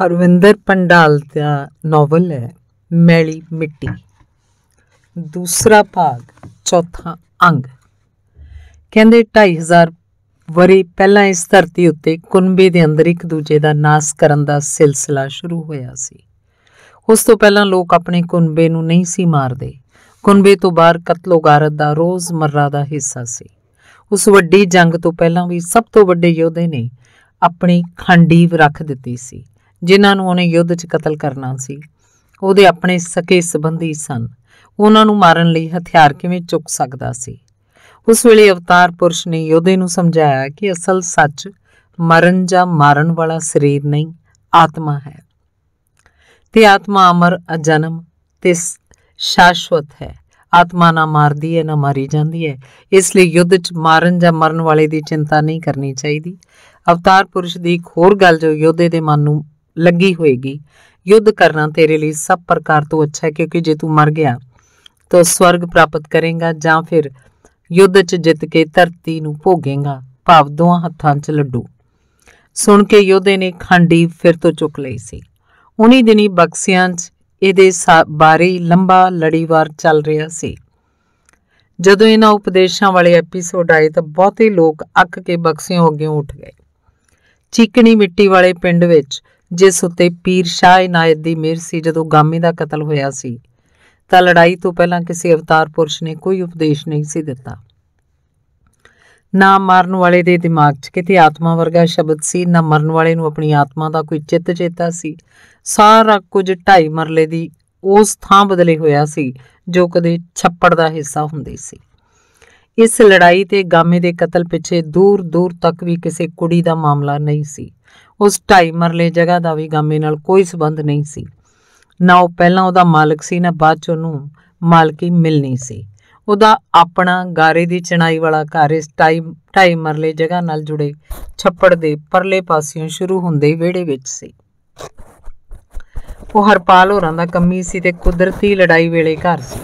ਹਰਵਿੰਦਰ ਪੰਡਾਲ ਦਾ novel ਹੈ ਮੈਲੀ ਮਿੱਟੀ ਦੂਸਰਾ ਭਾਗ ਚੌਥਾ ਅੰਗ ਕਹਿੰਦੇ 2500 ਵਰੇ ਪਹਿਲਾਂ ਇਸ ਧਰਤੀ ਉੱਤੇ ਕੁਨਬੇ ਦੇ ਅੰਦਰ ਇੱਕ ਦੂਜੇ ਦਾ ਨਾਸ ਕਰਨ ਦਾ ਸਿਲਸਿਲਾ ਸ਼ੁਰੂ ਹੋਇਆ ਸੀ ਉਸ ਤੋਂ ਪਹਿਲਾਂ ਲੋਕ ਆਪਣੇ ਕੁਨਬੇ ਨੂੰ ਨਹੀਂ ਸੀ ਮਾਰਦੇ ਕੁਨਬੇ ਤੋਂ ਬਾਹਰ ਕਤਲੋਗਾਰਤ ਦਾ ਰੋਜ਼ਮਰਰਾ ਦਾ ਹਿੱਸਾ ਸੀ ਉਸ ਵੱਡੀ ਜੰਗ ਤੋਂ ਪਹਿਲਾਂ ਵੀ ਸਭ ਤੋਂ ਵੱਡੇ ਯੋਧੇ ਨੇ ਆਪਣੀ ਖੰਡੀਵ ਰੱਖ ਦਿੱਤੀ ਸੀ ਜਿਨ੍ਹਾਂ ਨੂੰ ਉਹਨੇ ਯੁੱਧ 'ਚ ਕਤਲ ਕਰਨਾ ਸੀ ਉਹਦੇ ਆਪਣੇ ਸਕੇ ਸੰਬੰਧੀ ਸਨ ਉਹਨਾਂ ਨੂੰ ਮਾਰਨ ਲਈ ਹਥਿਆਰ ਕਿਵੇਂ ਚੁੱਕ ਸਕਦਾ ਸੀ ਉਸ ਵੇਲੇ ਅਵਤਾਰ ਪੁਰਸ਼ ਨੇ ਯੋਧੇ ਨੂੰ ਸਮਝਾਇਆ ਕਿ ਅਸਲ ਸੱਚ ਮਰਨ ਜਾਂ ਮਾਰਨ ਵਾਲਾ ਸਰੀਰ ਨਹੀਂ ਆਤਮਾ ਹੈ ਤੇ ਆਤਮਾ ਅਮਰ ਅਜਨਮ ਤੇ ਸ਼ਾਸ਼ਵਤ ਹੈ ਆਤਮਾ ਨਾ ਮਾਰਦੀ ਹੈ ਨਾ ਮਾਰੀ ਜਾਂਦੀ ਹੈ ਇਸ ਲਈ ਯੁੱਧ 'ਚ ਮਾਰਨ ਜਾਂ ਮਰਨ ਵਾਲੇ ਦੀ ਚਿੰਤਾ ਨਹੀਂ ਕਰਨੀ ਚਾਹੀਦੀ ਅਵਤਾਰ ਪੁਰਸ਼ ਦੀ ਇੱਕ ਹੋਰ ਗੱਲ ਜੋ ਯੋਧੇ ਦੇ ਮਨ ਨੂੰ ਲੱਗੀ ਹੋਏਗੀ ਯੁੱਧ ਕਰਨਾ ਤੇਰੇ ਲਈ ਸਭ ਪ੍ਰਕਾਰ ਤੋਂ ਅੱਛਾ ਹੈ ਕਿਉਂਕਿ ਜੇ ਤੂੰ ਮਰ ਗਿਆ ਤਾਂ ਸਵਰਗ ਪ੍ਰਾਪਤ ਕਰੇਗਾ ਜਾਂ ਫਿਰ ਯੁੱਧ 'ਚ ਜਿੱਤ ਕੇ ਧਰਤੀ ਨੂੰ ਭੋਗੇਗਾ ਭਾਵ ਦੋਹਾਂ ਹੱਥਾਂ 'ਚ ਲੱਡੂ ਸੁਣ ਕੇ ਯੋਧੇ ਨੇ ਖਾਂਡੀ ਫਿਰ ਤੋਂ ਚੁੱਕ ਲਈ ਸੀ ਉਨੀ ਦਿਨੀ ਬਕਸਿਆਂ 'ਚ ਇਹਦੇ ਬਾਰੇ ਲੰਬਾ ਲੜੀਵਾਰ ਚੱਲ ਰਿਹਾ ਸੀ ਜਦੋਂ ਇਹਨਾਂ ਉਪਦੇਸ਼ਾਂ ਵਾਲੇ ਐਪੀਸੋਡ ਆਏ ਤਾਂ ਬਹੁਤੇ ਲੋਕ ਅੱਕ ਕੇ ਬਕਸਿਆਂ ਅੱਗੇ ਉੱਠ ਗਏ ਚੀਕਣੀ ਮਿੱਟੀ ਵਾਲੇ ਪਿੰਡ ਵਿੱਚ ਜਿਸ ਉੱਤੇ ਪੀਰ ਸ਼ਾਹ ਇਨਾਇਤ ਦੀ ਮਿਹਰ ਸੀ ਜਦੋਂ ਗਾਮੀ ਦਾ ਕਤਲ ਹੋਇਆ ਸੀ ਤਾਂ ਲੜਾਈ ਤੋਂ ਪਹਿਲਾਂ ਕਿਸੇ ਅਵਤਾਰ ਪੁਰਸ਼ ਨੇ ਕੋਈ ਉਪਦੇਸ਼ ਨਹੀਂ ਸੀ ਦਿੱਤਾ ਨਾ ਮਾਰਨ ਵਾਲੇ ਦੇ ਦਿਮਾਗ 'ਚ ਕਿਤੇ ਆਤਮਾ ਵਰਗਾ ਸ਼ਬਦ ਸੀ ਨਾ ਮਰਨ ਵਾਲੇ ਨੂੰ ਆਪਣੀ ਆਤਮਾ ਦਾ ਕੋਈ ਚਿੱਤ ਚੇਤਾ ਸੀ ਸਾਰਾ ਕੁਝ ਢਾਈ ਮਰਲੇ ਦੀ ਉਸ ਥਾਂ ਬਦਲੇ ਹੋਇਆ ਸੀ ਜੋ ਕਦੇ ਛੱਪੜ ਦਾ ਹਿੱਸਾ ਹੁੰਦੀ ਸੀ ਇਸ ਲੜਾਈ ਤੇ ਗਾਮੇ ਦੇ ਕਤਲ ਪਿੱਛੇ ਦੂਰ ਦੂਰ ਤੱਕ ਵੀ ਕਿਸੇ ਕੁੜੀ ਦਾ ਮਾਮਲਾ ਨਹੀਂ ਸੀ ਉਸ ਢਾਈ ਮਰਲੇ ਜਗ੍ਹਾ ਦਾ ਵੀ ਗਾਮੇ ਨਾਲ ਕੋਈ ਸਬੰਧ ਨਹੀਂ ਸੀ ਨਾ ਉਹ ਪਹਿਲਾਂ ਉਹਦਾ ਮਾਲਕ ਸੀ ਨਾ ਬਾਅਦ ਚ ਉਹਨੂੰ ਮਾਲਕੀ ਮਿਲਣੀ ਸੀ ਉਹਦਾ ਆਪਣਾ ਗਾਰੇ ਦੀ ਚਣਾਈ ਵਾਲਾ ਘਰ ਇਸ ਢਾਈ ਢਾਈ ਮਰਲੇ ਜਗ੍ਹਾ ਨਾਲ ਜੁੜੇ ਛੱਪੜ ਦੇ ਪਰਲੇ ਪਾਸਿਓਂ ਸ਼ੁਰੂ ਹੁੰਦੇ ਵਿਹੜੇ ਵਿੱਚ ਸੀ ਉਹ ਹਰਪਾਲ ਹੋਰਾਂ ਦਾ ਕੰਮੀ ਸੀ ਤੇ ਕੁਦਰਤੀ ਲੜਾਈ ਵੇਲੇ ਘਰ ਸੀ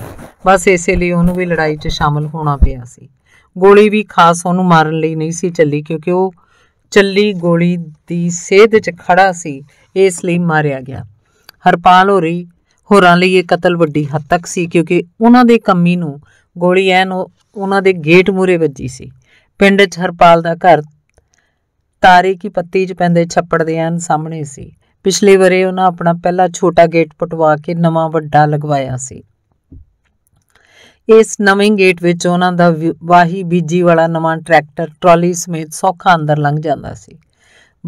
ਬਸ ਇਸੇ ਲਈ ਉਹਨੂੰ ਵੀ ਲੜਾਈ 'ਚ ਸ਼ਾਮਲ ਹੋਣਾ ਪਿਆ ਸੀ ਗੋਲੀ ਵੀ ਖਾਸ ਉਹਨੂੰ ਮਾਰਨ ਲਈ ਨਹੀਂ ਸੀ ਚੱਲੀ ਕਿਉਂਕਿ ਉਹ ਚੱਲੀ ਗੋਲੀ ਦੀ ਸੇਧ 'ਚ ਖੜਾ ਸੀ ਇਸ ਲਈ ਮਾਰਿਆ ਗਿਆ ਹਰਪਾਲ ਹੋਰੀ ਹੋਰਾਂ ਲਈ ਇਹ ਕਤਲ ਵੱਡੀ ਹੱਦ ਤੱਕ ਸੀ ਕਿਉਂਕਿ ਉਹਨਾਂ ਦੇ ਕੰਮੀ ਨੂੰ ਗੋਲੀ ਐਨ ਉਹਨਾਂ ਦੇ ਗੇਟ ਮੂਰੇ ਵੱਜੀ ਸੀ ਪਿੰਡ 'ਚ ਹਰਪਾਲ ਦਾ ਘਰ ਤਾਰੇ ਕੀ ਪੱਤੀ 'ਚ ਪੈਂਦੇ ਛੱਪੜ ਦੇ ਐਨ ਸਾਹਮਣੇ ਸੀ ਪਿਛਲੇ ਵਰੇ ਉਹਨਾਂ ਆਪਣਾ ਪਹਿਲਾ ਛੋਟਾ ਗੇਟ ਪਟਵਾ ਕੇ ਨਵਾਂ ਵੱਡਾ ਲਗਵਾਇਆ ਸੀ ਇਸ ਨਵੇਂ ਗੇਟ ਵਿੱਚ ਉਹਨਾਂ ਦਾ ਵਾਹੀ ਬੀਜੀ ਵਾਲਾ ਨਵਾਂ ਟਰੈਕਟਰ ਟਰਾਲੀ ਸਮੇਤ ਸੌਖਾ ਅੰਦਰ ਲੰਘ ਜਾਂਦਾ ਸੀ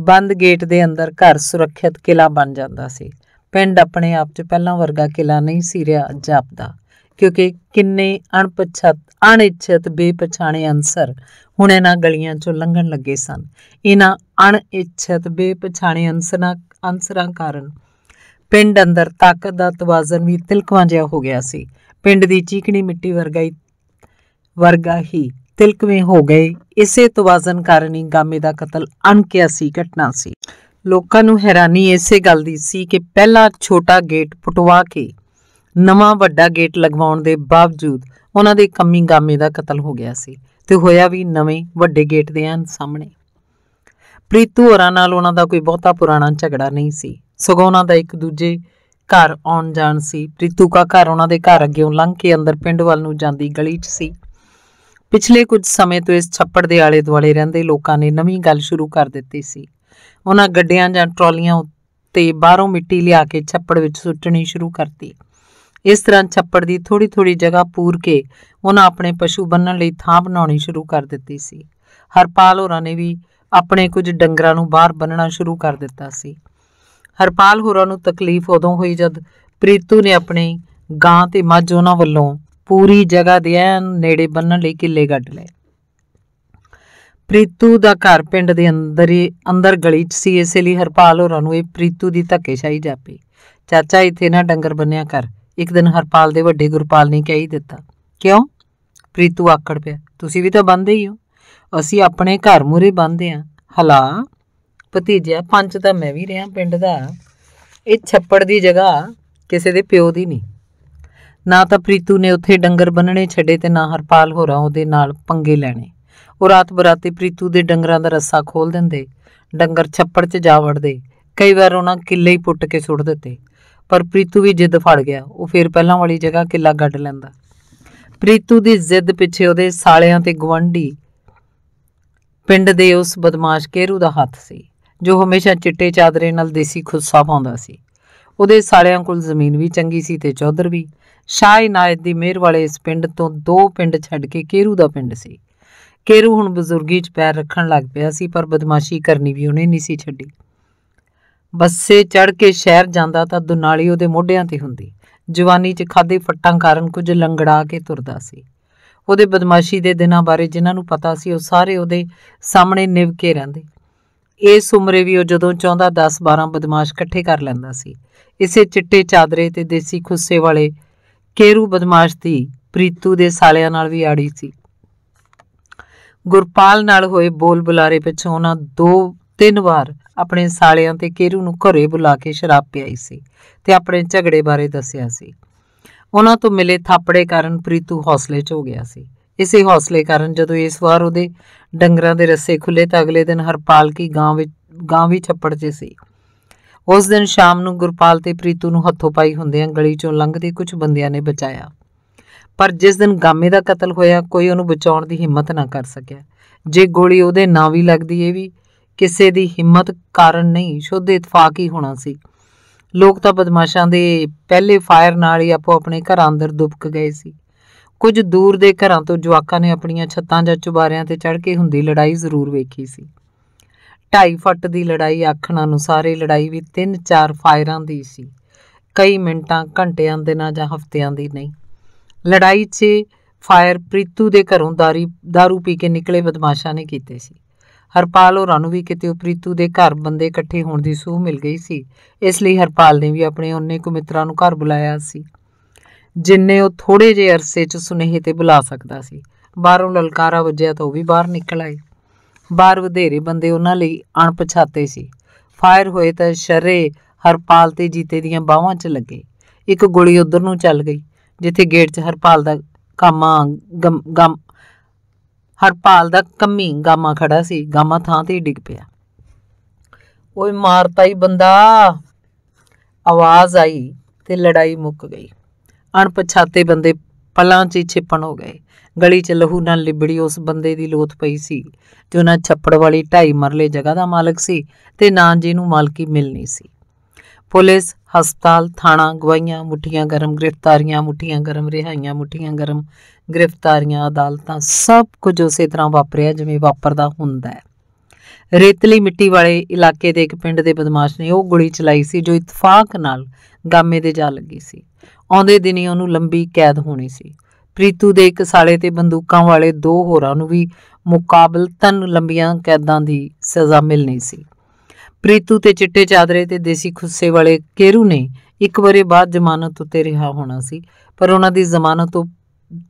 ਬੰਦ ਗੇਟ ਦੇ ਅੰਦਰ ਘਰ ਸੁਰੱਖਿਅਤ ਕਿਲਾ ਬਣ ਜਾਂਦਾ ਸੀ ਪਿੰਡ ਆਪਣੇ ਆਪ 'ਚ ਪਹਿਲਾਂ ਵਰਗਾ ਕਿਲਾ ਨਹੀਂ ਸੀ ਰਿਹਾ ਜਾਪਦਾ ਕਿਉਂਕਿ ਕਿੰਨੇ ਅਣਪਛਤ ਅਣਿੱਛਤ ਬੇਪਛਾਣੇ ਅੰਸਰ ਹੁਣ ਇਹਨਾਂ ਗਲੀਆਂ 'ਚੋਂ ਲੰਘਣ ਲੱਗੇ ਸਨ ਇਹਨਾਂ ਅਣਇੱਛਤ ਬੇਪਛਾਣੇ ਅੰਸਰਾਂ ਅੰਸਰਾਂ ਕਾਰਨ ਪਿੰਡ ਅੰਦਰ ਤਾਕਤ ਦਾ ਤਵਾਜ਼ਨ ਵੀ ਤਿਲਕਵਾਂ ਜਿਹਾ ਹੋ ਗਿਆ ਸੀ ਪਿੰਡ ਦੀ ਚੀਕਣੀ ਮਿੱਟੀ ਵਰਗਾ ਹੀ ਵਰਗਾ ਹੀ ਤਿਲਕਵੇਂ ਹੋ ਗਏ ਇਸੇ ਤਵਾਜ਼ਨ ਕਾਰਨ ਹੀ ਗਾਮੇ ਦਾ ਕਤਲ ਅਣਕਿਆਸੀ ਘਟਨਾ ਸੀ ਲੋਕਾਂ ਨੂੰ ਹੈਰਾਨੀ ਇਸੇ ਗੱਲ ਦੀ ਸੀ ਕਿ ਪਹਿਲਾ ਛੋਟਾ ਗੇਟ ਪਟਵਾ ਕੇ ਨਵਾਂ ਵੱਡਾ ਗੇਟ ਲਗਵਾਉਣ ਦੇ ਬਾਵਜੂਦ ਉਹਨਾਂ ਦੇ ਕੰਮੀ ਗਾਮੇ ਦਾ ਕਤਲ ਹੋ ਗਿਆ ਸੀ ਤੇ ਹੋਇਆ ਵੀ ਨਵੇਂ ਵੱਡੇ ਗੇਟ ਦੇ ਆਂ ਸਾਹਮਣੇ ਪ੍ਰੀਤੂ ਹੋਰਾਂ ਨਾਲ ਉਹਨਾਂ ਦਾ ਕੋਈ ਬਹੁਤਾ ਪੁਰਾਣਾ ਝਗੜਾ ਨਹੀਂ ਸੀ ਸਗੋਂ ਉਹਨਾਂ ਦਾ ਇੱਕ ਦੂਜੇ ਘਰ ਆਉਣ ਜਾਣ ਸੀ ਪ੍ਰੀਤੂ ਦਾ ਘਰ ਉਹਨਾਂ ਦੇ ਘਰ ਅੱਗੇੋਂ ਲੰਘ ਕੇ ਅੰਦਰ ਪਿੰਡ ਵੱਲ ਨੂੰ ਜਾਂਦੀ ਗਲੀ 'ਚ ਸੀ ਪਿਛਲੇ ਕੁਝ ਸਮੇਂ ਤੋਂ ਇਸ ਛੱਪੜ ਦੇ ਆਲੇ ਦੁਆਲੇ ਰਹਿੰਦੇ ਲੋਕਾਂ ਨੇ ਨਵੀਂ ਗੱਲ ਸ਼ੁਰੂ ਕਰ ਦਿੱਤੀ ਸੀ ਉਹਨਾਂ ਗੱਡਿਆਂ ਜਾਂ ਟਰਾਲੀਆਂ ਉੱਤੇ ਬਾਹਰੋਂ ਮਿੱਟੀ ਲਿਆ ਕੇ ਛੱਪੜ ਵਿੱਚ ਸੁੱਟਣੀ ਸ਼ੁਰੂ ਕਰਤੀ ਇਸ ਤਰ੍ਹਾਂ ਛੱਪੜ ਦੀ ਥੋੜੀ ਥੋੜੀ ਜਗ੍ਹਾ ਪੂਰ ਕੇ ਉਹਨਾਂ ਆਪਣੇ ਪਸ਼ੂ ਬੰਨਣ ਲਈ ਥਾਂ ਬਣਾਉਣੀ ਸ਼ੁਰੂ ਕਰ ਦਿੱਤੀ ਸੀ ਹਰਪਾਲ ਹੋਰਾਂ ਨੇ ਵੀ ਆਪਣੇ ਕੁਝ ਡੰਗਰਾਂ ਨੂੰ ਬਾਹਰ ਬੰਨਣਾ ਸ਼ੁਰੂ ਕਰ ਦਿੱਤਾ ਸੀ ਹਰਪਾਲ ਹੋਰਾਂ ਨੂੰ ਤਕਲੀਫ ਉਦੋਂ ਹੋਈ ਜਦ ਪ੍ਰੀਤੂ ਨੇ ਆਪਣੇ ਗਾਂ ਤੇ ਮੱਝ ਉਹਨਾਂ ਵੱਲੋਂ ਪੂਰੀ ਜਗ੍ਹਾ ਦੇ ਐਨ ਨੇੜੇ ਬੰਨਣ ਲਈ ਕਿੱਲੇ ਗੱਡ ਲਏ ਪ੍ਰੀਤੂ ਦਾ ਘਰ ਪਿੰਡ ਦੇ ਅੰਦਰ ਹੀ ਅੰਦਰ ਗਲੀ 'ਚ ਸੀ ਇਸੇ ਲਈ ਹਰਪਾਲ ਹੋਰਾਂ ਨੂੰ ਇਹ ਪ੍ਰੀਤੂ ਦੀ ਧੱਕੇਸ਼ਾਹੀ ਜਾਪੀ ਚਾਚਾ ਇੱਥੇ ਨਾ ਡੰਗਰ ਬੰਨਿਆ ਕਰ ਇੱਕ ਦਿਨ ਹਰਪਾਲ ਦੇ ਵੱਡੇ ਗੁਰਪਾਲ ਨੇ ਕਹਿ ਹੀ ਦਿੱਤਾ ਕਿਉਂ ਪ੍ਰੀਤੂ ਆਕੜ ਪਿਆ ਤੁਸੀਂ ਵੀ ਤਾਂ ਬੰਦੇ ਹੀ ਹੋ ਅਸੀਂ ਆਪਣੇ ਘਰ ਮੂਰੇ ਬੰਦੇ ਆ ਹਲਾ ਭਤੀਜਾ ਪੰਜ ਤਾਂ ਮੈਂ ਵੀ ਰਿਹਾ ਪਿੰਡ ਦਾ ਇਹ ਛੱਪੜ ਦੀ ਜਗ੍ਹਾ ਕਿਸੇ ਦੇ ਪਿਓ ਦੀ ਨਹੀਂ ਨਾ ਤਾਂ ਪ੍ਰੀਤੂ ਨੇ ਉੱਥੇ ਡੰਗਰ ਬੰਨਣੇ ਛੱਡੇ ਤੇ ਨਾ ਹਰਪਾਲ ਹੋਰਾਂ ਉਹਦੇ ਨਾਲ ਪੰਗੇ ਲੈਣੇ ਉਹ ਰਾਤ ਬਰਾਤੇ ਪ੍ਰੀਤੂ ਦੇ ਡੰਗਰਾਂ ਦਾ ਰੱਸਾ ਖੋਲ ਦਿੰਦੇ ਡੰਗਰ ਛੱਪੜ 'ਚ ਜਾ ਵੜਦੇ ਕਈ ਵਾਰ ਉਹਨਾਂ ਕਿੱਲੇ ਹੀ ਪੁੱਟ ਕੇ ਸੁੱਟ ਦਿੱਤੇ ਪਰ ਪ੍ਰੀਤੂ ਵੀ ਜਿੱਦ ਫੜ ਗਿਆ ਉਹ ਫੇਰ ਪਹਿਲਾਂ ਵਾਲੀ ਜਗ੍ਹਾ ਕਿੱਲਾ ਗੱਡ ਲੈਂਦਾ ਪ੍ਰੀਤੂ ਦੀ ਜ਼ਿੱਦ ਪਿੱਛੇ ਉਹਦੇ ਸਾਲਿਆਂ ਤੇ ਗਵੰਡੀ ਪਿੰਡ ਦੇ ਉਸ ਬਦਮਾਸ਼ ਕੇਰੂ ਦਾ ਹੱਥ ਸੀ ਜੋ ਹਮੇਸ਼ਾ ਚਿੱਟੇ ਚਾਦਰੇ ਨਾਲ ਦੇਸੀ ਖੁੱਸਾ ਪਾਉਂਦਾ ਸੀ ਉਹਦੇ ਸਾਰਿਆਂ ਕੋਲ ਜ਼ਮੀਨ ਵੀ ਚੰਗੀ ਸੀ ਤੇ ਚੌਧਰ ਵੀ ਸ਼ਾਹ ਇਨਾਇਤ ਦੀ ਮਿਹਰ ਵਾਲੇ ਇਸ ਪਿੰਡ ਤੋਂ ਦੋ ਪਿੰਡ ਛੱਡ ਕੇ ਕੇਰੂ ਦਾ ਪਿੰਡ ਸੀ ਕੇਰੂ ਹੁਣ ਬਜ਼ੁਰਗੀ 'ਚ ਪੈਰ ਰੱਖਣ ਲੱਗ ਪਿਆ ਸੀ ਪਰ ਬਦਮਾਸ਼ੀ ਕਰਨੀ ਵੀ ਉਹਨੇ ਨਹੀਂ ਸੀ ਛੱਡੀ ਬੱਸੇ ਚੜ ਕੇ ਸ਼ਹਿਰ ਜਾਂਦਾ ਤਾਂ ਦੁਨਾਲੀ ਉਹਦੇ ਮੋਢਿਆਂ ਤੇ ਹੁੰਦੀ ਜਵਾਨੀ 'ਚ ਖਾਦੇ ਫੱਟਾਂ ਕਾਰਨ ਕੁਝ ਲੰਗੜਾ ਕੇ ਤੁਰਦਾ ਸੀ ਉਹਦੇ ਬਦਮਾਸ਼ੀ ਦੇ ਦਿਨਾਂ ਬਾਰੇ ਜਿਨ੍ਹਾਂ ਨੂੰ ਪਤਾ ਸੀ ਉਹ ਸਾਰੇ ਉਹਦੇ ਸਾਹਮਣੇ ਨਿਵ ਕੇ ਰਹਿੰਦੇ ਇਸ ਉਮਰੇ ਵੀ ਉਹ ਜਦੋਂ ਚਾਹੁੰਦਾ 10-12 ਬਦਮਾਸ਼ ਇਕੱਠੇ ਕਰ ਲੈਂਦਾ ਸੀ ਇਸੇ ਚਿੱਟੇ ਚਾਦਰੇ ਤੇ ਦੇਸੀ ਖੁੱਸੇ ਵਾਲੇ ਕੇਰੂ ਬਦਮਾਸ਼ ਦੀ ਪ੍ਰੀਤੂ ਦੇ ਸਾਲਿਆਂ ਨਾਲ ਵੀ ਆੜੀ ਸੀ ਗੁਰਪਾਲ ਨਾਲ ਹੋਏ ਬੋਲ ਬੁਲਾਰੇ ਪਿੱਛੋਂ ਉਹਨਾਂ ਦੋ ਤਿੰਨ ਵਾਰ ਆਪਣੇ ਸਾਲਿਆਂ ਤੇ ਕੇਰੂ ਨੂੰ ਘਰੇ ਬੁਲਾ ਕੇ ਸ਼ਰਾਬ ਪਿਆਈ ਸੀ ਤੇ ਆਪਣੇ ਝਗੜੇ ਬਾਰੇ ਦੱਸਿਆ ਸੀ ਉਹਨਾਂ ਤੋਂ ਮਿਲੇ ਥਾਪੜੇ ਕਾਰਨ ਪ੍ਰੀਤੂ ਹੌਸਲੇ 'ਚ ਹੋ ਗਿਆ ਸੀ ਇਸੇ ਹੌਸਲੇ ਕਾਰਨ ਜਦੋਂ ਇਸ ਵਾਰ ਉਹਦੇ ਡੰਗਰਾਂ ਦੇ ਰੱਸੇ ਖੁੱਲੇ ਤਾਂ ਅਗਲੇ ਦਿਨ ਹਰਪਾਲ ਕੀ ਗਾਂ ਵਿੱਚ ਗਾਂ ਵੀ ਛੱਪੜ 'ਚ ਸੀ ਉਸ ਦਿਨ ਸ਼ਾਮ ਨੂੰ ਗੁਰਪਾਲ ਤੇ ਪ੍ਰੀਤੂ ਨੂੰ ਹੱਥੋਂ ਪਾਈ ਹੁੰਦਿਆਂ ਗਲੀ 'ਚੋਂ ਲੰਘਦੇ ਕੁਝ ਬੰਦਿਆਂ ਨੇ ਬਚਾਇਆ ਪਰ ਜਿਸ ਦਿਨ ਗਾਮੇ ਦਾ ਕਤਲ ਹੋਇਆ ਕੋਈ ਉਹਨੂੰ ਬਚਾਉਣ ਦੀ ਹਿੰਮਤ ਨਾ ਕਰ ਸਕਿਆ ਜੇ ਗੋਲੀ ਉਹਦੇ ਨਾਂ ਵੀ ਲੱਗਦੀ ਇਹ ਵੀ ਕਿਸੇ ਦੀ ਹਿੰਮਤ ਕਾਰਨ ਨਹੀਂ ਸ਼ੁੱਧ ਇਤਫਾਕ ਹੀ ਹੋਣਾ ਸੀ ਲੋਕ ਤਾਂ ਬਦਮਾਸ਼ਾਂ ਦੇ ਪਹਿਲੇ ਫਾਇਰ ਨਾਲ ਹੀ ਆਪੋ ਆਪਣੇ ਘਰਾਂ ਅੰਦਰ ਦੁਬਕ ਗਏ ਸੀ ਕੁਝ ਦੂਰ ਦੇ ਘਰਾਂ ਤੋਂ ਜਵਾਕਾਂ ਨੇ ਆਪਣੀਆਂ ਛੱਤਾਂ ਜਾਂ ਚੁਬਾਰਿਆਂ ਤੇ ਚੜ੍ਹ ਕੇ ਹੁੰਦੀ ਲੜਾਈ ਜ਼ਰੂਰ ਵੇਖੀ ਸੀ ਢਾਈ ਫੱਟ ਦੀ ਲੜਾਈ ਆਖਣ ਅਨੁਸਾਰ ਇਹ ਲੜਾਈ ਵੀ 3-4 ਫਾਇਰਾਂ ਦੀ ਸੀ ਕਈ ਮਿੰਟਾਂ ਘੰਟਿਆਂ ਦੇ ਨਾਲ ਜਾਂ ਹਫ਼ਤਿਆਂ ਦੀ ਨਹੀਂ ਲੜਾਈ 'ਚ ਫਾਇਰ ਪ੍ਰੀਤੂ ਦੇ ਘਰੋਂ ਦਾਰੀ दारू ਪੀ ਕੇ ਨਿਕਲੇ ਬਦਮਾਸ਼ਾਂ ਨੇ ਕੀਤੇ ਸੀ ਹਰਪਾਲ ਹੋਰਾਂ ਨੂੰ ਵੀ ਕਿਤੇ ਪ੍ਰੀਤੂ ਦੇ ਘਰ ਬੰਦੇ ਇਕੱਠੇ ਹੋਣ ਦੀ ਸੂਹ ਮਿਲ ਗਈ ਸੀ ਇਸ ਲਈ ਹਰਪਾਲ ਨੇ ਵੀ ਆਪਣੇ ਉਹਨੇ ਕੁ ਮਿੱਤਰਾਂ ਨੂੰ ਘਰ ਬੁਲਾਇਆ ਸੀ ਜਿੰਨੇ ਉਹ ਥੋੜੇ ਜਿਹੇ ਅਰਸੇ 'ਚ ਸੁਨੇਹੇ ਤੇ ਬੁਲਾ ਸਕਦਾ ਸੀ ਬਾਹਰੋਂ ਲਲਕਾਰਾ ਵੱਜਿਆ ਤਾਂ ਉਹ ਵੀ ਬਾਹਰ ਨਿਕਲ ਆਏ ਬਾਹਰ ਵਧੇਰੇ ਬੰਦੇ ਉਹਨਾਂ ਲਈ ਅਣਪਛਾਤੇ ਸੀ ਫਾਇਰ ਹੋਏ ਤਾਂ ਸ਼ਰੇ ਹਰਪਾਲ ਤੇ ਜੀਤੇ ਦੀਆਂ ਬਾਹਾਂ 'ਚ ਲੱਗੇ ਇੱਕ ਗੋਲੀ ਉਧਰ ਨੂੰ ਚੱਲ ਗਈ ਜਿੱਥੇ ਗੇਟ 'ਚ ਹਰਪਾਲ ਦਾ ਕਾਮਾ ਗਮ ਹਰਪਾਲ ਦਾ ਕੰਮੀ ਗਾਮਾ ਖੜਾ ਸੀ ਗਾਮਾ ਥਾਂ ਤੇ ਡਿੱਗ ਪਿਆ ਓਏ ਮਾਰਤਾ ਹੀ ਬੰਦਾ ਆਵਾਜ਼ ਆਈ ਤੇ ਲੜਾਈ ਮੁੱਕ ਗਈ ਅਣਪਛਾਤੇ ਬੰਦੇ ਪਲਾਂ 'ਚ ਹੀ ਛਿਪਣ ਹੋ ਗਏ ਗਲੀ 'ਚ ਲਹੂ ਨਾਲ ਲਿਬੜੀ ਉਸ ਬੰਦੇ ਦੀ ਲੋਥ ਪਈ ਸੀ ਜੋ ਨਾ ਛੱਪੜ ਵਾਲੀ ਢਾਈ ਮਰਲੇ ਜਗ੍ਹਾ ਦਾ ਮਾਲਕ ਸੀ ਤੇ ਨਾ ਜਿਹਨੂੰ ਮਾਲਕੀ ਮਿਲਣੀ ਸੀ ਪੁਲਿਸ ਹਸਪਤਾਲ ਥਾਣਾ ਗਵਾਈਆਂ ਮੁੱਠੀਆਂ ਗਰਮ ਗ੍ਰਿਫਤਾਰੀਆਂ ਮੁੱਠੀਆਂ ਗਰਮ ਰਿਹਾਈਆਂ ਮੁੱਠੀਆਂ ਗਰਮ ਗ੍ਰਿਫਤਾਰੀਆਂ ਅਦਾਲਤਾਂ ਸਭ ਕੁਝ ਉਸੇ ਤਰ੍ਹਾਂ ਵਾਪਰਿਆ ਜਿਵੇਂ ਵਾਪਰਦਾ ਹੁੰਦਾ ਹੈ ਰੇਤਲੀ ਮਿੱਟੀ ਵਾਲੇ ਇਲਾਕੇ ਦੇ ਇੱਕ ਪਿੰਡ ਦੇ ਬਦਮਾਸ਼ ਨੇ ਉਹ ਗੋਲੀ ਚਲਾਈ ਸੀ ਜੋ ਇਤਫਾਕ ਨਾਲ ਗਾਮੇ ਦੇ ਜਾ ਲੱਗੀ ਸੀ ਆਉਂਦੇ ਦਿਨੀ ਉਹਨੂੰ ਲੰਬੀ ਕੈਦ ਹੋਣੀ ਸੀ ਪ੍ਰੀਤੂ ਦੇ ਇੱਕ ਸਾਲੇ ਤੇ ਬੰਦੂਕਾਂ ਵਾਲੇ ਦੋ ਹੋਰਾਂ ਨੂੰ ਵੀ ਮੁਕਾਬਲਤਨ ਲੰਬੀਆਂ ਕੈਦਾਂ ਦੀ ਸਜ਼ਾ ਮਿਲਣੀ ਸੀ ਪ੍ਰੀਤੂ ਤੇ ਚਿੱਟੇ ਚਾਦਰੇ ਤੇ ਦੇਸੀ ਖੁੱਸੇ ਵਾਲੇ ਕੇਰੂ ਨੇ ਇੱਕ ਵਾਰੇ ਬਾਅਦ ਜ਼ਮਾਨਤ ਉੱਤੇ ਰਿਹਾ ਹੋਣਾ ਸੀ ਪਰ ਉਹਨਾਂ ਦੀ ਜ਼ਮਾਨਤ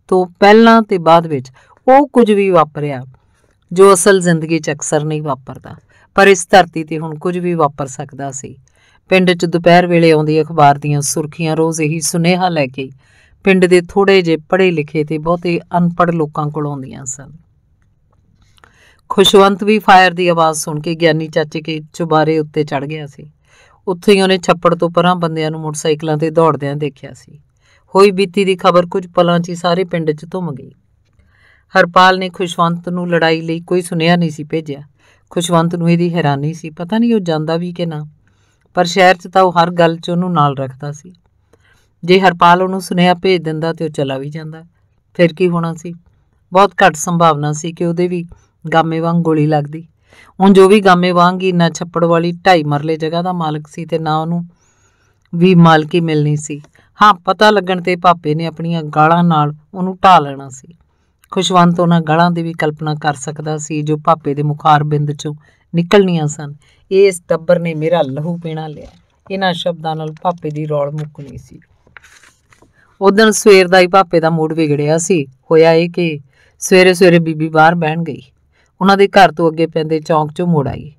ਤੋਂ ਪਹਿਲਾਂ ਤੇ ਬਾਅਦ ਵਿੱਚ ਉਹ ਕੁਝ ਵੀ ਵਾਪਰਿਆ ਜੋ ਅਸਲ ਜ਼ਿੰਦਗੀ 'ਚ ਅਕਸਰ ਨਹੀਂ ਵਾਪਰਦਾ ਪਰ ਇਸ ਧਰਤੀ ਤੇ ਹੁਣ ਕੁਝ ਵੀ ਵਾਪਰ ਸਕਦਾ ਸੀ ਪਿੰਡ 'ਚ ਦੁਪਹਿਰ ਵੇਲੇ ਆਉਂਦੀ ਅਖਬਾਰ ਦੀਆਂ ਸੁਰਖੀਆਂ ਰੋਜ਼ ਇਹੀ ਸੁਨੇਹਾ ਲੈ ਕੇ ਪਿੰਡ ਦੇ ਥੋੜੇ ਜੇ ਪੜ੍ਹੇ ਲਿਖੇ ਤੇ ਬਹੁਤੇ ਅਨਪੜ੍ਹ ਲੋਕਾਂ ਕੋਲ ਆਉਂਦੀਆਂ ਸਨ ਖੁਸ਼ਵੰਤ ਵੀ ਫਾਇਰ ਦੀ ਆਵਾਜ਼ ਸੁਣ ਕੇ ਗਿਆਨੀ ਚਾਚੇ ਕੇ ਚੁਬਾਰੇ ਉੱਤੇ ਚੜ ਗਿਆ ਸੀ ਉੱਥੇ ਹੀ ਉਹਨੇ ਛੱਪੜ ਤੋਂ ਪਰਾਂ ਬੰਦਿਆਂ ਨੂੰ ਮੋਟਰਸਾਈਕਲਾਂ ਤੇ ਦੌੜਦਿਆਂ ਦੇਖਿਆ ਸੀ ਹੋਈ ਬੀਤੀ ਦੀ ਖਬਰ ਕੁਝ ਪਲਾਂ 'ਚ ਹੀ ਸਾਰੇ ਪਿੰਡ 'ਚ ਧੁੰਮ ਗਈ ਹਰਪਾਲ ਨੇ ਖੁਸ਼ਵੰਤ ਨੂੰ ਲੜਾਈ ਲਈ ਕੋਈ ਸੁਨੇਹਾ ਨਹੀਂ ਸੀ ਭੇਜਿਆ ਖੁਸ਼ਵੰਤ ਨੂੰ ਇਹਦੀ ਹੈਰਾਨੀ ਸੀ ਪਤਾ ਨਹੀਂ ਉਹ ਜਾਂਦਾ ਵੀ ਕਿ ਨਾ ਪਰ ਸ਼ਹਿਰ 'ਚ ਤਾਂ ਉਹ ਹਰ ਗੱਲ 'ਚ ਉਹਨੂੰ ਨਾਲ ਰੱਖਦਾ ਸੀ ਜੇ ਹਰਪਾਲ ਉਹਨੂੰ ਸੁਨੇਹਾ ਭੇਜ ਦਿੰਦਾ ਤੇ ਉਹ ਚਲਾ ਵੀ ਜਾਂਦਾ ਫਿਰ ਕੀ ਹੋਣਾ ਸੀ ਬਹੁਤ ਘੱਟ ਸੰਭਾਵਨਾ ਸੀ ਕਿ ਉਹਦੇ ਵੀ ਗਾਮੇ ਵਾਂਗ ਗੋਲੀ ਲੱਗਦੀ ਹੁਣ ਜੋ ਵੀ ਗਾਮੇ ਵਾਂਗ ਹੀ ਨਾ ਛੱਪੜ ਵਾਲੀ ਢਾਈ ਮਰਲੇ ਜਗ੍ਹਾ ਦਾ ਮਾਲਕ ਸੀ ਤੇ ਨਾ ਉਹਨੂੰ ਵੀ ਮਾਲਕੀ ਮਿਲਣੀ ਸੀ ਹਾਂ ਪਤਾ ਲੱਗਣ ਤੇ ਭਾਪੇ ਨੇ ਆਪਣੀਆਂ ਗਾਲਾਂ ਨਾਲ ਉਹਨੂੰ ਢਾ ਲੈਣਾ ਸੀ ਖੁਸ਼ਵੰਤ ਉਹਨਾਂ ਗਲਾਂ ਦੀ ਵੀ ਕਲਪਨਾ ਕਰ ਸਕਦਾ ਸੀ ਜੋ ਪਾਪੇ ਦੇ ਮੁਖਾਰ ਬਿੰਦ ਚੋਂ ਨਿਕਲਣੀਆਂ ਸਨ ਇਸ ਟੱਬਰ ਨੇ ਮੇਰਾ ਲਹੂ ਪੀਣਾ ਲਿਆ ਇਹਨਾਂ ਸ਼ਬਦਾਂ ਨਾਲ ਪਾਪੇ ਦੀ ਰੌਲ ਮੁੱਕਣੀ ਸੀ ਉਦੋਂ ਸਵੇਰ ਦਾ ਹੀ ਪਾਪੇ ਦਾ ਮੂਡ ਵਿਗੜਿਆ ਸੀ ਹੋਇਆ ਇਹ ਕਿ ਸਵੇਰੇ ਸਵੇਰੇ ਬੀਬੀ ਬਾਹਰ ਬਹਿਣ ਗਈ ਉਹਨਾਂ ਦੇ ਘਰ ਤੋਂ ਅੱਗੇ ਪੈਂਦੇ ਚੌਂਕ 'ਚੋਂ ਮੋੜ ਆਈ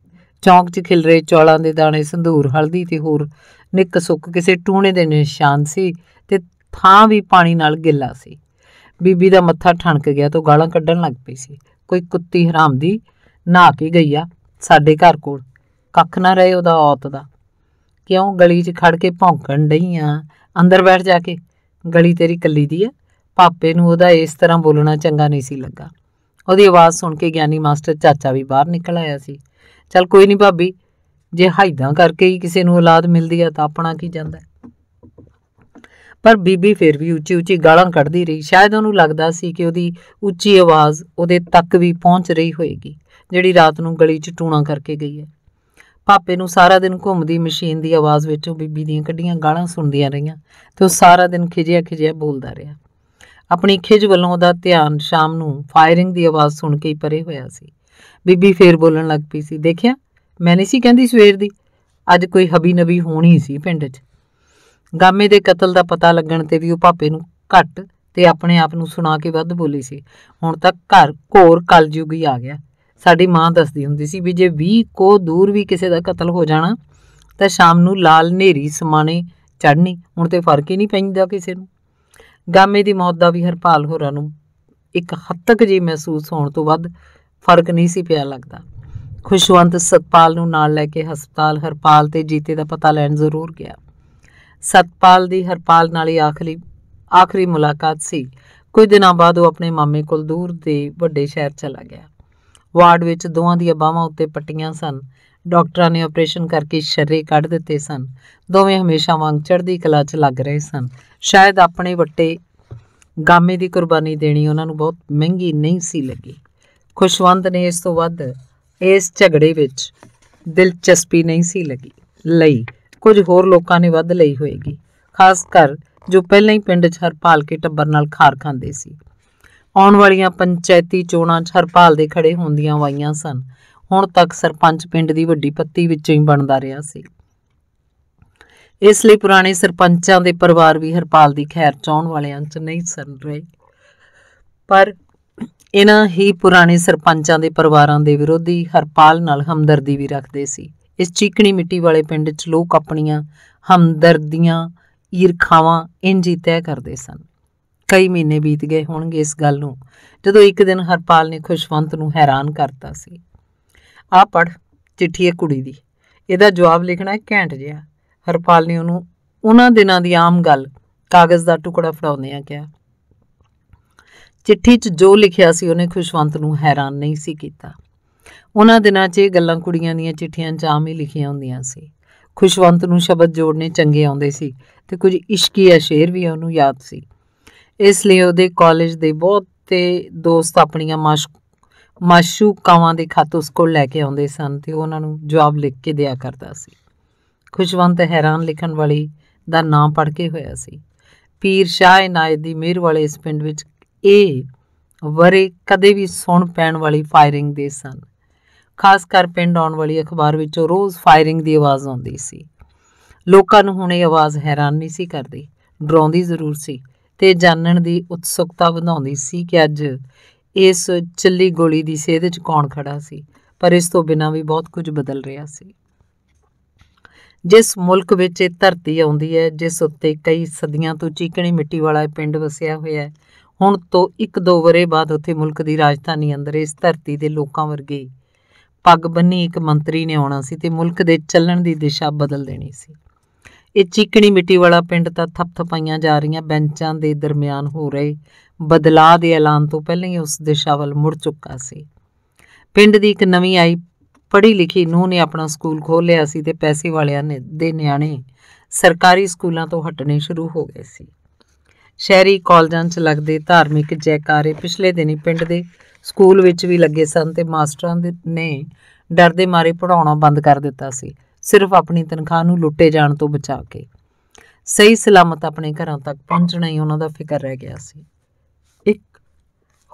ਚੌਂਕ 'ਚ ਖਿਲਰੇ ਚੌਲਾਂ ਦੇ ਦਾਣੇ ਸੰਧੂਰ ਹਲਦੀ ਤੇ ਹੋਰ ਨਿੱਕ ਸੁੱਕ ਕਿਸੇ ਟੂਣੇ ਦੇ ਨਿਸ਼ਾਨ ਸੀ ਤੇ ਥਾਂ ਵੀ ਪਾਣੀ ਨਾਲ ਗਿੱਲਾ ਸੀ ਬੀਬੀ ਦਾ ਮੱਥਾ ਠਣਕ ਗਿਆ ਤੇ ਗਾਲਾਂ ਕੱਢਣ ਲੱਗ ਪਈ ਸੀ ਕੋਈ ਕੁੱਤੀ ਹਰਾਮ ਦੀ ਨਹਾ ਕੇ ਗਈ ਆ ਸਾਡੇ ਘਰ ਕੋਲ ਕੱਖ ਨਾ ਰਹੇ ਉਹਦਾ ਔਤ ਦਾ ਕਿਉਂ ਗਲੀ 'ਚ ਖੜ ਕੇ ਭੌਂਕਣ ਡਈ ਆ ਅੰਦਰ ਬੈਠ ਜਾ ਕੇ ਗਲੀ ਤੇਰੀ ਕੱਲੀ ਦੀ ਆ ਪਾਪੇ ਨੂੰ ਉਹਦਾ ਇਸ ਤਰ੍ਹਾਂ ਬੋਲਣਾ ਚੰਗਾ ਨਹੀਂ ਸੀ ਲੱਗਾ ਉਹਦੀ ਆਵਾਜ਼ ਸੁਣ ਕੇ ਗਿਆਨੀ ਮਾਸਟਰ ਚਾਚਾ ਵੀ ਬਾਹਰ ਨਿਕਲ ਆਇਆ ਸੀ ਚੱਲ ਕੋਈ ਨਹੀਂ ਭਾਬੀ ਜੇ ਹਾਈਦਾ ਕਰਕੇ ਹੀ ਕਿਸੇ ਨੂੰ ਔਲਾਦ ਮਿਲਦੀ ਆ ਤਾਂ ਆਪਣਾ ਕੀ ਜਾਂਦਾ ਪਰ ਬੀਬੀ ਫਿਰ ਵੀ ਉੱਚੀ-ਉੱਚੀ ਗਾਲਾਂ ਕੱਢਦੀ ਰਹੀ ਸ਼ਾਇਦ ਉਹਨੂੰ ਲੱਗਦਾ ਸੀ ਕਿ ਉਹਦੀ ਉੱਚੀ ਆਵਾਜ਼ ਉਹਦੇ ਤੱਕ ਵੀ ਪਹੁੰਚ ਰਹੀ ਹੋਏਗੀ ਜਿਹੜੀ ਰਾਤ ਨੂੰ ਗਲੀ 'ਚ ਟੂਣਾ ਕਰਕੇ ਗਈ ਹੈ ਪਾਪੇ ਨੂੰ ਸਾਰਾ ਦਿਨ ਘੁੰਮਦੀ ਮਸ਼ੀਨ ਦੀ ਆਵਾਜ਼ ਵਿੱਚੋਂ ਬੀਬੀ ਦੀਆਂ ਕੱਢੀਆਂ ਗਾਲਾਂ ਸੁਣਦੀਆਂ ਰਹੀਆਂ ਤੇ ਉਹ ਸਾਰਾ ਦਿਨ ਖਿਜਿਆ-ਖਿਜਿਆ ਬੋਲਦਾ ਰਿਹਾ ਆਪਣੀ ਖਿਜ ਵੱਲੋਂ ਉਹਦਾ ਧਿਆਨ ਸ਼ਾਮ ਨੂੰ ਫਾਇਰਿੰਗ ਦੀ ਆਵਾਜ਼ ਸੁਣ ਕੇ ਹੀ ਪਰੇ ਹੋਇਆ ਸੀ ਬੀਬੀ ਫੇਰ ਬੋਲਣ ਲੱਗ ਪਈ ਸੀ ਦੇਖਿਆ ਮੈਂ ਨਹੀਂ ਸੀ ਕਹਿੰਦੀ ਸਵੇਰ ਦੀ ਅੱਜ ਕੋਈ ਹਬੀ ਨਬੀ ਹੋਣੀ ਸੀ ਪਿੰਡ 'ਚ ਗਾਮੇ ਦੇ ਕਤਲ ਦਾ ਪਤਾ ਲੱਗਣ ਤੇ ਵੀ ਉਹ ਪਾਪੇ ਨੂੰ ਘੱਟ ਤੇ ਆਪਣੇ ਆਪ ਨੂੰ ਸੁਣਾ ਕੇ ਵੱਧ ਬੋਲੀ ਸੀ ਹੁਣ ਤੱਕ ਘਰ ਘੋਰ ਕਲਯੁਗ ਹੀ ਆ ਗਿਆ ਸਾਡੀ ਮਾਂ ਦੱਸਦੀ ਹੁੰਦੀ ਸੀ ਵੀ ਜੇ 20 ਕੋ ਦੂਰ ਵੀ ਕਿਸੇ ਦਾ ਕਤਲ ਹੋ ਜਾਣਾ ਤਾਂ ਸ਼ਾਮ ਨੂੰ ਲਾਲ ਨੇਰੀ ਸਮਾਣੇ ਚੜਨੀ ਹੁਣ ਤੇ ਫਰਕ ਹੀ ਨਹੀਂ ਪੈਂਦਾ ਕਿਸੇ ਨੂੰ ਗਾਮੇ ਦੀ ਮੌਤ ਦਾ ਵੀ ਹਰਪਾਲ ਹੋਰਾਂ ਨੂੰ ਇੱਕ ਹੱਦ ਤੱਕ ਜੀ ਮਹਿਸੂਸ ਹੋਣ ਤੋਂ ਵੱਧ ਫਰਕ ਨਹੀਂ ਸੀ ਪਿਆ ਲੱਗਦਾ ਖੁਸ਼ਵੰਤ ਸਤਪਾਲ ਨੂੰ ਨਾਲ ਲੈ ਕੇ ਹਸਪਤਾਲ ਹਰਪਾਲ ਤੇ ਜੀਤੇ ਦਾ ਪਤਾ ਲੈਣ ਜ਼ਰੂਰ ਗਿਆ ਸਤਪਾਲ ਦੀ ਹਰਪਾਲ ਨਾਲ ਹੀ ਆਖਰੀ ਆਖਰੀ ਮੁਲਾਕਾਤ ਸੀ ਕੁਝ ਦਿਨਾਂ ਬਾਅਦ ਉਹ ਆਪਣੇ ਮਾਮੇ ਕੋਲ ਦੂਰ ਦੇ ਵੱਡੇ ਸ਼ਹਿਰ ਚਲਾ ਗਿਆ ਵਾਰਡ ਵਿੱਚ ਦੋਹਾਂ ਦੀਆਂ ਬਾਹਾਂ ਉੱਤੇ ਪੱਟੀਆਂ ਸਨ ਡਾਕਟਰਾਂ ਨੇ ਆਪਰੇਸ਼ਨ ਕਰਕੇ ਸ਼ਰੇ ਕੱਢ ਦਿੱਤੇ ਸਨ ਦੋਵੇਂ ਹਮੇਸ਼ਾ ਵਾਂਗ ਚੜ੍ਹਦੀ ਕਲਾ 'ਚ ਲੱਗ ਰਹੇ ਸਨ ਸ਼ਾਇਦ ਆਪਣੇ ਵੱਟੇ ਗਾਮੇ ਦੀ ਕੁਰਬਾਨੀ ਦੇਣੀ ਉਹਨਾਂ ਨੂੰ ਬਹੁਤ ਮਹਿੰਗੀ ਨਹੀਂ ਸੀ ਲੱਗੀ ਖੁਸ਼ਵੰਤ ਨੇ ਇਸ ਤੋਂ ਵੱਧ ਇਸ ਝਗੜੇ ਵਿੱਚ ਦਿਲਚਸਪੀ ਨਹੀਂ ਸੀ ਲੱਗੀ ਲਈ ਕੁਝ ਹੋਰ ਲੋਕਾਂ ਨੇ ਵੱਧ ਲਈ ਹੋਏਗੀ ਖਾਸ ਕਰ ਜੋ ਪਹਿਲਾਂ ਹੀ ਪਿੰਡ 'ਚ ਹਰਪਾਲ ਕੇ ਟੱਬਰ ਨਾਲ ਖਾਰ ਖਾਂਦੇ ਸੀ ਆਉਣ ਵਾਲੀਆਂ ਪੰਚਾਇਤੀ ਚੋਣਾਂ 'ਚ ਹਰਪਾਲ ਦੇ ਖੜੇ ਹੁੰਦੀਆਂ ਵਾਈਆਂ ਸਨ ਹੁਣ ਤੱਕ ਸਰਪੰਚ ਪਿੰਡ ਦੀ ਵੱਡੀ ਪੱਤੀ ਵਿੱਚੋਂ ਹੀ ਬਣਦਾ ਰਿਹਾ ਸੀ ਇਸ ਲਈ ਪੁਰਾਣੇ ਸਰਪੰਚਾਂ ਦੇ ਪਰਿਵਾਰ ਵੀ ਹਰਪਾਲ ਦੀ ਖੈਰ ਚਾਹਣ ਵਾਲਿਆਂ 'ਚ ਨਹੀਂ ਸਨ ਰਹੇ ਪਰ ਇਹਨਾਂ ਹੀ ਪੁਰਾਣੇ ਸਰਪੰਚਾਂ ਦੇ ਪਰਿਵਾਰਾਂ ਦੇ ਵਿਰੋਧੀ ਹਰਪਾਲ ਨਾਲ ਹਮਦਰਦੀ ਵੀ ਰੱਖਦੇ ਸੀ ਇਸ ਚੀਕਣੀ ਮਿੱਟੀ ਵਾਲੇ ਪਿੰਡ 'ਚ ਲੋਕ ਆਪਣੀਆਂ ਹਮਦਰਦੀਆਂ ਈਰਖਾਵਾਂ ਇੰਜ ਹੀ ਤੈਅ ਕਰਦੇ ਸਨ ਕਈ ਮਹੀਨੇ ਬੀਤ ਗਏ ਹੋਣਗੇ ਇਸ ਗੱਲ ਨੂੰ ਜਦੋਂ ਇੱਕ ਦਿਨ ਹਰਪਾਲ ਨੇ ਖੁਸ਼ਵੰਤ ਨੂੰ ਹੈਰਾਨ ਕਰਤਾ ਸੀ ਆ ਪੜ ਚਿੱਠੀ ਹੈ ਕੁੜੀ ਦੀ ਇਹਦਾ ਜਵਾਬ ਲਿਖਣਾ ਹੈ ਘੈਂਟ ਜਿਹਾ ਹਰਪਾਲ ਨੇ ਉਹਨੂੰ ਉਹਨਾਂ ਦਿਨਾਂ ਦੀ ਆਮ ਗੱਲ ਕਾਗਜ਼ ਦਾ ਟੁਕੜਾ ਫੜਾਉਂਦਿਆਂ ਕਿਹਾ ਚਿੱਠੀ 'ਚ ਜੋ ਲਿਖਿਆ ਸੀ ਉਹਨੇ ਖੁਸ਼ਵੰਤ ਨੂੰ ਹੈਰਾਨ ਨਹੀਂ ਸੀ ਕੀਤਾ ਉਹਨਾਂ ਦਿਨਾਂ 'ਚ ਇਹ ਗੱਲਾਂ ਕੁੜੀਆਂ ਦੀਆਂ ਚਿੱਠੀਆਂ 'ਚ ਆਮ ਹੀ ਲਿਖੀਆਂ ਹੁੰਦੀਆਂ ਸੀ ਖੁਸ਼ਵੰਤ ਨੂੰ ਸ਼ਬਦ ਜੋੜਨੇ ਚੰਗੇ ਆਉਂਦੇ ਸੀ ਤੇ ਕੁਝ ਇਸ਼ਕੀਆ ਸ਼ੇਰ ਵੀ ਉਹਨੂੰ ਯਾਦ ਸੀ ਇਸ ਲਈ ਉਹਦੇ ਕਾਲਜ ਦੇ ਬਹੁਤ ਤੇ ਦੋਸਤ ਆਪਣੀਆਂ ਮਾਸ਼ੂਕਾਵਾਂ ਦੇ ਖਤ ਉਸ ਕੋਲ ਲੈ ਕੇ ਆਉਂਦੇ ਸਨ ਤੇ ਉਹਨਾਂ ਨੂੰ ਜਵਾਬ ਲਿਖ ਕੇ ਦਿਆ ਕਰਦਾ ਸੀ ਖੁਸ਼ਵੰਤ ਹੈਰਾਨ ਲਿਖਣ ਵਾਲੀ ਦਾ ਨਾਮ ਪੜ੍ਹ ਕੇ ਹੋਇਆ ਸੀ ਪੀਰ ਸ਼ਾਹ ਇਨਾਇਤ ਦੀ ਮਿਹਰ ਵਾਲੇ ਇਸ ਪਿੰਡ ਵਿੱਚ ਇਹ ਵਰੇ ਕਦੇ ਵੀ ਸੁਣ ਪੈਣ ਵਾਲੀ ਫਾਇਰਿੰਗ ਦੇ ਸਨ ਖਾਸ ਕਰ ਪਿੰਡ ਆਉਣ ਵਾਲੀ ਅਖਬਾਰ ਵਿੱਚੋਂ ਰੋਜ਼ ਫਾਇਰਿੰਗ ਦੀ ਆਵਾਜ਼ ਆਉਂਦੀ ਸੀ ਲੋਕਾਂ ਨੂੰ ਹੁਣ ਇਹ ਆਵਾਜ਼ ਹੈਰਾਨ ਨਹੀਂ ਸੀ ਕਰਦੀ ਡਰਾਉਂਦੀ ਜ਼ਰੂਰ ਸੀ ਤੇ ਜਾਣਨ ਦੀ ਉਤਸੁਕਤਾ ਵਧਾਉਂਦੀ ਸੀ ਕਿ ਅੱਜ ਇਸ ਚੱਲੀ ਗੋਲੀ ਦੀ ਸੇਧ 'ਚ ਕੌਣ ਖੜਾ ਸੀ ਪਰ ਇਸ ਤੋਂ ਬਿਨਾਂ ਵੀ ਬਹੁਤ ਕੁਝ ਬਦਲ ਰਿਹਾ ਸੀ ਜਿਸ ਮੁਲਕ ਵਿੱਚ ਇਹ ਧਰਤੀ ਆਉਂਦੀ ਹੈ ਜਿਸ ਉੱਤੇ ਕਈ ਸਦੀਆਂ ਤੋਂ ਚੀਕਣੀ ਮਿੱਟੀ ਵਾਲਾ ਇਹ ਪਿੰਡ ਵਸਿਆ ਹੋਇਆ ਹੈ ਹੁਣ ਤੋਂ ਇੱਕ ਦੋ ਵਰੇ ਬਾਅਦ ਉੱਥੇ ਮੁਲਕ ਦੀ ਰਾਜਧਾਨੀ ਅੰਦਰ ਇਸ ਧਰਤੀ ਦੇ ਲੋਕਾਂ ਵਰਗੇ ਪੱਗ ਬੰਨੀ ਇੱਕ ਮੰਤਰੀ ਨੇ ਆਉਣਾ ਸੀ ਤੇ ਮੁਲਕ ਦੇ ਚੱਲਣ ਦੀ ਦਿਸ਼ਾ ਬਦਲ ਦੇਣੀ ਸੀ ਇਹ ਚੀਕਣੀ ਮਿੱਟੀ ਵਾਲਾ ਪਿੰਡ ਤਾਂ ਥਪਥਪਾਈਆਂ ਜਾ ਰਹੀਆਂ ਬੈਂਚਾਂ ਦੇ ਦਰਮਿਆਨ ਹੋ ਰਹੇ ਬਦਲਾਅ ਦੇ ਐਲਾਨ ਤੋਂ ਪਹਿਲਾਂ ਹੀ ਉਸ ਦਿਸ਼ਾ ਵੱਲ ਮੁੜ ਚੁੱਕਾ ਸੀ ਪਿੰਡ ਦੀ ਇੱਕ ਨਵੀਂ ਆਈ ਪੜ੍ਹੀ ਲਿਖੀ ਨੂੰ ਨੇ ਆਪਣਾ ਸਕੂਲ ਖੋਲ ਲਿਆ ਸੀ ਤੇ ਪੈਸੇ ਵਾਲਿਆਂ ਨੇ ਦੇ ਨਿਆਣੇ ਸਰਕਾਰੀ ਸਕੂਲਾਂ ਤੋਂ ਹਟਣੇ ਸ਼ੁਰੂ ਹੋ ਗਏ ਸੀ ਸ਼ਹਿਰੀ ਕਾਲਜਾਂ 'ਚ ਲੱਗਦੇ ਧਾਰਮਿਕ ਜੈਕਾਰੇ ਪਿਛਲੇ ਦਿਨੀ ਪਿੰਡ ਦੇ ਸਕੂਲ ਵਿੱਚ ਵੀ ਲੱਗੇ ਸਨ ਤੇ ਮਾਸਟਰਾਂ ਨੇ ਡਰ ਦੇ ਮਾਰੇ ਪੜਾਉਣਾ ਬੰਦ ਕਰ ਦਿੱਤਾ ਸੀ ਸਿਰਫ ਆਪਣੀ ਤਨਖਾਹ ਨੂੰ ਲੁੱਟੇ ਜਾਣ ਤੋਂ ਬਚਾ ਕੇ ਸਹੀ ਸਲਾਮਤ ਆਪਣੇ ਘਰਾਂ ਤੱਕ ਪਹੁੰਚਣਾ ਹੀ ਉਹਨਾਂ ਦਾ ਫਿਕਰ ਰਹਿ ਗਿਆ ਸੀ ਇੱਕ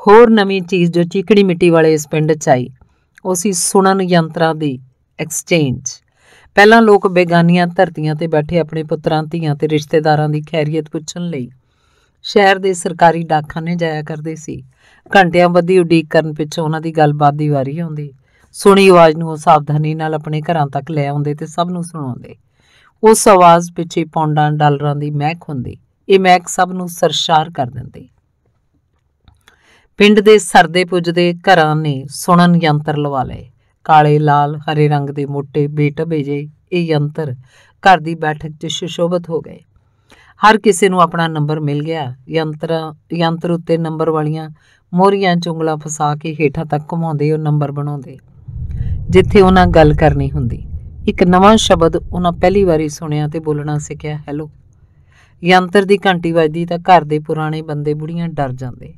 ਹੋਰ ਨਵੀਂ ਚੀਜ਼ ਜੋ ਚੀਕੜੀ ਮਿੱਟੀ ਵਾਲੇ ਇਸ ਪਿੰਡ 'ਚ ਆਈ ਉਹ ਸੀ ਸੁਣਨ ਯੰਤਰਾਂ ਦੀ ਐਕਸਚੇਂਜ ਪਹਿਲਾਂ ਲੋਕ ਬੇਗਾਨੀਆਂ ਧਰਤੀਆਂ ਤੇ ਬੈਠੇ ਆਪਣੇ ਪੁੱਤਰਾਂ ਧੀਆਂ ਤੇ ਰਿਸ਼ਤੇਦਾਰਾਂ ਦੀ ਖੈਰੀਅਤ ਪੁੱਛਣ ਲਈ ਸ਼ਹਿਰ ਦੇ ਸਰਕਾਰੀ ਡਾਕਾਂ ਨੇ ਜਾਇਆ ਕਰਦੇ ਸੀ ਘੰਟਿਆਂ ਬੱਧੀ ਉਡੀਕ ਕਰਨ ਪਿੱਛੋਂ ਉਹਨਾਂ ਦੀ ਗੱਲਬਾਤ ਦੀ ਵਾਰੀ ਆਉਂਦੀ ਸੁਣੀ ਆਵਾਜ਼ ਨੂੰ ਉਹ ਸਾਵਧਾਨੀ ਨਾਲ ਆਪਣੇ ਘਰਾਂ ਤੱਕ ਲੈ ਆਉਂਦੇ ਤੇ ਸਭ ਨੂੰ ਸੁਣਾਉਂਦੇ ਉਸ ਆਵਾਜ਼ ਪਿੱਛੇ ਪੌਂਡਾਂ ਡਾਲਰਾਂ ਦੀ ਮਹਿਕ ਹੁੰਦੀ ਇਹ ਮਹਿਕ ਸਭ ਨੂੰ ਸਰਸ਼ਾਰ ਕਰ ਦਿੰਦੀ ਪਿੰਡ ਦੇ ਸਰਦੇ ਪੁੱਜਦੇ ਘਰਾਂ ਨੇ ਸੁਣਨ ਯੰਤਰ ਲਵਾ ਲਏ ਕਾਲੇ ਲਾਲ ਹਰੇ ਰੰਗ ਦੇ ਮੋਟੇ ਬੇਟਬੇ ਜੇ ਇਹ ਯੰਤਰ ਘਰ ਦੀ ਬੈਠਕ 'ਚ ਸ਼ਿਸ਼ੋਭਤ ਹੋ ਗਏ ਹਰ ਕਿਸੇ ਨੂੰ ਆਪਣਾ ਨੰਬਰ ਮਿਲ ਗਿਆ ਯੰਤਰ ਯੰਤਰ ਉੱਤੇ ਨੰਬਰ ਵਾਲੀਆਂ ਮੋਰੀਆਂ ਚੁੰਗਲਾ ਫਸਾ ਕੇ ਹੀਠਾ ਤੱਕ ਘੁਮਾਉਂਦੇ ਉਹ ਨੰਬਰ ਬਣਾਉਂਦੇ ਜਿੱਥੇ ਉਹਨਾਂ ਗੱਲ ਕਰਨੀ ਹੁੰਦੀ ਇੱਕ ਨਵਾਂ ਸ਼ਬਦ ਉਹਨਾਂ ਪਹਿਲੀ ਵਾਰੀ ਸੁਣਿਆ ਤੇ ਬੋਲਣਾ ਸਿੱਖਿਆ ਹੈਲੋ ਯੰਤਰ ਦੀ ਘੰਟੀ ਵੱਜਦੀ ਤਾਂ ਘਰ ਦੇ ਪੁਰਾਣੇ ਬੰਦੇ ਬੁੜੀਆਂ ਡਰ ਜਾਂਦੇ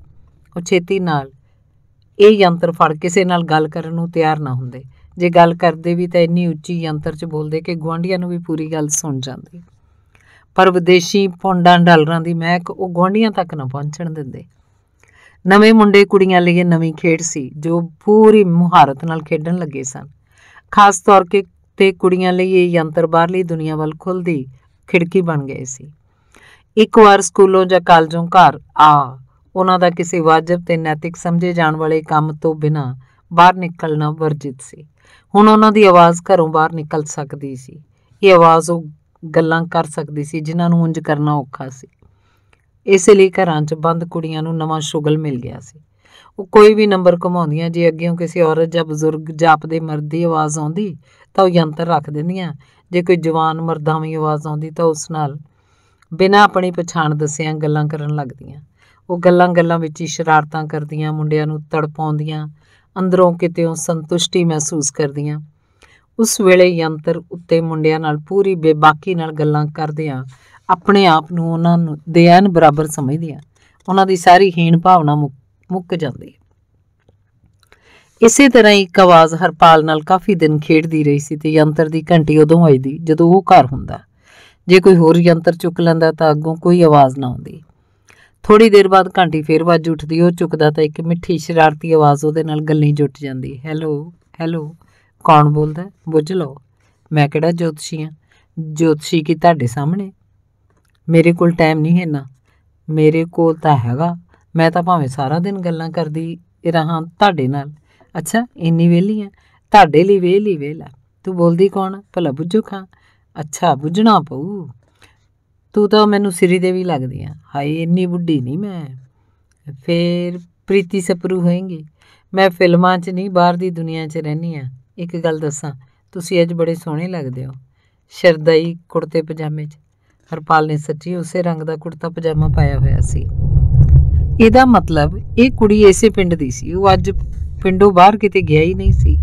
ਉਹ ਛੇਤੀ ਨਾਲ ਇਹ ਯੰਤਰ ਫੜ ਕਿਸੇ ਨਾਲ ਗੱਲ ਕਰਨ ਨੂੰ ਤਿਆਰ ਨਾ ਹੁੰਦੇ ਜੇ ਗੱਲ ਕਰਦੇ ਵੀ ਤਾਂ ਇੰਨੀ ਉੱਚੀ ਯੰਤਰ 'ਚ ਬੋਲਦੇ ਕਿ ਗਵਾਂਡੀਆਂ ਨੂੰ ਵੀ ਪੂਰੀ ਗੱਲ ਸੁਣ ਜਾਂਦੀ ਪਰ ਵਿਦੇਸ਼ੀ ਪੌਂਡਾਂ ਡਾਲਰਾਂ ਦੀ ਮਹਿਕ ਉਹ ਗਵਾਂਡੀਆਂ ਤੱਕ ਨਾ ਪਹੁੰਚਣ ਦਿੰਦੇ ਨਵੇਂ ਮੁੰਡੇ ਕੁੜੀਆਂ ਲਈ ਇਹ ਨਵੀਂ ਖੇਡ ਸੀ ਜੋ ਪੂਰੀ ਮੁਹਾਰਤ ਨਾਲ ਖੇਡਣ ਲੱਗੇ ਸਨ ਖਾਸ ਤੌਰ ਤੇ ਕੁੜੀਆਂ ਲਈ ਇਹ ਯੰਤਰ ਬਾਹਰਲੀ ਦੁਨੀਆ ਵੱਲ ਖੁੱਲਦੀ ਖਿੜਕੀ ਬਣ ਗਏ ਸੀ ਇੱਕ ਵਾਰ ਸਕੂਲੋਂ ਜਾਂ ਕਾਲਜੋਂ ਘਰ ਆ ਉਹਨਾਂ ਦਾ ਕਿਸੇ ਵਾਜਬ ਤੇ ਨੈਤਿਕ ਸਮਝੇ ਜਾਣ ਵਾਲੇ ਕੰਮ ਤੋਂ ਬਿਨਾਂ ਬਾਹਰ ਨਿਕਲਣਾ ਵਰਜਿਤ ਸੀ ਹੁਣ ਉਹਨਾਂ ਦੀ ਆਵਾਜ਼ ਘਰੋਂ ਬਾਹਰ ਨਿਕਲ ਸਕਦੀ ਸੀ ਇਹ ਆਵਾਜ਼ ਉਹ ਗੱਲਾਂ ਕਰ ਸਕਦੀ ਸੀ ਜਿਨ੍ਹਾਂ ਨੂੰ ਉਂਝ ਕਰਨਾ ਔਖਾ ਸੀ ਇਸੇ ਲਈ ਘਰਾਂ 'ਚ ਬੰਦ ਕੁੜੀਆਂ ਨੂੰ ਨਵਾਂ ਸ਼ੁਗਲ ਮਿਲ ਗਿਆ ਸੀ ਉਹ ਕੋਈ ਵੀ ਨੰਬਰ ਘਮਾਉਂਦੀਆਂ ਜੇ ਅੱਗਿਓਂ ਕਿਸੇ ਔਰਤ ਜਾਂ ਬਜ਼ੁਰਗ ਜਾਪਦੇ ਮਰਦ ਦੀ ਆਵਾਜ਼ ਆਉਂਦੀ ਤਾਂ ਉਹ ਯੰਤਰ ਰੱਖ ਦਿੰਦੀਆਂ ਜੇ ਕੋਈ ਜਵਾਨ ਮਰਦਾਂ ਵੀ ਆਵਾਜ਼ ਆਉਂਦੀ ਤਾਂ ਉਸ ਨਾਲ ਬਿਨਾਂ ਆਪਣੀ ਪਛਾਣ ਦੱਸਿਆਂ ਗੱਲਾਂ ਕਰਨ ਲੱਗਦੀਆਂ ਉਹ ਗੱਲਾਂ-ਗੱਲਾਂ ਵਿੱਚ ਹੀ ਸ਼ਰਾਰਤਾਂ ਕਰਦੀਆਂ ਮੁੰਡਿਆਂ ਨੂੰ ਤੜਪਾਉਂਦੀਆਂ ਅੰਦਰੋਂ ਕਿਤੇੋਂ ਸੰਤੁਸ਼ਟੀ ਮਹਿਸੂਸ ਕਰਦੀਆਂ ਉਸ ਵੇਲੇ ਯੰਤਰ ਉੱਤੇ ਮੁੰਡਿਆਂ ਨਾਲ ਪੂਰੀ ਬੇਬਾਕੀ ਨਾਲ ਗੱਲਾਂ ਕਰਦਿਆਂ ਆਪਣੇ ਆਪ ਨੂੰ ਉਹਨਾਂ ਨੂੰ ਦੇਨ ਬਰਾਬਰ ਸਮਝਦੇ ਆ ਉਹਨਾਂ ਦੀ ਸਾਰੀ ਹੀਣ ਭਾਵਨਾ ਮੁੱਕ ਜਾਂਦੀ ਹੈ ਇਸੇ ਤਰ੍ਹਾਂ ਇੱਕ ਆਵਾਜ਼ ਹਰਪਾਲ ਨਾਲ ਕਾਫੀ ਦਿਨ ਖੇਡਦੀ ਰਹੀ ਸੀ ਤੇ ਯੰਤਰ ਦੀ ਘੰਟੀ ਉਦੋਂ ਵੱਜਦੀ ਜਦੋਂ ਉਹ ਘਰ ਹੁੰਦਾ ਜੇ ਕੋਈ ਹੋਰ ਯੰਤਰ ਚੁੱਕ ਲੈਂਦਾ ਤਾਂ ਅੱਗੋਂ ਕੋਈ ਆਵਾਜ਼ ਨਾ ਆਉਂਦੀ ਥੋੜੀ ਦੇਰ ਬਾਅਦ ਘੰਟੀ ਫੇਰ ਵੱਜ ਉੱਠਦੀ ਉਹ ਚੁੱਕਦਾ ਤਾਂ ਇੱਕ ਮਿੱਠੀ ਸ਼ਰਾਰਤੀ ਆਵਾਜ਼ ਉਹਦੇ ਨਾਲ ਗੱਲਾਂ ਜੁੱਟ ਜਾਂਦੀ ਹੈਲੋ ਹੈਲੋ ਕੌਣ ਬੋਲਦਾ ਬੁੱਝ ਲਓ ਮੈਂ ਕਿਹੜਾ ਜੋਤਸ਼ੀ ਆ ਜੋਤਸ਼ੀ ਕੀ ਤੁਹਾਡੇ ਸਾਹਮਣੇ ਮੇਰੇ ਕੋਲ ਟਾਈਮ ਨਹੀਂ ਹੈ ਨਾ ਮੇਰੇ ਕੋਲ ਤਾਂ ਹੈਗਾ ਮੈਂ ਤਾਂ ਭਾਵੇਂ ਸਾਰਾ ਦਿਨ ਗੱਲਾਂ ਕਰਦੀ ਰਹਾ ਤੁਹਾਡੇ ਨਾਲ ਅੱਛਾ ਇੰਨੀ ਵੇਲੀ ਆ ਤੁਹਾਡੇ ਲਈ ਵੇਲੀ ਵੇਲਾ ਤੂੰ ਬੋਲਦੀ ਕੌਣ ਭਲਾ ਬੁੱਝੂ ਖਾਂ ਅੱਛਾ ਬੁੱਝਣਾ ਪਊ ਤੂੰ ਤਾਂ ਮੈਨੂੰ ਸਿਰੀ ਦੇ ਵੀ ਲੱਗਦੀ ਆ ਹਾਏ ਇੰਨੀ ਬੁੱਢੀ ਨਹੀਂ ਮੈਂ ਫੇਰ ਪ੍ਰੀਤੀ ਸਪਰੂ ਹੋਏਗੀ ਮੈਂ ਫਿਲਮਾਂ 'ਚ ਨਹੀਂ ਬਾਹਰ ਦੀ ਦੁਨੀਆ 'ਚ ਰਹਿਨੀ ਆ ਇੱਕ ਗੱਲ ਦੱਸਾਂ ਤੁਸੀਂ ਅੱਜ ਬੜੇ ਸੋਹਣੇ ਲੱਗਦੇ ਹੋ ਸ਼ਰਦਾਈ ਕੁੜਤੇ ਪਜਾਮੇ 'ਚ ਹਰਪਾਲ ਨੇ ਸੱਚੀ ਉਸੇ ਰੰਗ ਦਾ ਕੁੜਤਾ ਪਜਾਮਾ ਪਾਇਆ ਹੋਇਆ ਸੀ ਇਹਦਾ ਮਤਲਬ ਇਹ ਕੁੜੀ ਇਸੇ ਪਿੰਡ ਦੀ ਸੀ ਉਹ ਅੱਜ ਪਿੰਡੋਂ ਬਾਹਰ ਕਿਤੇ ਗਿਆ ਹੀ ਨਹੀਂ ਸੀ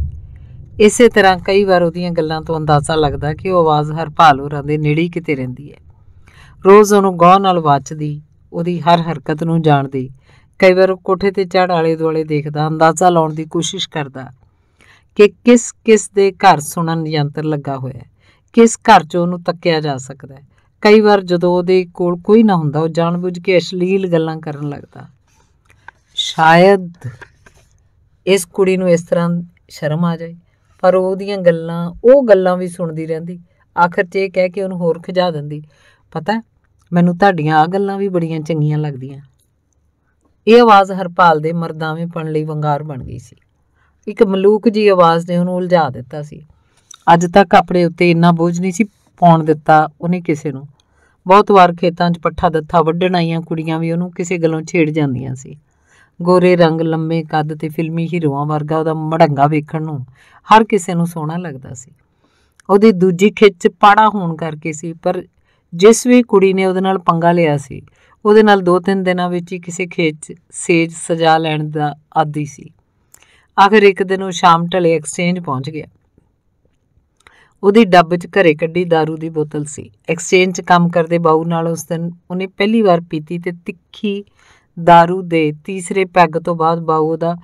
ਇਸੇ ਤਰ੍ਹਾਂ ਕਈ ਵਾਰ ਉਹਦੀਆਂ ਗੱਲਾਂ ਤੋਂ ਅੰਦਾਜ਼ਾ ਲੱਗਦਾ ਕਿ ਉਹ ਆਵਾਜ਼ ਹਰਪਾਲ ਹੋਰਾਂ ਦੇ ਨੇੜੇ ਕਿਤੇ ਰਹਿੰਦੀ ਹੈ ਰੋਜ਼ ਉਹਨੂੰ ਗੌਰ ਨਾਲ ਵਾਚਦੀ ਉਹਦੀ ਹਰ ਹਰਕਤ ਨੂੰ ਜਾਣਦੀ ਕਈ ਵਾਰ ਉਹ ਕੋਠੇ ਤੇ ਚੜ ਆਲੇ ਦੁਆਲੇ ਦੇਖਦਾ ਅੰਦਾਜ਼ਾ ਲਾਉਣ ਦੀ ਕੋਸ਼ਿਸ਼ ਕਰਦਾ ਕਿ ਕਿਸ ਕਿਸ ਦੇ ਘਰ ਸੁਣਨ ਯੰਤਰ ਲੱਗਾ ਹੋਇਆ ਹੈ ਕਿਸ ਘਰ 'ਚ ਉਹਨੂੰ ਤੱਕਿਆ ਜਾ ਸਕਦਾ ਹੈ ਕਈ ਵਾਰ ਜਦੋਂ ਉਹਦੇ ਕੋਲ ਕੋਈ ਨਾ ਹੁੰਦਾ ਉਹ ਜਾਣਬੁੱਝ ਕੇ ਅਸ਼ਲੀਲ ਗੱਲਾਂ ਕਰਨ ਲੱਗਦਾ ਸ਼ਾਇਦ ਇਸ ਕੁੜੀ ਨੂੰ ਇਸ ਤਰ੍ਹਾਂ ਸ਼ਰਮ ਆ ਜਾਏ ਪਰ ਉਹਦੀਆਂ ਗੱਲਾਂ ਉਹ ਗੱਲਾਂ ਵੀ ਸੁਣਦੀ ਰਹਿੰਦੀ ਆਖਰ 'ਚ ਇਹ ਕਹਿ ਕੇ ਉਹਨੂੰ ਹੋਰ ਖਿਜਾ ਦਿੰਦੀ ਪਤਾ ਮੈਨੂੰ ਤੁਹਾਡੀਆਂ ਆ ਗੱਲਾਂ ਵੀ ਬੜੀਆਂ ਚੰਗੀਆਂ ਲੱਗਦੀਆਂ ਇਹ ਆਵਾਜ਼ ਹਰਪਾਲ ਦੇ ਪਣ ਲਈ ਵੰਗਾਰ ਬਣ ਗਈ ਸੀ ਇੱਕ ਮਲੂਕ ਜੀ ਆਵਾਜ਼ ਨੇ ਉਹਨੂੰ ਉਲਝਾ ਦਿੱਤਾ ਸੀ ਅੱਜ ਤੱਕ ਆਪਣੇ ਉੱਤੇ ਇੰਨਾ ਬੋਝ ਨਹੀਂ ਸੀ ਪਾਉਣ ਦਿੱਤਾ ਉਹਨੇ ਕਿਸੇ ਨੂੰ ਬਹੁਤ ਵਾਰ ਖੇਤਾਂ 'ਚ ਪੱਠਾ ਦੱਥਾ ਵੱਢਣ ਆਈਆਂ ਕੁੜੀਆਂ ਵੀ ਉਹਨੂੰ ਕਿਸੇ ਗੱਲੋਂ ਛੇੜ ਜਾਂਦੀਆਂ ਸੀ ਗੋਰੇ ਰੰਗ ਲੰਮੇ ਕੱਦ ਤੇ ਫਿਲਮੀ ਹੀਰੋਆਂ ਵਰਗਾ ਉਹਦਾ ਮੜੰਗਾ ਵੇਖਣ ਨੂੰ ਹਰ ਕਿਸੇ ਨੂੰ ਸੋਹਣਾ ਲੱਗਦਾ ਸੀ ਉਹਦੀ ਦੂਜੀ ਖਿੱਚ ਪਾੜਾ ਹੋਣ ਕਰਕੇ ਸੀ ਪਰ ਜਿਸ ਵੀ ਕੁੜੀ ਨੇ ਉਹਦੇ ਨਾਲ ਪੰਗਾ ਲਿਆ ਸੀ ਉਹਦੇ ਨਾਲ 2-3 ਦਿਨਾਂ ਵਿੱਚ ਹੀ ਕਿਸੇ ਖੇਤ ਸੇਜ ਸਜਾ ਲੈਣ ਦਾ ਆਦੀ ਸੀ ਆਖਰ ਇੱਕ ਦਿਨ ਉਹ ਸ਼ਾਮ ਢਲੇ ਐਕਸਚੇਂਜ ਪਹੁੰਚ ਗਿਆ ਉਹਦੀ ਡੱਬ 'ਚ ਘਰੇ ਕੱਢੀ दारू ਦੀ ਬੋਤਲ ਸੀ ਐਕਸਚੇਂਜ 'ਚ ਕੰਮ ਕਰਦੇ ਬਾਊ ਨਾਲ ਉਸ ਦਿਨ ਉਹਨੇ ਪਹਿਲੀ ਵਾਰ ਪੀਤੀ ਤੇ ਤਿੱਖੀ दारू ਦੇ ਤੀਸਰੇ ਪੈਗ ਤੋਂ ਬਾਅਦ ਬਾਊ ਦਾ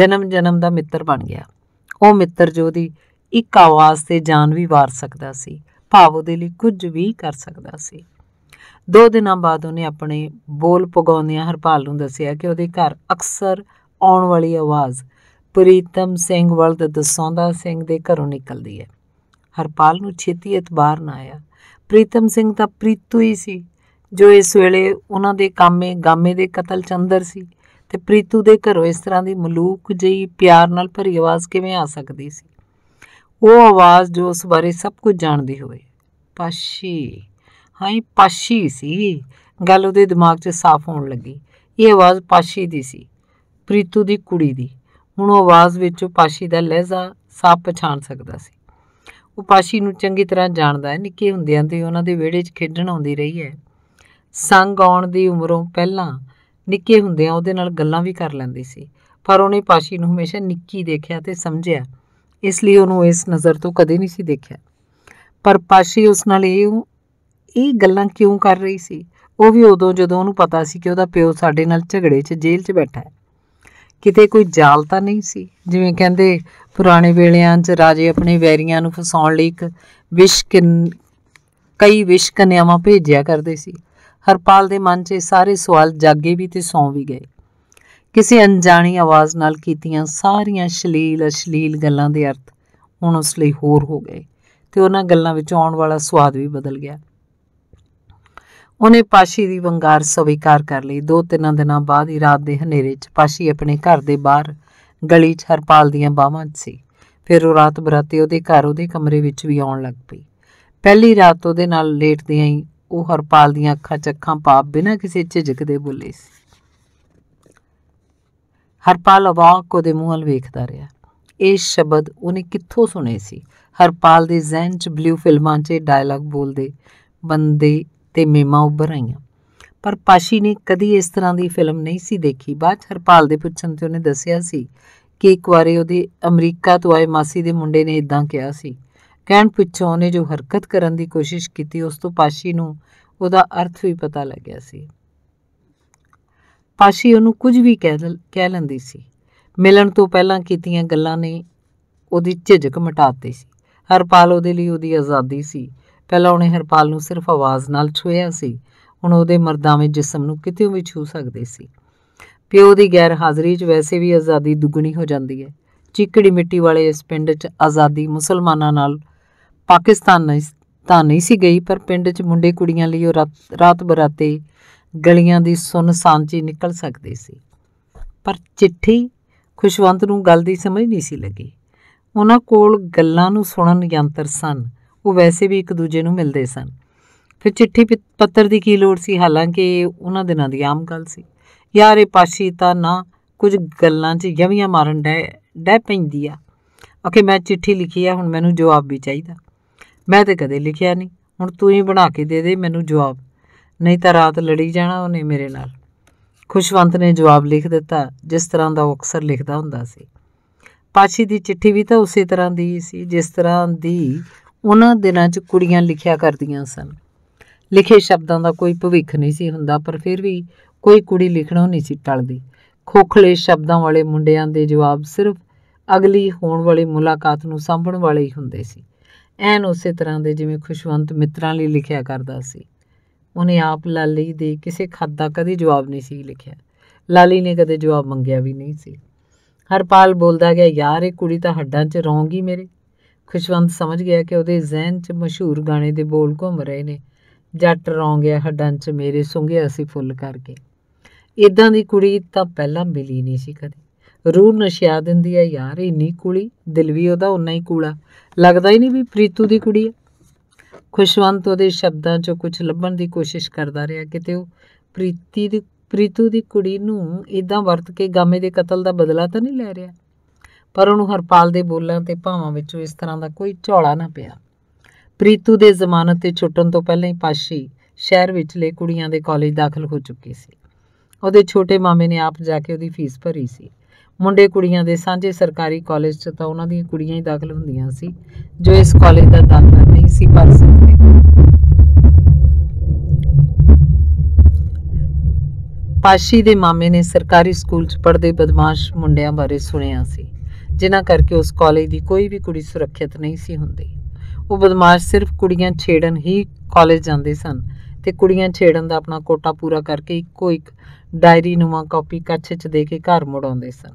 ਜਨਮ ਜਨਮ ਦਾ ਮਿੱਤਰ ਬਣ ਗਿਆ ਉਹ ਮਿੱਤਰ ਜੋ ਦੀ ਇੱਕ ਆਵਾਜ਼ ਤੇ ਜਾਨ ਵੀ ਵਾਰ ਸਕਦਾ ਸੀ ਭਾਵ ਉਹਦੇ ਲਈ ਕੁਝ ਵੀ ਕਰ ਸਕਦਾ ਸੀ ਦੋ ਦਿਨਾਂ ਬਾਅਦ ਉਹਨੇ ਆਪਣੇ ਬੋਲ ਪਗਾਉਂਦਿਆਂ ਹਰਪਾਲ ਨੂੰ ਦੱਸਿਆ ਕਿ ਉਹਦੇ ਘਰ ਅਕਸਰ ਆਉਣ ਵਾਲੀ ਆਵਾਜ਼ ਪ੍ਰੀਤਮ ਸਿੰਘ ਵਲਦ ਦਸੌਂਦਾ ਸਿੰਘ ਦੇ ਘਰੋਂ ਨਿਕਲਦੀ ਹੈ ਹਰਪਾਲ ਨੂੰ ਛੇਤੀ ਇਤਬਾਰ ਨਾ ਆਇਆ ਪ੍ਰੀਤਮ ਸਿੰਘ ਤਾਂ ਪ੍ਰੀਤੂ ਹੀ ਸੀ ਜੋ ਇਸ ਵੇਲੇ ਉਹਨਾਂ ਦੇ ਕਾਮੇ ਗਾਮੇ ਦੇ ਕਤਲ ਚੰਦਰ ਸੀ ਤੇ ਪ੍ਰੀਤੂ ਦੇ ਘਰੋਂ ਇਸ ਤਰ੍ਹਾਂ ਦੀ ਮਲੂਕ ਜਈ ਪਿਆਰ ਨਾਲ ਭਰੀ ਆਵਾਜ਼ ਕਿਵੇਂ ਆ ਸਕਦੀ ਸੀ ਉਹ ਆਵਾਜ਼ ਜੋ ਉਸ ਬਾਰੇ ਸਭ ਕੁਝ ਜਾਣਦੀ ਹੋਵੇ ਪਾਸ਼ੀ ਹਾਂ ਪਾਸ਼ੀ ਸੀ ਗੱਲ ਉਹਦੇ ਦਿਮਾਗ 'ਚ ਸਾਫ਼ ਹੋਣ ਲੱਗੀ ਇਹ ਆਵਾਜ਼ ਪਾਸ਼ੀ ਦੀ ਸੀ ਪ੍ਰੀਤੂ ਦੀ ਕੁੜੀ ਦੀ ਹੁਣ ਉਹ ਆਵਾਜ਼ ਵਿੱਚੋਂ ਪਾਸ਼ੀ ਦਾ ਲਹਿਜ਼ਾ ਸਾਫ਼ ਪਛਾਣ ਸਕਦਾ ਸੀ ਉਹ ਪਾਸ਼ੀ ਨੂੰ ਚੰਗੀ ਤਰ੍ਹਾਂ ਜਾਣਦਾ ਹੈ ਨਿੱਕੇ ਹੁੰਦਿਆਂ ਤੇ ਉਹਨਾਂ ਦੇ ਵਿਹੜੇ 'ਚ ਖੇਡਣ ਆਉਂਦੀ ਰਹੀ ਹੈ ਸੰਗ ਆਉਣ ਦੀ ਉਮਰੋਂ ਪਹਿਲਾਂ ਨਿੱਕੇ ਹੁੰਦਿਆਂ ਉਹਦੇ ਨਾਲ ਗੱਲਾਂ ਵੀ ਕਰ ਲੈਂਦੀ ਸੀ ਪਰ ਉਹਨੇ ਪਾਸ਼ੀ ਨੂੰ ਹਮੇਸ਼ਾ ਨਿੱਕੀ ਦੇਖਿਆ ਤੇ ਸਮਝਿਆ ਇਸ ਲਈ ਉਹਨੂੰ ਇਸ ਨਜ਼ਰ ਤੋਂ ਕਦੇ ਨਹੀਂ ਸੀ ਦੇਖਿਆ ਪਰ ਪਾਸ਼ੀ ਉਸ ਨਾਲ ਇਹ ਇਹ ਗੱਲਾਂ ਕਿਉਂ ਕਰ ਰਹੀ ਸੀ ਉਹ ਵੀ ਉਦੋਂ ਜਦੋਂ ਉਹਨੂੰ ਪਤਾ ਸੀ ਕਿ ਉਹਦਾ ਪਿਓ ਸਾਡੇ ਨਾਲ ਝਗੜੇ 'ਚ ਜੇਲ੍ਹ 'ਚ ਬੈਠਾ ਹੈ ਕਿਤੇ ਕੋਈ ਜਾਲ ਤਾਂ ਨਹੀਂ ਸੀ ਜਿਵੇਂ ਕਹਿੰਦੇ ਪੁਰਾਣੇ ਵੇਲਿਆਂ 'ਚ ਰਾਜੇ ਆਪਣੇ ਵੈਰੀਆਂ ਨੂੰ ਫਸਾਉਣ ਲਈ ਇੱਕ ਵਿਸ਼ ਕਈ ਵਿਸ਼ ਕਨਿਆਵਾਂ ਭੇਜਿਆ ਕਰਦੇ ਸੀ ਹਰਪਾਲ ਦੇ ਮਨ 'ਚ ਸਾਰੇ ਸਵਾਲ ਜਾਗੇ ਵੀ ਤੇ ਸੌਂ ਵੀ ਗਏ ਕਿਸੇ ਅਣਜਾਣੀ ਆਵਾਜ਼ ਨਾਲ ਕੀਤੀਆਂ ਸਾਰੀਆਂ ਸ਼ਲੀਲ ਅਸ਼ਲੀਲ ਗੱਲਾਂ ਦੇ ਅਰਥ ਹੁਣ ਉਸ ਲਈ ਹੋਰ ਹੋ ਗਏ ਤੇ ਉਹਨਾਂ ਗੱਲਾਂ ਵਿੱਚ ਆਉਣ ਵਾਲਾ ਸਵਾਦ ਵੀ ਬਦਲ ਗਿਆ ਉਹਨੇ ਪਾਸ਼ੀ ਦੀ ਵੰਗਾਰ ਸਵੀਕਾਰ ਕਰ ਲਈ ਦੋ ਤਿੰਨ ਦਿਨਾਂ ਬਾਅਦ ਹੀ ਰਾਤ ਦੇ ਹਨੇਰੇ 'ਚ ਪਾਸ਼ੀ ਆਪਣੇ ਘਰ ਦੇ ਬਾਹਰ ਗਲੀ 'ਚ ਹਰਪਾਲ ਦੀਆਂ ਬਾਹਾਂ 'ਚ ਸੀ ਫਿਰ ਉਹ ਰਾਤ ਬਰਾਤੇ ਉਹਦੇ ਘਰ ਉਹਦੇ ਕਮਰੇ ਵਿੱਚ ਵੀ ਆਉਣ ਲੱਗ ਪਈ ਪਹਿਲੀ ਰਾਤ ਉਹਦੇ ਨਾਲ ਲੇਟਦਿਆਂ ਹੀ ਉਹ ਹਰਪਾਲ ਦੀਆਂ ਅੱਖਾਂ 'ਚ ਅੱਖਾਂ ਪਾ ਬਿਨਾਂ ਕਿਸੇ ਝਿਜਕ ਦੇ ਬੋਲੇ ਸੀ ਹਰਪਾਲ ਅਵਾਕ ਉਹਦੇ ਮੂੰਹ ਵੱਲ ਵੇਖਦਾ ਰਿਹਾ ਇਹ ਸ਼ਬਦ ਉਹਨੇ ਕਿੱਥੋਂ ਸੁਣੇ ਸੀ ਹਰਪਾਲ ਦੇ ਜ਼ਹਿਨ 'ਚ ਬਲੂ ਫਿਲਮਾਂ 'ਚ ਡਾਇਲੌਗ ਬੋਲਦੇ ਬੰਦੇ ਤੇ ਮੀਮਾ ਉੱਭਰ ਆਈਆਂ ਪਰ ਪਾਸ਼ੀ ਨੇ ਕਦੀ ਇਸ ਤਰ੍ਹਾਂ ਦੀ ਫਿਲਮ ਨਹੀਂ ਸੀ ਦੇਖੀ ਬਾਅਦ ਹਰਪਾਲ ਦੇ ਪੁੱਛਣ ਤੇ ਉਹਨੇ ਦੱਸਿਆ ਸੀ ਕਿ ਇੱਕ ਵਾਰੀ ਉਹਦੇ ਅਮਰੀਕਾ ਤੋਂ ਆਏ ਮਾਸੀ ਦੇ ਮੁੰਡੇ ਨੇ ਇਦਾਂ ਕਿਹਾ ਸੀ ਕਹਿਣ ਪਿੱਛੋਂ ਉਹਨੇ ਜੋ ਹਰਕਤ ਕਰਨ ਦੀ ਕੋਸ਼ਿਸ਼ ਕੀਤੀ ਉਸ ਤੋਂ ਪਾਸ਼ੀ ਨੂੰ ਉਹਦਾ ਅਰਥ ਵੀ ਪਤਾ ਲੱਗਿਆ ਸੀ ਪਾਸ਼ੀ ਉਹਨੂੰ ਕੁਝ ਵੀ ਕਹਿ ਲੈਂਦੀ ਸੀ ਮਿਲਣ ਤੋਂ ਪਹਿਲਾਂ ਕੀਤੀਆਂ ਗੱਲਾਂ ਨੇ ਉਹਦੀ ਝਿਜਕ ਮਿਟਾਤੀ ਸੀ ਹਰਪਾਲ ਉਹਦੇ ਲਈ ਉਹਦੀ ਆਜ਼ਾਦੀ ਸੀ ਪਹਿਲਾਂ ਉਹਨੇ ਹਰਪਾਲ ਨੂੰ ਸਿਰਫ ਆਵਾਜ਼ ਨਾਲ ਛੁਇਆ ਸੀ ਹੁਣ ਉਹਦੇ ਮਰਦਾਵੇਂ ਜਿਸਮ ਨੂੰ ਕਿਤੇ ਵੀ ਛੂ ਸਕਦੇ ਸੀ ਪਿਓ ਦੀ ਗੈਰ ਹਾਜ਼ਰੀ 'ਚ ਵੈਸੇ ਵੀ ਆਜ਼ਾਦੀ ਦੁੱਗਣੀ ਹੋ ਜਾਂਦੀ ਹੈ ਚਿੱਕੜੀ ਮਿੱਟੀ ਵਾਲੇ ਇਸ ਪਿੰਡ 'ਚ ਆਜ਼ਾਦੀ ਮੁਸਲਮਾਨਾਂ ਨਾਲ ਪਾਕਿਸਤਾਨ ਨਹੀਂ ਤਾਂ ਨਹੀਂ ਸੀ ਗਈ ਪਰ ਪਿੰਡ 'ਚ ਮੁੰਡੇ ਕੁੜੀਆਂ ਲਈ ਉਹ ਰਾਤ ਬਰਾਤੇ ਗਲੀਆਂ ਦੀ ਸੁੰਨਸਾਨ 'ਚ ਨਿਕਲ ਸਕਦੇ ਸੀ ਪਰ ਚਿੱਠੀ ਖੁਸ਼ਵੰਤ ਨੂੰ ਗੱਲ ਦੀ ਸਮਝ ਨਹੀਂ ਸੀ ਲੱਗੀ ਉਹਨਾਂ ਕੋਲ ਗੱਲਾਂ ਨੂੰ ਸੁਣਨ ਯੰਤਰ ਸਨ ਉਹ ਵੈਸੇ ਵੀ ਇੱਕ ਦੂਜੇ ਨੂੰ ਮਿਲਦੇ ਸਨ ਫਿਰ ਚਿੱਠੀ ਪੱਤਰ ਦੀ ਕੀ ਲੋੜ ਸੀ ਹਾਲਾਂਕਿ ਉਹਨਾਂ ਦਿਨਾਂ ਦੀ ਆਮ ਗੱਲ ਸੀ ਯਾਰ ਇਹ ਪਾਸ਼ੀ ਤਾਂ ਨਾ ਕੁਝ ਗੱਲਾਂ 'ਚ ਜਵੀਆਂ ਮਾਰਨ ਡੈ ਡੈ ਪੈਂਦੀ ਆ ਓਕੇ ਮੈਂ ਚਿੱਠੀ ਲਿਖੀ ਆ ਹੁਣ ਮੈਨੂੰ ਜਵਾਬ ਵੀ ਚਾਹੀਦਾ ਮੈਂ ਤੇ ਕਦੇ ਲਿਖਿਆ ਨਹੀਂ ਹੁਣ ਤੂੰ ਹੀ ਬਣਾ ਕੇ ਦੇ ਦੇ ਮੈਨੂੰ ਜਵਾਬ ਨਹੀਂ ਤਾਂ ਰਾਤ ਲੜੀ ਜਾਣਾ ਉਹਨੇ ਮੇਰੇ ਨਾਲ ਖੁਸ਼ਵੰਤ ਨੇ ਜਵਾਬ ਲਿਖ ਦਿੱਤਾ ਜਿਸ ਤਰ੍ਹਾਂ ਦਾ ਉਹ ਅਕਸਰ ਲਿਖਦਾ ਹੁੰਦਾ ਸੀ ਪਾਸ਼ੀ ਦੀ ਚਿੱਠੀ ਵੀ ਤਾਂ ਉਸੇ ਤਰ੍ਹਾਂ ਦੀ ਸੀ ਜਿਸ ਤਰ੍ਹਾਂ ਦੀ ਉਹਨਾਂ ਦਿਨਾਂ 'ਚ ਕੁੜੀਆਂ ਲਿਖਿਆ ਕਰਦੀਆਂ ਸਨ ਲਿਖੇ ਸ਼ਬਦਾਂ ਦਾ ਕੋਈ ਭਵਿੱਖ ਨਹੀਂ ਸੀ ਹੁੰਦਾ ਪਰ ਫਿਰ ਵੀ ਕੋਈ ਕੁੜੀ ਲਿਖਣਾ ਨਹੀਂ ਸੀ ਟਲਦੀ ਖੋਖਲੇ ਸ਼ਬਦਾਂ ਵਾਲੇ ਮੁੰਡਿਆਂ ਦੇ ਜਵਾਬ ਸਿਰਫ ਅਗਲੀ ਹੋਣ ਵਾਲੀ ਮੁਲਾਕਾਤ ਨੂੰ ਸਾਂਭਣ ਵਾਲੇ ਹੀ ਹੁੰਦੇ ਸੀ ਐਨ ਉਸੇ ਤਰ੍ਹਾਂ ਦੇ ਜਿਵੇਂ ਖੁਸ਼ਵੰਤ ਮਿੱਤਰਾਂ ਲਈ ਲਿਖਿਆ ਕਰਦਾ ਸੀ ਉਹਨੇ ਆਪ ਲਾਲੀ ਦੇ ਕਿਸੇ ਖੱਤ ਦਾ ਕਦੀ ਜਵਾਬ ਨਹੀਂ ਸੀ ਲਿਖਿਆ ਲਾਲੀ ਨੇ ਕਦੇ ਜਵਾਬ ਮੰਗਿਆ ਵੀ ਨਹੀਂ ਸੀ ਹਰਪਾਲ ਬੋਲਦਾ ਗਿਆ ਯਾਰ ਇਹ ਕੁੜੀ ਤਾਂ ਹੱਡਾਂ 'ਚ ਰੌਂਗੀ ਮੇਰੇ ਖੁਸ਼ਵੰਤ ਸਮਝ ਗਿਆ ਕਿ ਉਹਦੇ ਜ਼ਿਹਨ 'ਚ ਮਸ਼ਹੂਰ ਗਾਣੇ ਦੇ ਬੋਲ ਘੁੰਮ ਰਹੇ ਨੇ ਜੱਟ ਰੌਂ ਗਿਆ ਹੱਡਾਂ 'ਚ ਮੇਰੇ ਸੁੰਘਿਆ ਸੀ ਫੁੱਲ ਕਰਕੇ ਇਦਾਂ ਦੀ ਕੁੜੀ ਤਾਂ ਪਹਿਲਾਂ ਮਿਲੀ ਨਹੀਂ ਸੀ ਕਦੇ ਰੂਹ ਨਸ਼ਿਆ ਦਿੰਦੀ ਆ ਯਾਰ ਇੰਨੀ ਕੁੜੀ ਦਿਲ ਵੀ ਉਹਦਾ ਉਨਾ ਹੀ ਕੂਲਾ ਲੱਗਦਾ ਹੀ ਨਹੀਂ ਵੀ ਪ੍ਰੀਤੂ ਦੀ ਕੁੜੀ ਆ ਖੁਸ਼ਵੰਤ ਉਹਦੇ ਸ਼ਬਦਾਂ 'ਚੋਂ ਕੁਝ ਲੱਭਣ ਦੀ ਕੋਸ਼ਿਸ਼ ਕਰਦਾ ਰਿਹਾ ਕਿਤੇ ਉਹ ਪ੍ਰੀਤੀ ਦੀ ਪ੍ਰੀਤੂ ਦੀ ਕੁੜੀ ਨੂੰ ਇਦਾਂ ਵਰਤ ਕੇ ਗਾਮੇ ਦੇ ਕਤਲ ਦਾ ਬਦਲਾ ਤਾਂ ਨਹੀਂ ਲੈ ਰਿਹਾ ਪਰ ਉਹਨੂੰ ਹਰਪਾਲ ਦੇ ਬੋਲਾਂ ਤੇ ਭਾਵਾਂ ਵਿੱਚੋਂ ਇਸ ਤਰ੍ਹਾਂ ਦਾ ਕੋਈ ਝੋਲਾ ਨਾ ਪਿਆ ਪ੍ਰੀਤੂ ਦੇ ਜ਼ਮਾਨਤ ਤੇ ਛੁੱਟਣ ਤੋਂ ਪਹਿਲਾਂ ਹੀ ਪਾਸ਼ੀ ਸ਼ਹਿਰ ਵਿੱਚਲੇ ਕੁੜੀਆਂ ਦੇ ਕਾਲਜ ਦਾਖਲ ਹੋ ਚੁੱਕੀ ਸੀ ਉਹਦੇ ਛੋਟੇ ਮਾਮੇ ਨੇ ਆਪ ਜਾ ਕੇ ਉਹਦੀ ਫੀਸ ਭਰੀ ਸੀ ਮੁੰਡੇ ਕੁੜੀਆਂ ਦੇ ਸਾਂਝੇ ਸਰਕਾਰੀ ਕਾਲਜ 'ਚ ਤਾਂ ਉਹਨਾਂ ਦੀਆਂ ਕੁੜੀਆਂ ਹੀ ਦਾਖਲ ਹੁੰਦੀਆਂ ਸੀ ਜੋ ਇਸ ਕਾਲਜ ਦਾ ਦਾਖਲਾ ਨਹੀਂ ਸੀ ਭਰ ਸਕਦੇ ਪਾਸ਼ੀ ਦੇ ਮਾਮੇ ਨੇ ਸਰਕਾਰੀ ਸਕੂਲ 'ਚ ਪੜ੍ਹਦੇ ਬਦਮਾਸ਼ ਮੁੰਡਿਆਂ ਬਾਰੇ ਸੁਣਿਆ ਸੀ ਜਿਨ੍ਹਾਂ ਕਰਕੇ ਉਸ ਕਾਲਜ ਦੀ ਕੋਈ ਵੀ ਕੁੜੀ ਸੁਰੱਖਿਅਤ ਨਹੀਂ ਸੀ ਹੁੰਦੀ ਉਹ ਬਦਮਾਸ਼ ਸਿਰਫ ਕੁੜੀਆਂ ਛੇੜਨ ਹੀ ਕਾਲਜ ਜਾਂਦੇ ਸਨ ਤੇ ਕੁੜੀਆਂ ਛੇੜਨ ਦਾ ਆਪਣਾ ਕੋਟਾ ਪੂਰਾ ਕਰਕੇ ਇੱਕੋ ਇੱਕ ਡਾਇਰੀ ਨੂੰਾਂ ਕਾਪੀ ਕੱਛ 'ਚ ਦੇ ਕੇ ਘਰ ਮੁੜ ਆਉਂਦੇ ਸਨ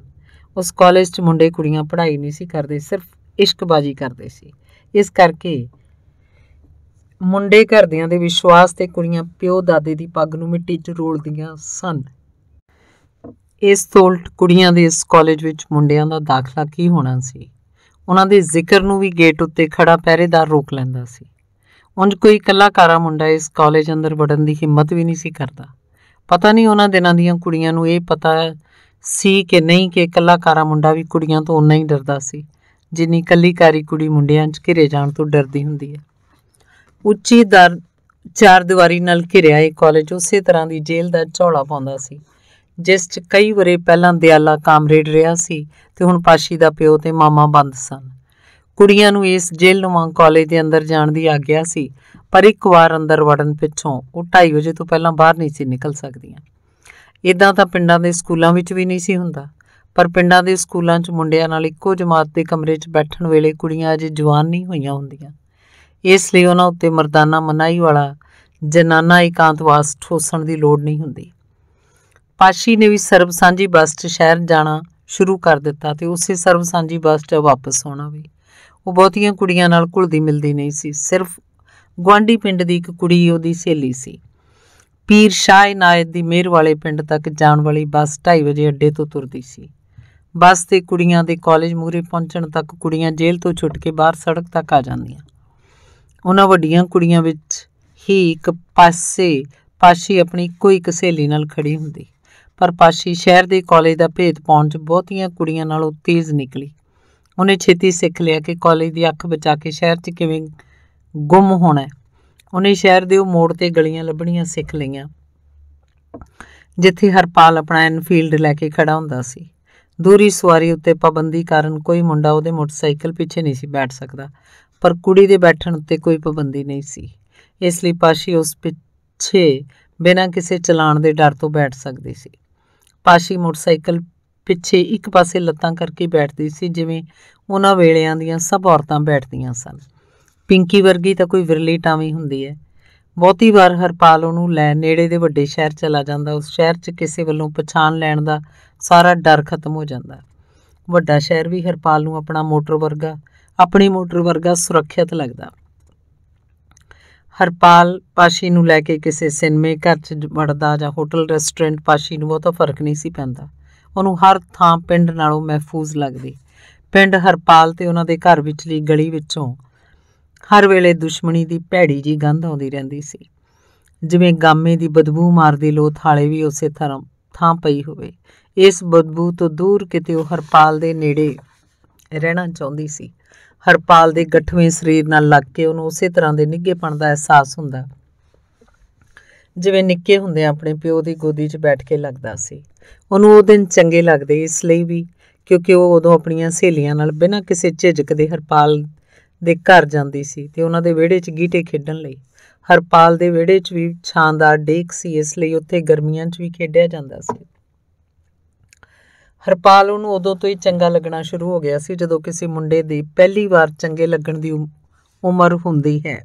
ਉਸ ਕਾਲਜ 'ਚ ਮੁੰਡੇ ਕੁੜੀਆਂ ਪੜ੍ਹਾਈ ਨਹੀਂ ਸੀ ਕਰਦੇ ਸਿਰਫ ਇਸ਼ਕਬਾਜ਼ੀ ਕਰਦੇ ਸੀ ਇਸ ਕਰਕੇ ਮੁੰਡੇ ਘਰਦਿਆਂ ਦੇ ਵਿਸ਼ਵਾਸ ਤੇ ਕੁੜੀਆਂ ਪਿਓ ਦਾਦੇ ਦੀ ਪੱਗ ਨੂੰ ਮਿੱਟੀ 'ਚ ਰੋਲਦੀਆਂ ਸਨ ਇਸ ਤੋਲਟ ਕੁੜੀਆਂ ਦੇ ਇਸ ਕਾਲਜ ਵਿੱਚ ਮੁੰਡਿਆਂ ਦਾ ਦਾਖਲਾ ਕੀ ਹੋਣਾ ਸੀ ਉਹਨਾਂ ਦੇ ਜ਼ਿਕਰ ਨੂੰ ਵੀ ਗੇਟ ਉੱਤੇ ਖੜਾ ਪਹਿਰੇਦਾਰ ਰੋਕ ਲੈਂਦਾ ਸੀ ਉੰਜ ਕੋਈ ਕਲਾਕਾਰਾ ਮੁੰਡਾ ਇਸ ਕਾਲਜ ਅੰਦਰ ਵੜਨ ਦੀ ਹਿੰਮਤ ਵੀ ਨਹੀਂ ਸੀ ਕਰਦਾ ਪਤਾ ਨਹੀਂ ਉਹਨਾਂ ਦਿਨਾਂ ਦੀਆਂ ਕੁੜੀਆਂ ਨੂੰ ਇਹ ਪਤਾ ਸੀ ਕਿ ਨਹੀਂ ਕਿ ਕਲਾਕਾਰਾ ਮੁੰਡਾ ਵੀ ਕੁੜੀਆਂ ਤੋਂ ਉਨਾ ਹੀ ਡਰਦਾ ਸੀ ਜਿੰਨੀ ਕੱਲੀਕਾਰੀ ਕੁੜੀ ਮੁੰਡਿਆਂ 'ਚ ਘਿਰੇ ਜਾਣ ਤੋਂ ਡਰਦੀ ਹੁੰਦੀ ਹੈ ਉੱਚੀ ਦਰ ਚਾਰ ਦੀਵਾਰੀ ਨਾਲ ਘਿਰਿਆ ਇਹ ਕਾਲਜ ਉਸੇ ਤਰ੍ਹਾਂ ਦੀ ਜੇਲ੍ਹ ਦਾ ਝੋਲਾ ਪਾਉਂਦਾ ਸੀ ਜਿਸ 'ਚ ਕਈ ਵਰੇ ਪਹਿਲਾਂ ਦਿਆਲਾ ਕਾਮਰੇਡ ਰਿਹਾ ਸੀ ਤੇ ਹੁਣ ਪਾਸ਼ੀ ਦਾ ਪਿਓ ਤੇ ਮਾਮਾ ਬੰਦ ਸਨ ਕੁੜੀਆਂ ਨੂੰ ਇਸ ਜੇਲ੍ਹ ਨੂੰ ਕਾਲਜ ਦੇ ਅੰਦਰ ਜਾਣ ਦੀ ਆਗਿਆ ਸੀ ਪਰ ਇੱਕ ਵਾਰ ਅੰਦਰ ਵੜਨ ਪਿੱਛੋਂ ਉਹ 2:30 ਵਜੇ ਤੋਂ ਪਹਿਲਾਂ ਬਾਹਰ ਨਹੀਂ ਸੀ ਨਿਕਲ ਸਕਦੀਆਂ ਇਦਾਂ ਤਾਂ ਪਿੰਡਾਂ ਦੇ ਸਕੂਲਾਂ ਵਿੱਚ ਵੀ ਨਹੀਂ ਸੀ ਹੁੰਦਾ ਪਰ ਪਿੰਡਾਂ ਦੇ ਸਕੂਲਾਂ 'ਚ ਮੁੰਡਿਆਂ ਨਾਲ ਇੱਕੋ ਜਮਾਤ ਦੇ ਕਮਰੇ 'ਚ ਬੈਠਣ ਵੇਲੇ ਕੁੜੀਆਂ ਅਜੇ ਜਵਾਨ ਨਹੀਂ ਹੋਈਆਂ ਹੁੰਦੀਆਂ ਇਸ ਲਈ ਉਹਨਾਂ ਉੱਤੇ ਮਰਦਾਨਾ ਮਨਾਈ ਵਾਲਾ ਜਨਾਨਾ ਇਕਾਂਤਵਾਸ ਠੋਸਣ ਦੀ ਲੋੜ ਨਹੀਂ ਹੁੰਦੀ ਪਾਸ਼ੀ ਨੇ ਵੀ ਸਰਬ ਸਾਂਝੀ ਬੱਸ 'ਚ ਸ਼ਹਿਰ ਜਾਣਾ ਸ਼ੁਰੂ ਕਰ ਦਿੱਤਾ ਤੇ ਉਸੇ ਸਰਬ ਸਾਂਝੀ ਬੱਸ 'ਚ ਵਾਪਸ ਆਉਣਾ ਵੀ ਉਹ ਬਹੁਤੀਆਂ ਕੁੜੀਆਂ ਨਾਲ ਘੁਲਦੀ ਮਿਲਦੀ ਨਹੀਂ ਸੀ ਸਿਰਫ ਗਵਾਂਢੀ ਪਿੰਡ ਦੀ ਇੱਕ ਕੁੜੀ ਉਹਦੀ ਸਹੇਲੀ ਸੀ ਪੀਰ ਸ਼ਾਹ ਇਨਾਇਤ ਦੀ ਮਿਹਰ ਵਾਲੇ ਪਿੰਡ ਤੱਕ ਜਾਣ ਵਾਲੀ ਬੱਸ 2:30 ਵਜੇ ਅੱਡੇ ਤੋਂ ਤੁਰਦੀ ਸੀ ਬੱਸ ਤੇ ਕੁੜੀਆਂ ਦੇ ਕਾਲਜ ਮੂਰੇ ਪਹੁੰਚਣ ਤੱਕ ਕੁੜੀਆਂ ਜੇਲ੍ਹ ਤੋਂ ਛੁੱਟ ਕੇ ਬਾਹਰ ਸੜਕ ਤੱਕ ਆ ਜਾਂਦੀਆਂ ਉਹਨਾਂ ਵੱਡੀਆਂ ਕੁੜੀਆਂ ਵਿੱਚ ਹੀ ਇੱਕ ਪਾਸੇ ਪਾਸ਼ੀ ਆਪਣੀ ਕੋਈ ਇੱਕ ਸਹੇਲੀ ਨਾਲ ਖੜੀ ਹੁੰਦੀ ਪਰ ਪਾਸ਼ੀ ਸ਼ਹਿਰ ਦੇ ਕਾਲਜ ਦਾ ਭੇਦ ਪਾਉਣ 'ਚ ਬਹੁਤੀਆਂ ਕੁੜੀਆਂ ਨਾਲੋਂ ਤੇਜ਼ ਨਿਕਲੀ ਉਹਨੇ ਛੇਤੀ ਸਿੱਖ ਲਿਆ ਕਿ ਕਾਲਜ ਦੀ ਅੱਖ ਬਚਾ ਕੇ ਸ਼ਹਿਰ 'ਚ ਕਿਵੇਂ ਗੁੰਮ ਹੋਣਾ ਉਹਨੇ ਸ਼ਹਿਰ ਦੇ ਉਹ ਮੋੜ ਤੇ ਗਲੀਆਂ ਲੱਭਣੀਆਂ ਸਿੱਖ ਲਈਆਂ ਜਿੱਥੇ ਹਰਪਾਲ ਆਪਣਾ ਐਨਫੀਲਡ ਲੈ ਕੇ ਖੜਾ ਹੁੰਦਾ ਸੀ ਦੂਰੀ ਸਵਾਰੀ ਉੱਤੇ ਪਾਬੰਦੀ ਕਾਰਨ ਕੋਈ ਮੁੰਡਾ ਉਹਦੇ ਮੋਟਰਸਾਈਕਲ ਪਿੱਛੇ ਨਹੀਂ ਸੀ ਬੈਠ ਸਕਦਾ ਪਰ ਕੁੜੀ ਦੇ ਬੈਠਣ ਉੱਤੇ ਕੋਈ ਪਾਬੰਦੀ ਨਹੀਂ ਸੀ ਇਸ ਲਈ ਪਾਸ਼ੀ ਉਸ ਪਿੱਛੇ ਬਿਨਾਂ ਕਿਸੇ ਚਲਾਨ ਦੇ ਡਰ ਤੋਂ ਬੈਠ ਸਕਦੀ ਸੀ ਪਾਸ਼ੀ ਮੋਟਰਸਾਈਕਲ ਪਿੱਛੇ ਇੱਕ ਪਾਸੇ ਲੱਤਾਂ ਕਰਕੇ ਬੈਠਦੀ ਸੀ ਜਿਵੇਂ ਉਹਨਾਂ ਵੇਲਿਆਂ ਦੀਆਂ ਸਭ ਔਰਤਾਂ ਬੈਠਦੀਆਂ ਸਨ ਪਿੰਕੀ ਵਰਗੀ ਤਾਂ ਕੋਈ ਵਿਰਲੀ ਟਾਵੀਂ ਹੁੰਦੀ ਹੈ ਬਹੁਤੀ ਵਾਰ ਹਰਪਾਲ ਉਹਨੂੰ ਲੈ ਨੇੜੇ ਦੇ ਵੱਡੇ ਸ਼ਹਿਰ ਚਲਾ ਜਾਂਦਾ ਉਸ ਸ਼ਹਿਰ 'ਚ ਕਿਸੇ ਵੱਲੋਂ ਪਛਾਣ ਲੈਣ ਦਾ ਸਾਰਾ ਡਰ ਖਤਮ ਹੋ ਜਾਂਦਾ ਵੱਡਾ ਸ਼ਹਿਰ ਵੀ ਹਰਪਾਲ ਨੂੰ ਆਪਣਾ ਮੋਟਰ ਵਰਗਾ ਆਪਣੀ ਮੋਟਰ ਵਰਗਾ ਸੁਰੱਖਿਅਤ ਲੱਗਦਾ ਹਰਪਾਲ ਪਾਸ਼ੀ ਨੂੰ ਲੈ ਕੇ ਕਿਸੇ ਸਿਨੇਮੇ ਘਰ 'ਚ ਵੜਦਾ ਜਾਂ ਹੋਟਲ ਰੈਸਟੋਰੈਂਟ ਪਾਸ਼ੀ ਨੂੰ ਬਹੁਤਾ ਫਰਕ ਨਹੀਂ ਸੀ ਪੈਂਦਾ ਉਹਨੂੰ ਹਰ ਥਾਂ ਪਿੰਡ ਨਾਲੋਂ ਮਹਿਫੂਜ਼ ਲੱਗਦੀ ਪਿੰਡ ਹਰਪਾਲ ਤੇ ਉਹਨਾਂ ਦੇ ਘਰ ਵਿਚਲੀ ਗਲੀ ਵਿੱਚੋਂ ਹਰ ਵੇਲੇ ਦੁਸ਼ਮਣੀ ਦੀ ਭੈੜੀ ਜੀ ਗੰਧ ਆਉਂਦੀ ਰਹਿੰਦੀ ਸੀ ਜਿਵੇਂ ਗਾਮੇ ਦੀ ਬਦਬੂ ਮਾਰਦੀ ਲੋਥ ਹਾਲੇ ਵੀ ਉਸੇ ਤਰ੍ਹਾਂ ਥਾਂ ਪਈ ਹੋਵੇ ਇਸ ਬਦਬੂ ਤੋਂ ਦੂਰ ਕਿਤੇ ਉਹ ਹਰਪਾਲ ਦੇ ਨੇੜੇ ਰਹਿਣਾ ਚਾਹੁੰਦੀ ਸੀ ਹਰਪਾਲ ਦੇ ਗੱਠਵੇਂ ਸਰੀਰ ਨਾਲ ਲੱਗ ਕੇ ਉਹਨੂੰ ਉਸੇ ਤਰ੍ਹਾਂ ਦੇ ਨਿੱਘੇਪਣ ਦਾ ਅਹਿਸਾਸ ਹੁੰਦਾ ਜਿਵੇਂ ਨਿੱਕੇ ਹੁੰਦੇ ਆਪਣੇ ਪਿਓ ਦੀ ਗੋਦੀ 'ਚ ਬੈਠ ਕੇ ਲੱਗਦਾ ਸੀ ਉਹਨੂੰ ਉਹ ਦਿਨ ਚੰਗੇ ਲੱਗਦੇ ਇਸ ਲਈ ਵੀ ਕਿਉਂਕਿ ਉਹ ਉਦੋਂ ਆਪਣੀਆਂ ਸਹੇਲੀਆਂ ਨਾਲ ਬਿਨਾਂ ਕਿਸੇ ਝਿਜਕ ਦੇ ਹਰਪਾਲ ਦੇ ਘਰ ਜਾਂਦੀ ਸੀ ਤੇ ਉਹਨਾਂ ਦੇ ਵਿਹੜੇ 'ਚ ਗੀਟੇ ਖੇਡਣ ਲਈ ਹਰਪਾਲ ਦੇ ਵਿਹੜੇ 'ਚ ਵੀ ਛਾਂਦਾਰ ਡੇਕ ਸੀ ਇਸ ਲਈ ਉੱਥੇ ਗਰਮੀਆਂ 'ਚ ਵੀ ਖੇਡਿਆ ਜਾਂਦਾ ਸੀ ਹਰਪਾਲ ਉਹਨੂੰ ਉਦੋਂ ਤੋਂ ਹੀ ਚੰਗਾ ਲੱਗਣਾ ਸ਼ੁਰੂ ਹੋ ਗਿਆ ਸੀ ਜਦੋਂ ਕਿਸੇ ਮੁੰਡੇ ਦੀ ਪਹਿਲੀ ਵਾਰ ਚੰਗੇ ਲੱਗਣ ਦੀ ਉਮਰ ਹੁੰਦੀ ਹੈ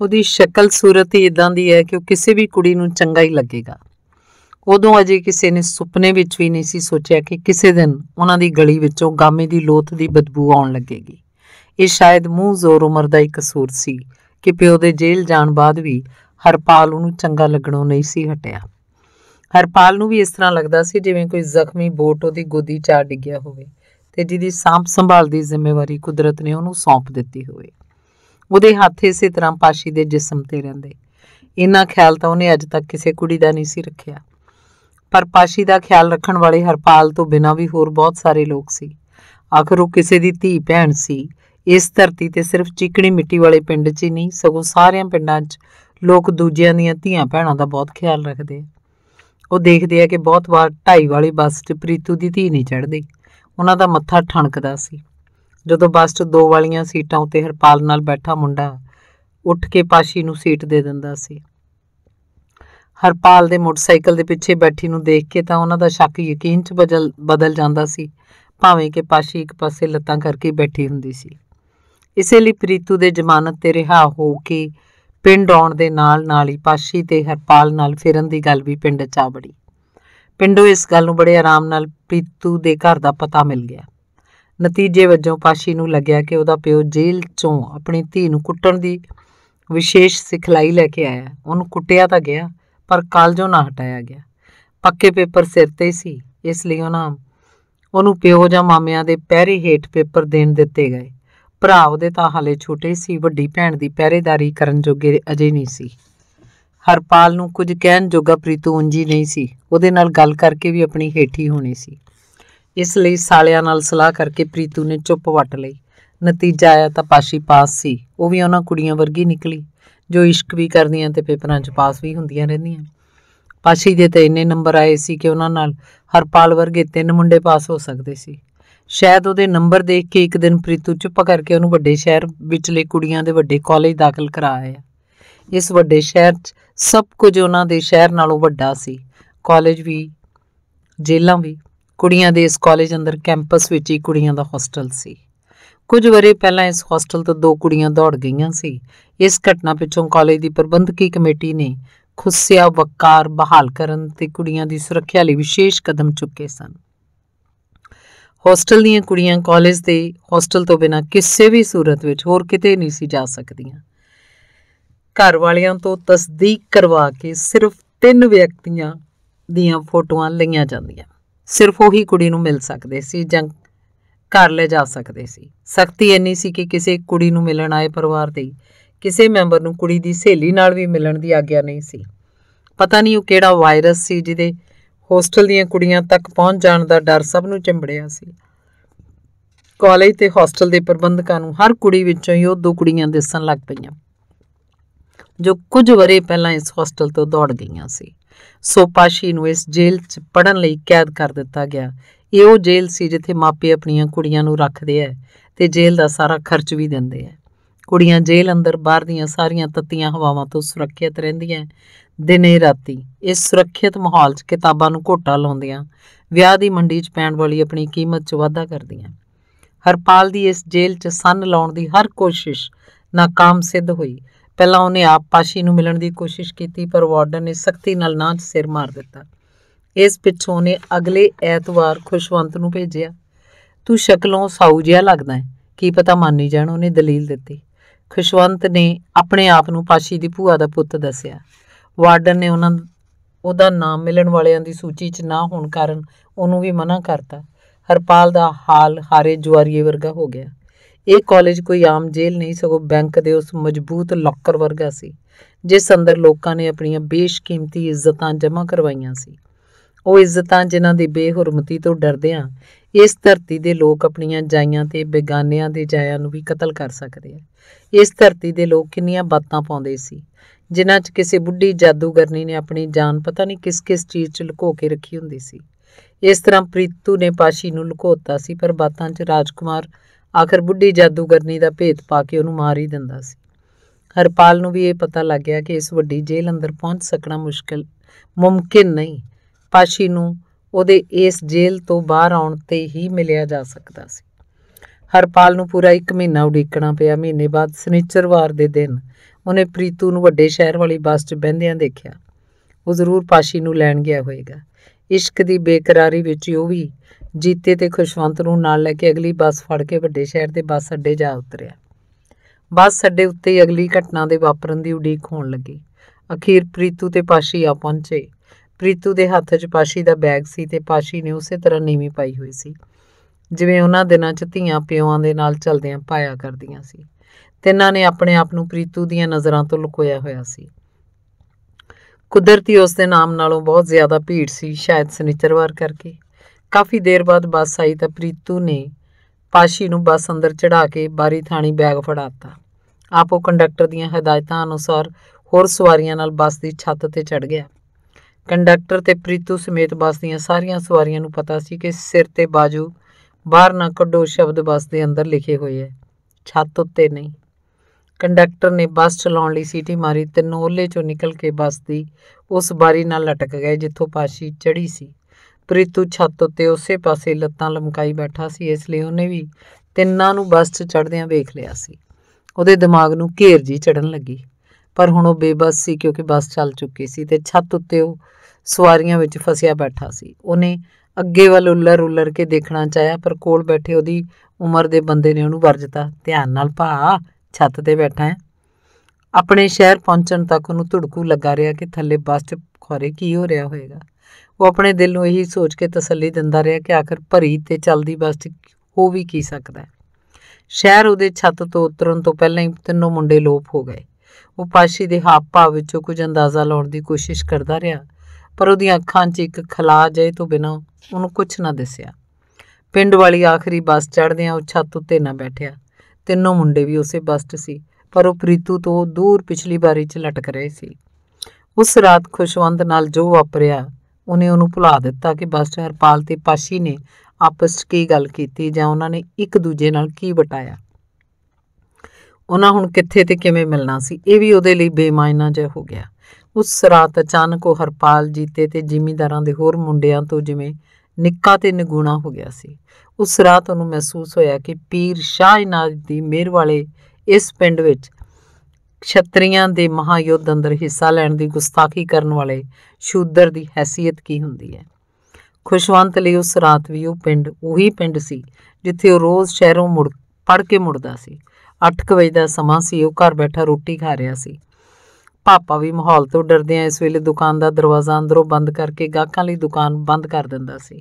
ਉਹਦੀ ਸ਼ਕਲ ਸੂਰਤ ਹੀ ਇਦਾਂ ਦੀ ਹੈ ਕਿ ਉਹ ਕਿਸੇ ਵੀ ਕੁੜੀ ਨੂੰ ਚੰਗਾ ਹੀ ਲੱਗੇਗਾ ਉਦੋਂ ਅਜੇ ਕਿਸੇ ਨੇ ਸੁਪਨੇ ਵਿੱਚ ਵੀ ਨਹੀਂ ਸੀ ਸੋਚਿਆ ਕਿ ਕਿਸੇ ਦਿਨ ਉਹਨਾਂ ਦੀ ਗਲੀ ਵਿੱਚੋਂ ਗਾਮੇ ਦੀ ਲੋਥ ਦੀ ਬਦਬੂ ਆਉਣ ਲੱਗੇਗੀ ਇਹ ਸ਼ਾਇਦ ਮੂੰਹ ਜ਼ੋਰ ਉਮਰ ਦਾ ਹੀ ਕਸੂਰ ਸੀ ਕਿ ਪਿਓ ਦੇ ਜੇਲ੍ਹ ਜਾਣ ਬਾਅਦ ਵੀ ਹਰਪਾਲ ਉਹਨੂੰ ਚੰਗਾ ਲੱਗਣੋਂ ਨਹੀਂ ਸੀ ਹਟਿਆ ਹਰਪਾਲ ਨੂੰ ਵੀ ਇਸ ਤਰ੍ਹਾਂ ਲੱਗਦਾ ਸੀ ਜਿਵੇਂ ਕੋਈ ਜ਼ਖਮੀ ਬੋਟ ਉਹਦੀ ਗੋਦੀ 'ਚ ਆ ਡਿੱਗਿਆ ਹੋਵੇ ਤੇ ਜਿਹਦੀ ਸਾਂਭ ਸੰਭਾਲ ਦੀ ਜ਼ਿੰਮੇਵਾਰੀ ਕੁਦਰਤ ਨੇ ਉਹਨੂੰ ਸੌਂਪ ਦਿੱਤੀ ਹੋਵੇ ਉਹਦੇ ਹੱਥ ਇਸੇ ਤਰ੍ਹਾਂ ਪਾਸ਼ੀ ਦੇ ਜਿਸਮ ਤੇ ਰਹਿੰਦੇ ਇਹਨਾਂ ਖਿਆਲ ਤਾਂ ਉਹਨੇ ਅੱਜ ਤੱਕ ਕਿਸੇ ਕੁੜੀ ਦਾ ਨਹੀਂ ਸੀ ਰੱਖਿਆ ਪਰ ਪਾਸ਼ੀ ਦਾ ਖਿਆਲ ਰੱਖਣ ਵਾਲੇ ਹਰਪਾਲ ਤੋਂ ਬਿਨਾਂ ਵੀ ਹੋਰ ਬਹੁਤ ਸਾਰੇ ਲੋਕ ਸੀ ਆਖਰ ਉਹ ਕਿਸੇ ਦੀ ਧੀ ਭੈਣ ਸੀ ਇਸ ਧਰਤੀ ਤੇ ਸਿਰਫ ਚੀਕਣੀ ਮਿੱਟੀ ਵਾਲੇ ਪਿੰਡ 'ਚ ਹੀ ਨਹੀਂ ਸਗੋਂ ਸਾਰਿਆਂ ਪਿੰਡਾਂ 'ਚ ਲੋਕ ਦੂਜਿਆਂ ਦੀਆਂ ਧੀਆਂ ਭੈਣਾਂ ਦਾ ਬਹੁਤ ਖਿਆਲ ਰੱਖਦੇ ਆ ਉਹ ਦੇਖਦੇ ਆ ਕਿ ਬਹੁਤ ਵਾਰ ਢਾਈ ਵਾਲੀ ਬੱਸ 'ਚ ਪ੍ਰੀਤੂ ਦੀ ਧੀ ਨਹੀਂ ਚੜਦੀ ਉਹਨਾਂ ਦਾ ਮੱਥਾ ਠਣਕਦਾ ਸੀ ਜਦੋਂ ਬੱਸ 'ਚ ਦੋ ਵਾਲੀਆਂ ਸੀਟਾਂ ਉੱਤੇ ਹਰਪਾਲ ਨਾਲ ਬੈਠਾ ਮੁੰਡਾ ਉੱਠ ਕੇ ਪਾਸ਼ੀ ਨੂੰ ਸੀਟ ਦੇ ਦਿੰਦਾ ਸੀ ਹਰਪਾਲ ਦੇ ਮੋਟਰਸਾਈਕਲ ਦੇ ਪਿੱਛੇ ਬੈਠੀ ਨੂੰ ਦੇਖ ਕੇ ਤਾਂ ਉਹਨਾਂ ਦਾ ਸ਼ੱਕ ਯਕੀਨ 'ਚ ਬਦਲ ਬਦਲ ਜਾਂਦਾ ਸੀ ਭਾਵੇਂ ਕਿ ਪਾਸ਼ੀ ਇੱਕ ਪਾਸੇ ਲੱਤਾਂ ਕਰਕੇ ਬੈਠੀ ਹੁੰਦੀ ਸੀ ਇਸੇ ਲਈ ਪ੍ਰੀਤੂ ਦੇ ਜ਼ਮਾਨਤ ਤੇ ਰਿਹਾ ਹੋ ਕੇ ਪਿੰਡ ਆਉਣ ਦੇ ਨਾਲ-ਨਾਲ ਹੀ ਪਾਸ਼ੀ ਤੇ ਹਰਪਾਲ ਨਾਲ ਫਿਰਨ ਦੀ ਗੱਲ ਵੀ ਪਿੰਡ 'ਚ ਆ ਬੜੀ ਪਿੰਡੋਂ ਇਸ ਗੱਲ ਨੂੰ ਬੜੇ ਆਰਾਮ ਨਾਲ ਪੀਤੂ ਦੇ ਘਰ ਦਾ ਪਤਾ ਮਿਲ ਗਿਆ ਨਤੀਜੇ ਵਜੋਂ ਪਾਸ਼ੀ ਨੂੰ ਲੱਗਿਆ ਕਿ ਉਹਦਾ ਪਿਓ ਜੇਲ੍ਹ 'ਚੋਂ ਆਪਣੀ ਧੀ ਨੂੰ ਕੁੱਟਣ ਦੀ ਵਿਸ਼ੇਸ਼ ਸਿਖਲਾਈ ਲੈ ਕੇ ਆਇਆ ਉਹਨੂੰ ਕੁੱਟਿਆ ਤਾਂ ਗਿਆ ਪਰ ਕਾਲਜੋਂ ਨਾ ਹਟਾਇਆ ਗਿਆ ਪੱਕੇ ਪੇਪਰ ਸਿਰ ਤੇ ਸੀ ਇਸ ਲਈ ਉਹਨਾਂ ਉਹਨੂੰ ਪਿਓ ਜਾਂ ਮਾਮਿਆਂ ਦੇ ਪੈਰੀ ਹੇਠ ਪੇਪਰ ਦੇਣ ਦਿੱਤੇ ਗਏ ਭਰਾ ਉਹਦੇ ਤਾਂ ਹਾਲੇ ਛੋਟੇ ਸੀ ਵੱਡੀ ਭੈਣ ਦੀ ਪਹਿਰੇਦਾਰੀ ਕਰਨ ਜੋਗੇ ਅਜੇ ਨਹੀਂ ਸੀ ਹਰਪਾਲ ਨੂੰ ਕੁਝ ਕਹਿਣ ਜੋਗਾ ਪ੍ਰੀਤੂ ਉਂਜੀ ਨਹੀਂ ਸੀ ਉਹਦੇ ਨਾਲ ਗੱਲ ਕਰਕੇ ਵੀ ਆਪਣੀ ਹੇਠੀ ਹੋਣੀ ਸੀ ਇਸ ਲਈ ਸਾਲਿਆਂ ਨਾਲ ਸਲਾਹ ਕਰਕੇ ਪ੍ਰੀਤੂ ਨੇ ਚੁੱਪ ਵਟ ਲਈ ਨਤੀਜਾ ਆਇਆ ਤਾਂ ਪਾਸ਼ੀ ਪਾਸ ਸੀ ਉਹ ਵੀ ਉਹਨਾਂ ਕੁੜੀਆਂ ਵਰਗੀ ਨਿਕਲੀ ਜੋ ਇਸ਼ਕ ਵੀ ਕਰਦੀਆਂ ਤੇ ਪੇਪਰਾਂ 'ਚ ਪਾਸ ਵੀ ਹੁੰਦੀਆਂ ਰਹਿੰਦੀਆਂ ਪਾਸ਼ੀ ਦੇ ਤਾਂ ਇੰਨੇ ਨੰਬਰ ਆਏ ਸੀ ਕਿ ਉਹਨਾਂ ਨਾਲ ਹਰਪਾਲ ਵਰਗੇ ਤਿੰਨ ਮੁੰਡੇ ਪਾਸ ਹੋ ਸਕਦੇ ਸੀ ਸ਼ਾਇਦ ਉਹਦੇ ਨੰਬਰ ਦੇਖ ਕੇ ਇੱਕ ਦਿਨ ਪ੍ਰੀਤੂ ਚੁੱਪ ਕਰਕੇ ਉਹਨੂੰ ਵੱਡੇ ਸ਼ਹਿਰ ਵਿੱਚਲੇ ਕੁੜੀਆਂ ਦੇ ਵੱਡੇ ਕਾਲਜ ਦਾਖਲ ਕਰਾਇਆ ਇਸ ਵੱਡੇ ਸ਼ਹਿਰ 'ਚ ਸਭ ਕੁਝ ਉਹਨਾਂ ਦੇ ਸ਼ਹਿਰ ਨਾਲੋਂ ਵੱਡਾ ਸੀ ਕਾਲਜ ਵੀ ਜੇਲਾਂ ਵੀ ਕੁੜੀਆਂ ਦੇ ਇਸ ਕਾਲਜ ਅੰਦਰ ਕੈਂਪਸ ਵਿੱਚ ਹੀ ਕੁੜੀਆਂ ਦਾ ਹੋਸਟਲ ਸੀ ਕੁਝ ਵਰੇ ਪਹਿਲਾਂ ਇਸ ਹੋਸਟਲ ਤੋਂ ਦੋ ਕੁੜੀਆਂ ਦੌੜ ਗਈਆਂ ਸੀ ਇਸ ਘਟਨਾ ਪਿੱਛੋਂ ਕਾਲਜ ਦੀ ਪ੍ਰਬੰਧਕੀ ਕਮੇਟੀ ਨੇ ਖੁੱਸਿਆ ਵਕਾਰ ਬਹਾਲ ਕਰਨ ਤੇ ਕੁੜੀਆਂ ਦੀ ਸੁਰੱਖਿਆ ਲਈ ਵਿਸ਼ੇਸ਼ ਕਦਮ ਚੁੱਕੇ ਸਨ ਹੋਸਟਲ ਦੀਆਂ ਕੁੜੀਆਂ ਕਾਲਜ ਦੇ ਹੋਸਟਲ ਤੋਂ ਬਿਨਾ ਕਿਸੇ ਵੀ ਸੂਰਤ ਵਿੱਚ ਹੋਰ ਕਿਤੇ ਨਹੀਂ ਸੀ ਜਾ ਸਕਦੀਆਂ ਘਰ ਵਾਲਿਆਂ ਤੋਂ ਤਸਦੀਕ ਕਰਵਾ ਕੇ ਸਿਰਫ ਤਿੰਨ ਵਿਅਕਤੀਆਂ ਦੀਆਂ ਫੋਟੋਆਂ ਲਈਆਂ ਜਾਂਦੀਆਂ ਸਿਰਫ ਉਹੀ ਕੁੜੀ ਨੂੰ ਮਿਲ ਸਕਦੇ ਸੀ ਜਾਂ ਘਰ ਲੈ ਜਾ ਸਕਦੇ ਸੀ ਸਖਤੀ ਇੰਨੀ ਸੀ ਕਿ ਕਿਸੇ ਕੁੜੀ ਨੂੰ ਮਿਲਣ ਆਏ ਪਰਿਵਾਰ ਦੇ ਕਿਸੇ ਮੈਂਬਰ ਨੂੰ ਕੁੜੀ ਦੀ ਸਹੇਲੀ ਨਾਲ ਵੀ ਮਿਲਣ ਦੀ ਆਗਿਆ ਨਹੀਂ ਸੀ ਪਤਾ ਨਹੀਂ ਉਹ ਕਿਹੜਾ ਵਾਇਰਸ ਸੀ ਜਿਹਦੇ ਹੋਸਟਲ ਦੀਆਂ ਕੁੜੀਆਂ ਤੱਕ ਪਹੁੰਚ ਜਾਣ ਦਾ ਡਰ ਸਭ ਨੂੰ ਚੰਬੜਿਆ ਸੀ ਕਾਲਜ ਤੇ ਹੋਸਟਲ ਦੇ ਪ੍ਰਬੰਧਕਾਂ ਨੂੰ ਹਰ ਕੁੜੀ ਵਿੱਚੋਂ ਹੀ ਉਹ ਦੋ ਕੁੜੀਆਂ ਦਿਸਣ ਲੱਗ ਪਈਆਂ ਜੋ ਕੁਝ ਵਰੇ ਪਹਿਲਾਂ ਇਸ ਹੋਸਟਲ ਤੋਂ ਦੌੜ ਗਈਆਂ ਸੀ ਸੋਪਾਸ਼ੀ ਨੂੰ ਇਸ ਜੇਲ੍ਹ 'ਚ ਪੜਨ ਲਈ ਕੈਦ ਕਰ ਦਿੱਤਾ ਗਿਆ ਇਹ ਉਹ ਜੇਲ੍ਹ ਸੀ ਜਿੱਥੇ ਮਾਪੇ ਆਪਣੀਆਂ ਕੁੜੀਆਂ ਨੂੰ ਰੱਖਦੇ ਐ ਤੇ ਜੇਲ੍ਹ ਦਾ ਸਾਰਾ ਖਰਚ ਵੀ ਦਿੰਦੇ ਐ ਕੁੜੀਆਂ ਜੇਲ੍ਹ ਅੰਦਰ ਬਾਹਰ ਦੀਆਂ ਸਾਰੀਆਂ ਤੱਤੀਆਂ ਹਵਾਵਾਂ ਤੋਂ ਸੁਰੱਖਿਅਤ ਰਹਿੰਦੀਆਂ ਦਿਨੇ ਰਾਤੀ ਇਸ ਸੁਰੱਖਿਅਤ ਮਾਹੌਲ 'ਚ ਕਿਤਾਬਾਂ ਨੂੰ ਘੋਟਾ ਲਾਉਂਦੀਆਂ ਵਿਆਹ ਦੀ ਮੰਡੀ 'ਚ ਪੈਣ ਵਾਲੀ ਆਪਣੀ ਕੀਮਤ 'ਚ ਵਾਧਾ ਕਰਦੀਆਂ ਹਰਪਾਲ ਦੀ ਇਸ ਜੇਲ੍ਹ 'ਚ ਸੰਨ ਲਾਉਣ ਦੀ ਹਰ ਕੋਸ਼ਿਸ਼ ناکਾਮ ਸਿੱਧ ਹੋਈ ਪਹਿਲਾਂ ਉਹਨੇ ਆਪ ਪਾਸ਼ੀ ਨੂੰ ਮਿਲਣ ਦੀ ਕੋਸ਼ਿਸ਼ ਕੀਤੀ ਪਰ ਵਾਰਡਨ ਨੇ ਸਖਤੀ ਨਾਲ ਨਾਂਚ ਸਿਰ ਮਾਰ ਦਿੱਤਾ ਇਸ ਪਿੱਛੋਂ ਨੇ ਅਗਲੇ ਐਤਵਾਰ ਖੁਸ਼ਵੰਤ ਨੂੰ ਭੇਜਿਆ ਤੂੰ ਸ਼ਕਲੋਂ ਸਾਊ ਜਿਹਾ ਲੱਗਦਾ ਹੈ ਕੀ ਪਤਾ ਮੰਨ ਹੀ ਜਾਣ ਉਹਨੇ ਦਲੀਲ ਦਿੱਤੀ ਖੁਸ਼ਵੰਤ ਨੇ ਆਪਣੇ ਆਪ ਨੂੰ ਪਾਸ਼ੀ ਦੀ ਭੂਆ ਦਾ ਪੁੱਤ ਦੱਸਿਆ ਵਾਰਡਨ ਨੇ ਉਹਨਾਂ ਉਹਦਾ ਨਾਮ ਮਿਲਣ ਵਾਲਿਆਂ ਦੀ ਸੂਚੀ 'ਚ ਨਾ ਹੋਣ ਕਾਰਨ ਉਹਨੂੰ ਵੀ ਮਨਾ ਕਰਤਾ ਹਰਪਾਲ ਦਾ ਹਾਲ ਹਾਰੇ ਜੁਆਰੀਏ ਵਰਗਾ ਹੋ ਗਿਆ ਇਹ ਕਾਲਜ ਕੋਈ ਆਮ ਜੇਲ੍ਹ ਨਹੀਂ ਸਗੋਂ ਬੈਂਕ ਦੇ ਉਸ ਮਜ਼ਬੂਤ ਲੋਕਰ ਵਰਗਾ ਸੀ ਜਿਸ ਅੰਦਰ ਲੋਕਾਂ ਨੇ ਆਪਣੀਆਂ ਬੇਸ਼ਕੀਮਤੀ ਇੱਜ਼ਤਾਂ ਜਮ੍ਹਾਂ ਕਰਵਾਈਆਂ ਸੀ ਉਹ ਇੱਜ਼ਤਾਂ ਜਿਨ੍ਹਾਂ ਦੀ ਬੇਹਰਮਤੀ ਤੋਂ ਡਰਦੇ ਆ ਇਸ ਧਰਤੀ ਦੇ ਲੋਕ ਆਪਣੀਆਂ ਜਾਇਆਂ ਤੇ ਬੇਗਾਨਿਆਂ ਦੇ ਜਾਇਆਂ ਨੂੰ ਵੀ ਕਤਲ ਕਰ ਸਕਦੇ ਆ ਇਸ ਧਰਤੀ ਦੇ ਲੋਕ ਕਿੰਨੀਆਂ ਬਾਤਾਂ ਪਾਉਂਦੇ ਸੀ ਜਿਨ੍ਹਾਂ 'ਚ ਕਿਸੇ ਬੁੱਢੀ ਜਾਦੂਗਰਨੀ ਨੇ ਆਪਣੀ ਜਾਨ ਪਤਾ ਨਹੀਂ ਕਿਸ-ਕਿਸ ਚੀਜ਼ 'ਚ ਲੁਕੋ ਕੇ ਰੱਖੀ ਹੁੰਦੀ ਸੀ ਇਸ ਤਰ੍ਹਾਂ ਪ੍ਰੀਤੂ ਨੇ ਪਾਸ਼ੀ ਨੂੰ ਲੁਕੋਤਾ ਸੀ ਪਰ ਬਾਤਾਂ 'ਚ ਰਾਜਕੁਮਾਰ ਆਖਰ ਬੁੱਢੀ ਜਾਦੂਗਰਨੀ ਦਾ ਭੇਤ ਪਾ ਕੇ ਉਹਨੂੰ ਮਾਰ ਹੀ ਦਿੰਦਾ ਸੀ ਹਰਪਾਲ ਨੂੰ ਵੀ ਇਹ ਪਤਾ ਲੱਗ ਗਿਆ ਕਿ ਇਸ ਵੱਡੀ ਜੇਲ੍ਹ ਅੰਦਰ ਪਹੁੰਚ ਸਕਣਾ ਮੁਸ਼ਕਲ ਮੁਮਕਿਨ ਨਹੀਂ ਪਾਸ਼ੀ ਨੂੰ ਉਹਦੇ ਇਸ ਜੇਲ੍ਹ ਤੋਂ ਬਾਹਰ ਆਉਣ ਤੇ ਹੀ ਮਿਲਿਆ ਜਾ ਸਕਦਾ ਸੀ ਹਰਪਾਲ ਨੂੰ ਪੂਰਾ 1 ਮਹੀਨਾ ਉਡੀਕਣਾ ਪਿਆ ਮਹੀਨੇ ਬਾਅਦ ਸਨੀਚਰਵਾਰ ਦੇ ਦਿਨ ਉਹਨੇ ਪ੍ਰੀਤੂ ਨੂੰ ਵੱਡੇ ਸ਼ਹਿਰ ਵਾਲੀ ਬੱਸ 'ਚ ਬਹਿੰਦਿਆਂ ਦੇਖਿਆ ਉਹ ਜ਼ਰੂਰ ਪਾਸ਼ੀ ਨੂੰ ਲੈਣ ਗਿਆ ਹੋਵੇਗਾ ਇਸ਼ਕ ਦੀ ਬੇਕਰਾਰੀ ਵਿੱਚ ਉਹ ਵੀ ਜੀਤੇ ਤੇ ਖੁਸ਼ਵੰਤ ਨੂੰ ਨਾਲ ਲੈ ਕੇ ਅਗਲੀ ਬੱਸ ਫੜ ਕੇ ਵੱਡੇ ਸ਼ਹਿਰ ਦੇ ਬੱਸ ਅੱਡੇ ਜਾ ਉਤਰਿਆ ਬੱਸ ਅੱਡੇ ਉੱਤੇ ਹੀ ਅਗਲੀ ਘਟਨਾ ਦੇ ਵਾਪਰਨ ਦੀ ਉਡੀਕ ਹੋਣ ਲੱਗੀ ਅਖੀਰ ਪ੍ਰੀਤੂ ਤੇ ਪਾਸ਼ੀ ਆ ਪਹੁੰਚੇ ਪ੍ਰੀਤੂ ਦੇ ਹੱਥ 'ਚ ਪਾਸ਼ੀ ਦਾ ਬੈਗ ਸੀ ਤੇ ਪਾਸ਼ੀ ਨੇ ਉਸੇ ਤਰ੍ਹਾਂ ਨੀਵੀਂ ਪਾਈ ਹੋਈ ਸੀ ਜਿਵੇਂ ਉਹਨਾਂ ਦਿਨਾਂ 'ਚ ਧੀਆਂ ਪਿਓਾਂ ਦੇ ਨਾਲ ਚਲਦਿਆਂ ਪਾਇਆ ਕਰਦੀਆਂ ਸੀ ਤਿੰਨਾਂ ਨੇ ਆਪਣੇ ਆਪ ਨੂੰ ਪ੍ਰੀਤੂ ਦੀਆਂ ਨਜ਼ਰਾਂ ਤੋਂ ਲੁਕੋਇਆ ਹੋਇਆ ਸੀ ਕੁਦਰਤੀ ਉਸ ਦੇ ਨਾਮ ਨਾਲੋਂ ਬਹੁਤ ਜ਼ਿਆਦਾ ਭੀੜ ਸੀ ਸ਼ਾਇਦ ਸਨੀਚਰਵਾਰ ਕਰਕੇ ਕਾਫੀ ਦੇਰ ਬਾਅਦ ਬੱਸ ਆਈ ਤਾਂ ਪ੍ਰੀਤੂ ਨੇ ਪਾਸ਼ੀ ਨੂੰ ਬੱਸ ਅੰਦਰ ਚੜਾ ਕੇ ਬਾਰੀ ਥਾਣੀ ਬੈਗ ਫੜਾਤਾ ਆਪੋ ਕੰਡਕਟਰ ਦੀਆਂ ਹਦਾਇਤਾਂ ਅਨੁਸਾਰ ਹੋਰ ਸਵਾਰੀਆਂ ਨਾਲ ਬੱਸ ਦੀ ਛੱਤ ਤੇ ਚੜ ਗਿਆ ਕੰਡਕਟਰ ਤੇ ਪ੍ਰੀਤੂ ਸਮੇਤ ਬੱਸ ਦੀਆਂ ਸਾਰੀਆਂ ਸਵਾਰੀਆਂ ਨੂੰ ਪਤਾ ਸੀ ਕਿ ਸਿਰ ਤੇ ਬਾਜੂ ਬਾਹਰ ਨਾ ਕੱਢੋ ਸ਼ਬਦ ਬੱਸ ਦੇ ਅੰਦਰ ਲਿਖੇ ਹੋਏ ਐ ਛੱਤ ਉੱਤੇ ਨਹੀਂ ਕੰਡਕਟਰ ਨੇ ਬੱਸ ਚਲਾਉਣ ਲਈ ਸੀਟੀ ਮਾਰੀ ਤਿੰਨੋਂ ਨੋਲੇ ਚੋਂ ਨਿਕਲ ਕੇ ਬੱਸ ਦੀ ਉਸ ਬਾਰੀ ਨਾਲ ਲਟਕ ਗਏ ਜਿੱਥੋਂ ਪਾਸ਼ੀ ਚੜੀ ਸੀ ਪ੍ਰੀਤੂ ਛੱਤ ਉੱਤੇ ਉਸੇ ਪਾਸੇ ਲੱਤਾਂ ਲਮਕਾਈ ਬੈਠਾ ਸੀ ਇਸ ਲਈ ਉਹਨੇ ਵੀ ਤਿੰਨਾਂ ਨੂੰ ਬੱਸ 'ਚ ਚੜਦਿਆਂ ਵੇਖ ਲਿਆ ਸੀ ਉਹਦੇ ਦਿਮਾਗ ਨੂੰ ਘੇਰ ਜੀ ਚੜਨ ਲੱਗੀ ਪਰ ਹੁਣ ਉਹ ਬੇਬਸ ਸੀ ਕਿਉਂਕਿ ਬੱਸ ਚੱਲ ਚੁੱਕੀ ਸੀ ਤੇ ਛੱਤ ਉੱਤੇ ਉਹ ਸਵਾਰੀਆਂ ਵਿੱਚ ਫਸਿਆ ਬੈਠਾ ਸੀ ਉਹਨੇ ਅੱਗੇ ਵੱਲ ਉੱਲਰ ਉੱਲਰ ਕੇ ਦੇਖਣਾ ਚਾਹਿਆ ਪਰ ਕੋਲ ਬੈਠੇ ਉਹਦੀ ਉਮਰ ਦੇ ਬੰਦੇ ਨੇ ਉਹਨੂੰ ਵਰਜਤਾ ਧਿਆਨ ਨਾਲ ਭਾ ਛੱਤ ਤੇ ਬੈਠਾ ਹੈ ਆਪਣੇ ਸ਼ਹਿਰ ਪਹੁੰਚਣ ਤੱਕ ਉਹਨੂੰ ਧੜਕੂ ਲੱਗਾ ਰਿਹਾ ਕਿ ਥੱਲੇ ਬੱਸ 'ਚ ਖੋਰੇ ਕੀ ਹੋ ਰਿਹਾ ਹੋਵੇਗਾ ਉਹ ਆਪਣੇ ਦਿਲ ਨੂੰ ਇਹੀ ਸੋਚ ਕੇ ਤਸੱਲੀ ਦਿੰਦਾ ਰਿਹਾ ਕਿ ਆਖਰ ਭਰੀ ਤੇ ਚੱਲਦੀ ਬੱਸ 'ਚ ਹੋ ਵੀ ਕੀ ਸਕਦਾ ਹੈ ਸ਼ਹਿਰ ਉਹਦੇ ਛੱਤ ਤੋਂ ਉਤਰਨ ਤੋਂ ਪਹਿਲਾਂ ਹੀ ਤਿੰਨੋਂ ਮੁੰਡੇ ਲੋਪ ਹੋ ਗਏ ਉਹ ਪਾਸ਼ੀ ਦੇ ਹਾਵ ਭਾਵ ਵਿੱਚੋਂ ਕੁਝ ਅੰਦਾਜ਼ਾ ਲਾਉਣ ਦੀ ਕੋਸ਼ਿਸ਼ ਕਰਦਾ ਰਿਹਾ ਪਰ ਉਹਦੀਆਂ ਅੱਖਾਂ 'ਚ ਇੱਕ ਖਲਾ ਜੇ ਤੋਂ ਬਿਨਾਂ ਉਹਨੂੰ ਕੁਝ ਨਾ ਦਿਸਿਆ ਪਿੰਡ ਵਾਲੀ ਆਖਰੀ ਬੱਸ ਚੜ੍ਹਦਿਆਂ ਉਹ ਛੱਤ ਉੱਤੇ ਨਾ ਬੈਠਿਆ ਤਿੰਨੋਂ ਮੁੰਡੇ ਵੀ ਉਸੇ ਬੱਸ 'ਚ ਸੀ ਪਰ ਉਹ ਪ੍ਰੀਤੂ ਤੋਂ ਦੂਰ ਪਿਛਲੀ ਬਾਰੀ 'ਚ ਲਟਕ ਰਹੇ ਸੀ ਉਸ ਰਾਤ ਖੁਸ਼ਵੰਦ ਨਾਲ ਜੋ ਵਾਪਰਿਆ ਉਹਨੇ ਉਹਨੂੰ ਭੁਲਾ ਦਿੱਤਾ ਕਿ ਬੱਸ 'ਚ ਹਰਪਾਲ ਤੇ ਪਾਸ਼ੀ ਨੇ ਆਪਸ 'ਚ ਕੀ ਗੱਲ ਕੀਤੀ ਜਾਂ ਉਹਨਾਂ ਨੇ ਇੱਕ ਦੂਜੇ ਨਾਲ ਕੀ ਵਟਾਇਆ ਉਹਨਾਂ ਹੁਣ ਕਿੱਥੇ ਤੇ ਕਿਵੇਂ ਮਿਲਣਾ ਸੀ ਇਹ ਵੀ ਉਹਦੇ ਲਈ ਬੇਮਾਇਨਾ ਜਿਹਾ ਹੋ ਗਿਆ ਉਸ ਰਾਤ ਅਚਾਨਕ ਉਹ ਹਰਪਾਲ ਜੀਤੇ ਤੇ ਜ਼ਿਮੀਂਦਾਰਾਂ ਦੇ ਹੋਰ ਮੁੰਡਿਆਂ ਤੋਂ ਜਿਵੇਂ ਨਿੱਕਾ ਤੇ ਨਿਗੂਣਾ ਹੋ ਗਿਆ ਸੀ ਉਸ ਰਾਤ ਉਹਨੂੰ ਮਹਿਸੂਸ ਹੋਇਆ ਕਿ ਪੀਰ ਸ਼ਾਹ ਇਨਾਜ ਦੀ ਮਿਹਰ ਵਾਲੇ ਇਸ ਪਿੰਡ ਵਿੱਚ ਖੇਤਰੀਆਂ ਦੇ ਮਹਾਯੁੱਧ ਅੰਦਰ ਹਿੱਸਾ ਲੈਣ ਦੀ ਗੁਸਤਾਖੀ ਕਰਨ ਵਾਲੇ ਸ਼ੂਦਰ ਦੀ ਹیثیت ਕੀ ਹੁੰਦੀ ਹੈ ਖੁਸ਼ਵੰਤ ਲਈ ਉਸ ਰਾਤ ਵੀ ਉਹ ਪਿੰਡ ਉਹੀ ਪਿੰਡ ਸੀ ਜਿੱਥੇ ਉਹ ਰੋਜ਼ ਸ਼ਹਿਰੋਂ ਮੁੜ ਪੜ ਕੇ ਮੁੜਦਾ ਸੀ 8:00 ਵਜੇ ਦਾ ਸਮਾਂ ਸੀ ਉਹ ਘਰ ਬੈਠਾ ਰੋਟੀ ਖਾ ਰਿਹਾ ਸੀ ਪਾਪਾ ਵੀ ਮਾਹੌਲ ਤੋਂ ਡਰਦੇ ਆ ਇਸ ਵੇਲੇ ਦੁਕਾਨ ਦਾ ਦਰਵਾਜ਼ਾ ਅੰਦਰੋਂ ਬੰਦ ਕਰਕੇ ਗਾਹਕਾਂ ਲਈ ਦੁਕਾਨ ਬੰਦ ਕਰ ਦਿੰਦਾ ਸੀ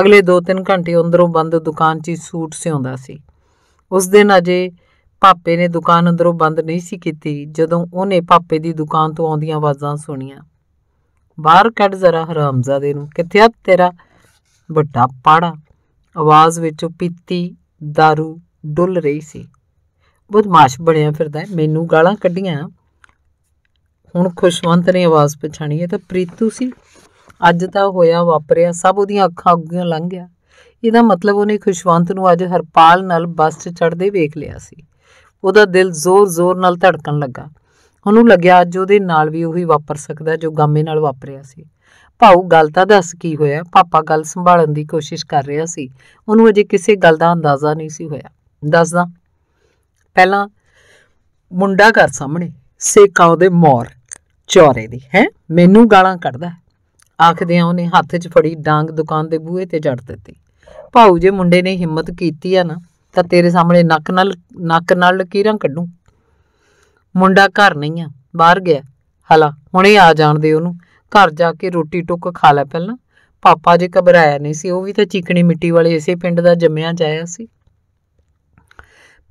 ਅਗਲੇ 2-3 ਘੰਟੇ ਅੰਦਰੋਂ ਬੰਦ ਦੁਕਾਨ 'ਚ ਸੂਟ ਸਿਉਂਦਾ ਸੀ ਉਸ ਦਿਨ ਅਜੇ ਪਾਪੇ ਨੇ ਦੁਕਾਨ ਅੰਦਰੋਂ ਬੰਦ ਨਹੀਂ ਸੀ ਕੀਤੀ ਜਦੋਂ ਉਹਨੇ ਪਾਪੇ ਦੀ ਦੁਕਾਨ ਤੋਂ ਆਉਂਦੀਆਂ ਆਵਾਜ਼ਾਂ ਸੁਣੀਆਂ ਬਾਹਰ ਕੱਢ ਜ਼ਰਾ ਹਰਾਮਜ਼ਾਦੇ ਨੂੰ ਕਿੱਥੇ ਆ ਤੇਰਾ ਵੱਡਾ ਪਾੜਾ ਆਵਾਜ਼ ਵਿੱਚੋਂ ਪੀਤੀ दारू ਡੁੱਲ ਰਹੀ ਸੀ ਬਦਮਾਸ਼ ਬਣਿਆ ਫਿਰਦਾ ਹੈ ਮੈਨੂੰ ਗਾਲਾਂ ਕੱਢੀਆਂ ਹੁਣ ਖੁਸ਼ਵੰਤ ਨੇ ਆਵਾਜ਼ ਪਛਾਣੀ ਇਹ ਤਾਂ ਪ੍ਰੀਤੂ ਸੀ ਅੱਜ ਤਾਂ ਹੋਇਆ ਵਾਪਰਿਆ ਸਭ ਉਹਦੀਆਂ ਅੱਖਾਂ ਅੱਗੋਂ ਲੰਘ ਗਿਆ ਇਹਦਾ ਮਤਲਬ ਉਹਨੇ ਖੁਸ਼ਵੰਤ ਨੂੰ ਅੱਜ ਹਰਪਾਲ ਨਾਲ ਬੱਸ 'ਚ ਚੜਦੇ ਵੇਖ ਲਿਆ ਸੀ ਉਹਦਾ ਦਿਲ ਜ਼ੋਰ-ਜ਼ੋਰ ਨਾਲ ਧੜਕਣ ਲੱਗਾ ਉਹਨੂੰ ਲੱਗਿਆ ਅੱਜ ਉਹਦੇ ਨਾਲ ਵੀ ਉਹੀ ਵਾਪਰ ਸਕਦਾ ਜੋ ਗਾਮੇ ਨਾਲ ਵਾਪਰਿਆ ਸੀ ਭਾਉ ਗੱਲ ਤਾਂ ਦੱਸ ਕੀ ਹੋਇਆ ਪਾਪਾ ਗੱਲ ਸੰਭਾਲਣ ਦੀ ਕੋਸ਼ਿਸ਼ ਕਰ ਰਿਹਾ ਸੀ ਉਹਨੂੰ ਅਜੇ ਕਿਸੇ ਗੱਲ ਦਾ ਅੰਦਾਜ਼ਾ ਨਹੀਂ ਸੀ ਹੋਇਆ ਦੱਸਦਾ ਪਹਿਲਾਂ ਮੁੰਡਾ ਘਰ ਸਾਹਮਣੇ ਸੇਕਾ ਉਹਦੇ ਮੌਰ ਚੌਰੇ ਦੀ ਹੈ ਮੈਨੂੰ ਗਾਲਾਂ ਕੱਢਦਾ ਆਖਦਿਆਂ ਉਹਨੇ ਹੱਥ 'ਚ ਫੜੀ ਡਾਂਗ ਦੁਕਾਨ ਦੇ ਬੂਹੇ ਤੇ ਜੜ ਦਿੱਤੀ ਭਾਊ ਜੇ ਮੁੰਡੇ ਨੇ ਹਿੰਮਤ ਕੀਤੀ ਆ ਨਾ ਤਾਂ ਤੇਰੇ ਸਾਹਮਣੇ ਨੱਕ ਨਾਲ ਨੱਕ ਨਾਲ ਲਕੀਰਾਂ ਕੱਢੂ ਮੁੰਡਾ ਘਰ ਨਹੀਂ ਆ ਬਾਹਰ ਗਿਆ ਹਲਾ ਹੁਣੇ ਆ ਜਾਣ ਦੇ ਉਹਨੂੰ ਘਰ ਜਾ ਕੇ ਰੋਟੀ ਟੁੱਕ ਖਾ ਲੈ ਪਹਿਲਾਂ ਪਾਪਾ ਜੇ ਘਬਰਾਇਆ ਨਹੀਂ ਸੀ ਉਹ ਵੀ ਤਾਂ ਚੀਕਣੀ ਮਿੱਟੀ ਵਾਲੇ ਇਸੇ ਪਿੰਡ ਦਾ ਜੰਮਿਆ ਜਾਇਆ ਸੀ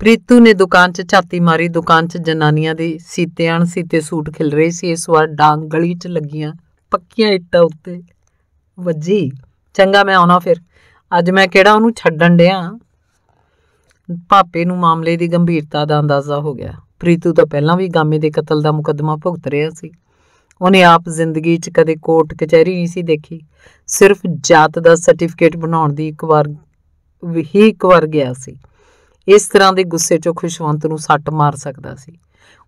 ਪ੍ਰੀਤੂ ਨੇ ਦੁਕਾਨ 'ਚ ਛਾਤੀ ਮਾਰੀ ਦੁਕਾਨ 'ਚ ਜਨਾਨੀਆਂ ਦੇ ਸੀਤੇ ਅਣ ਸੀਤੇ ਸੂਟ ਖਿਲ ਰਹੇ ਸੀ ਇਸ ਵਾਰ ਡਾਂਗ ਗਲੀ 'ਚ ਲੱਗੀਆਂ ਪੱਕੀਆਂ ਇੱਟਾਂ ਉੱਤੇ ਵੱਜੀ ਚੰਗਾ ਮੈਂ ਆਉਣਾ ਫਿਰ ਅੱਜ ਮੈਂ ਕਿਹੜਾ ਉਹਨੂੰ ਛੱਡਣ ਡਿਆ ਪਾਪੇ ਨੂੰ ਮਾਮਲੇ ਦੀ ਗੰਭੀਰਤਾ ਦਾ ਅੰਦਾਜ਼ਾ ਹੋ ਗਿਆ ਪ੍ਰੀਤੂ ਤਾਂ ਪਹਿਲਾਂ ਵੀ ਗਾਮੇ ਦੇ ਕਤਲ ਦਾ ਮੁਕੱਦਮਾ ਭੁਗਤ ਰਿਹਾ ਸੀ ਉਹਨੇ ਆਪ ਜ਼ਿੰਦਗੀ 'ਚ ਕਦੇ ਕੋਰਟ ਕਚਹਿਰੀ ਨਹੀਂ ਸੀ ਦੇਖੀ ਸਿਰਫ ਜਾਤ ਦਾ ਸਰਟੀਫਿਕੇਟ ਬਣਾਉਣ ਦੀ ਇੱਕ ਵਾਰ ਵੀ ਇੱਕ ਵਾਰ ਗਿਆ ਸੀ ਇਸ ਤਰ੍ਹਾਂ ਦੇ ਗੁੱਸੇ 'ਚੋਂ ਖੁਸ਼ਵੰਤ ਨੂੰ ਸੱਟ ਮਾਰ ਸਕਦਾ ਸੀ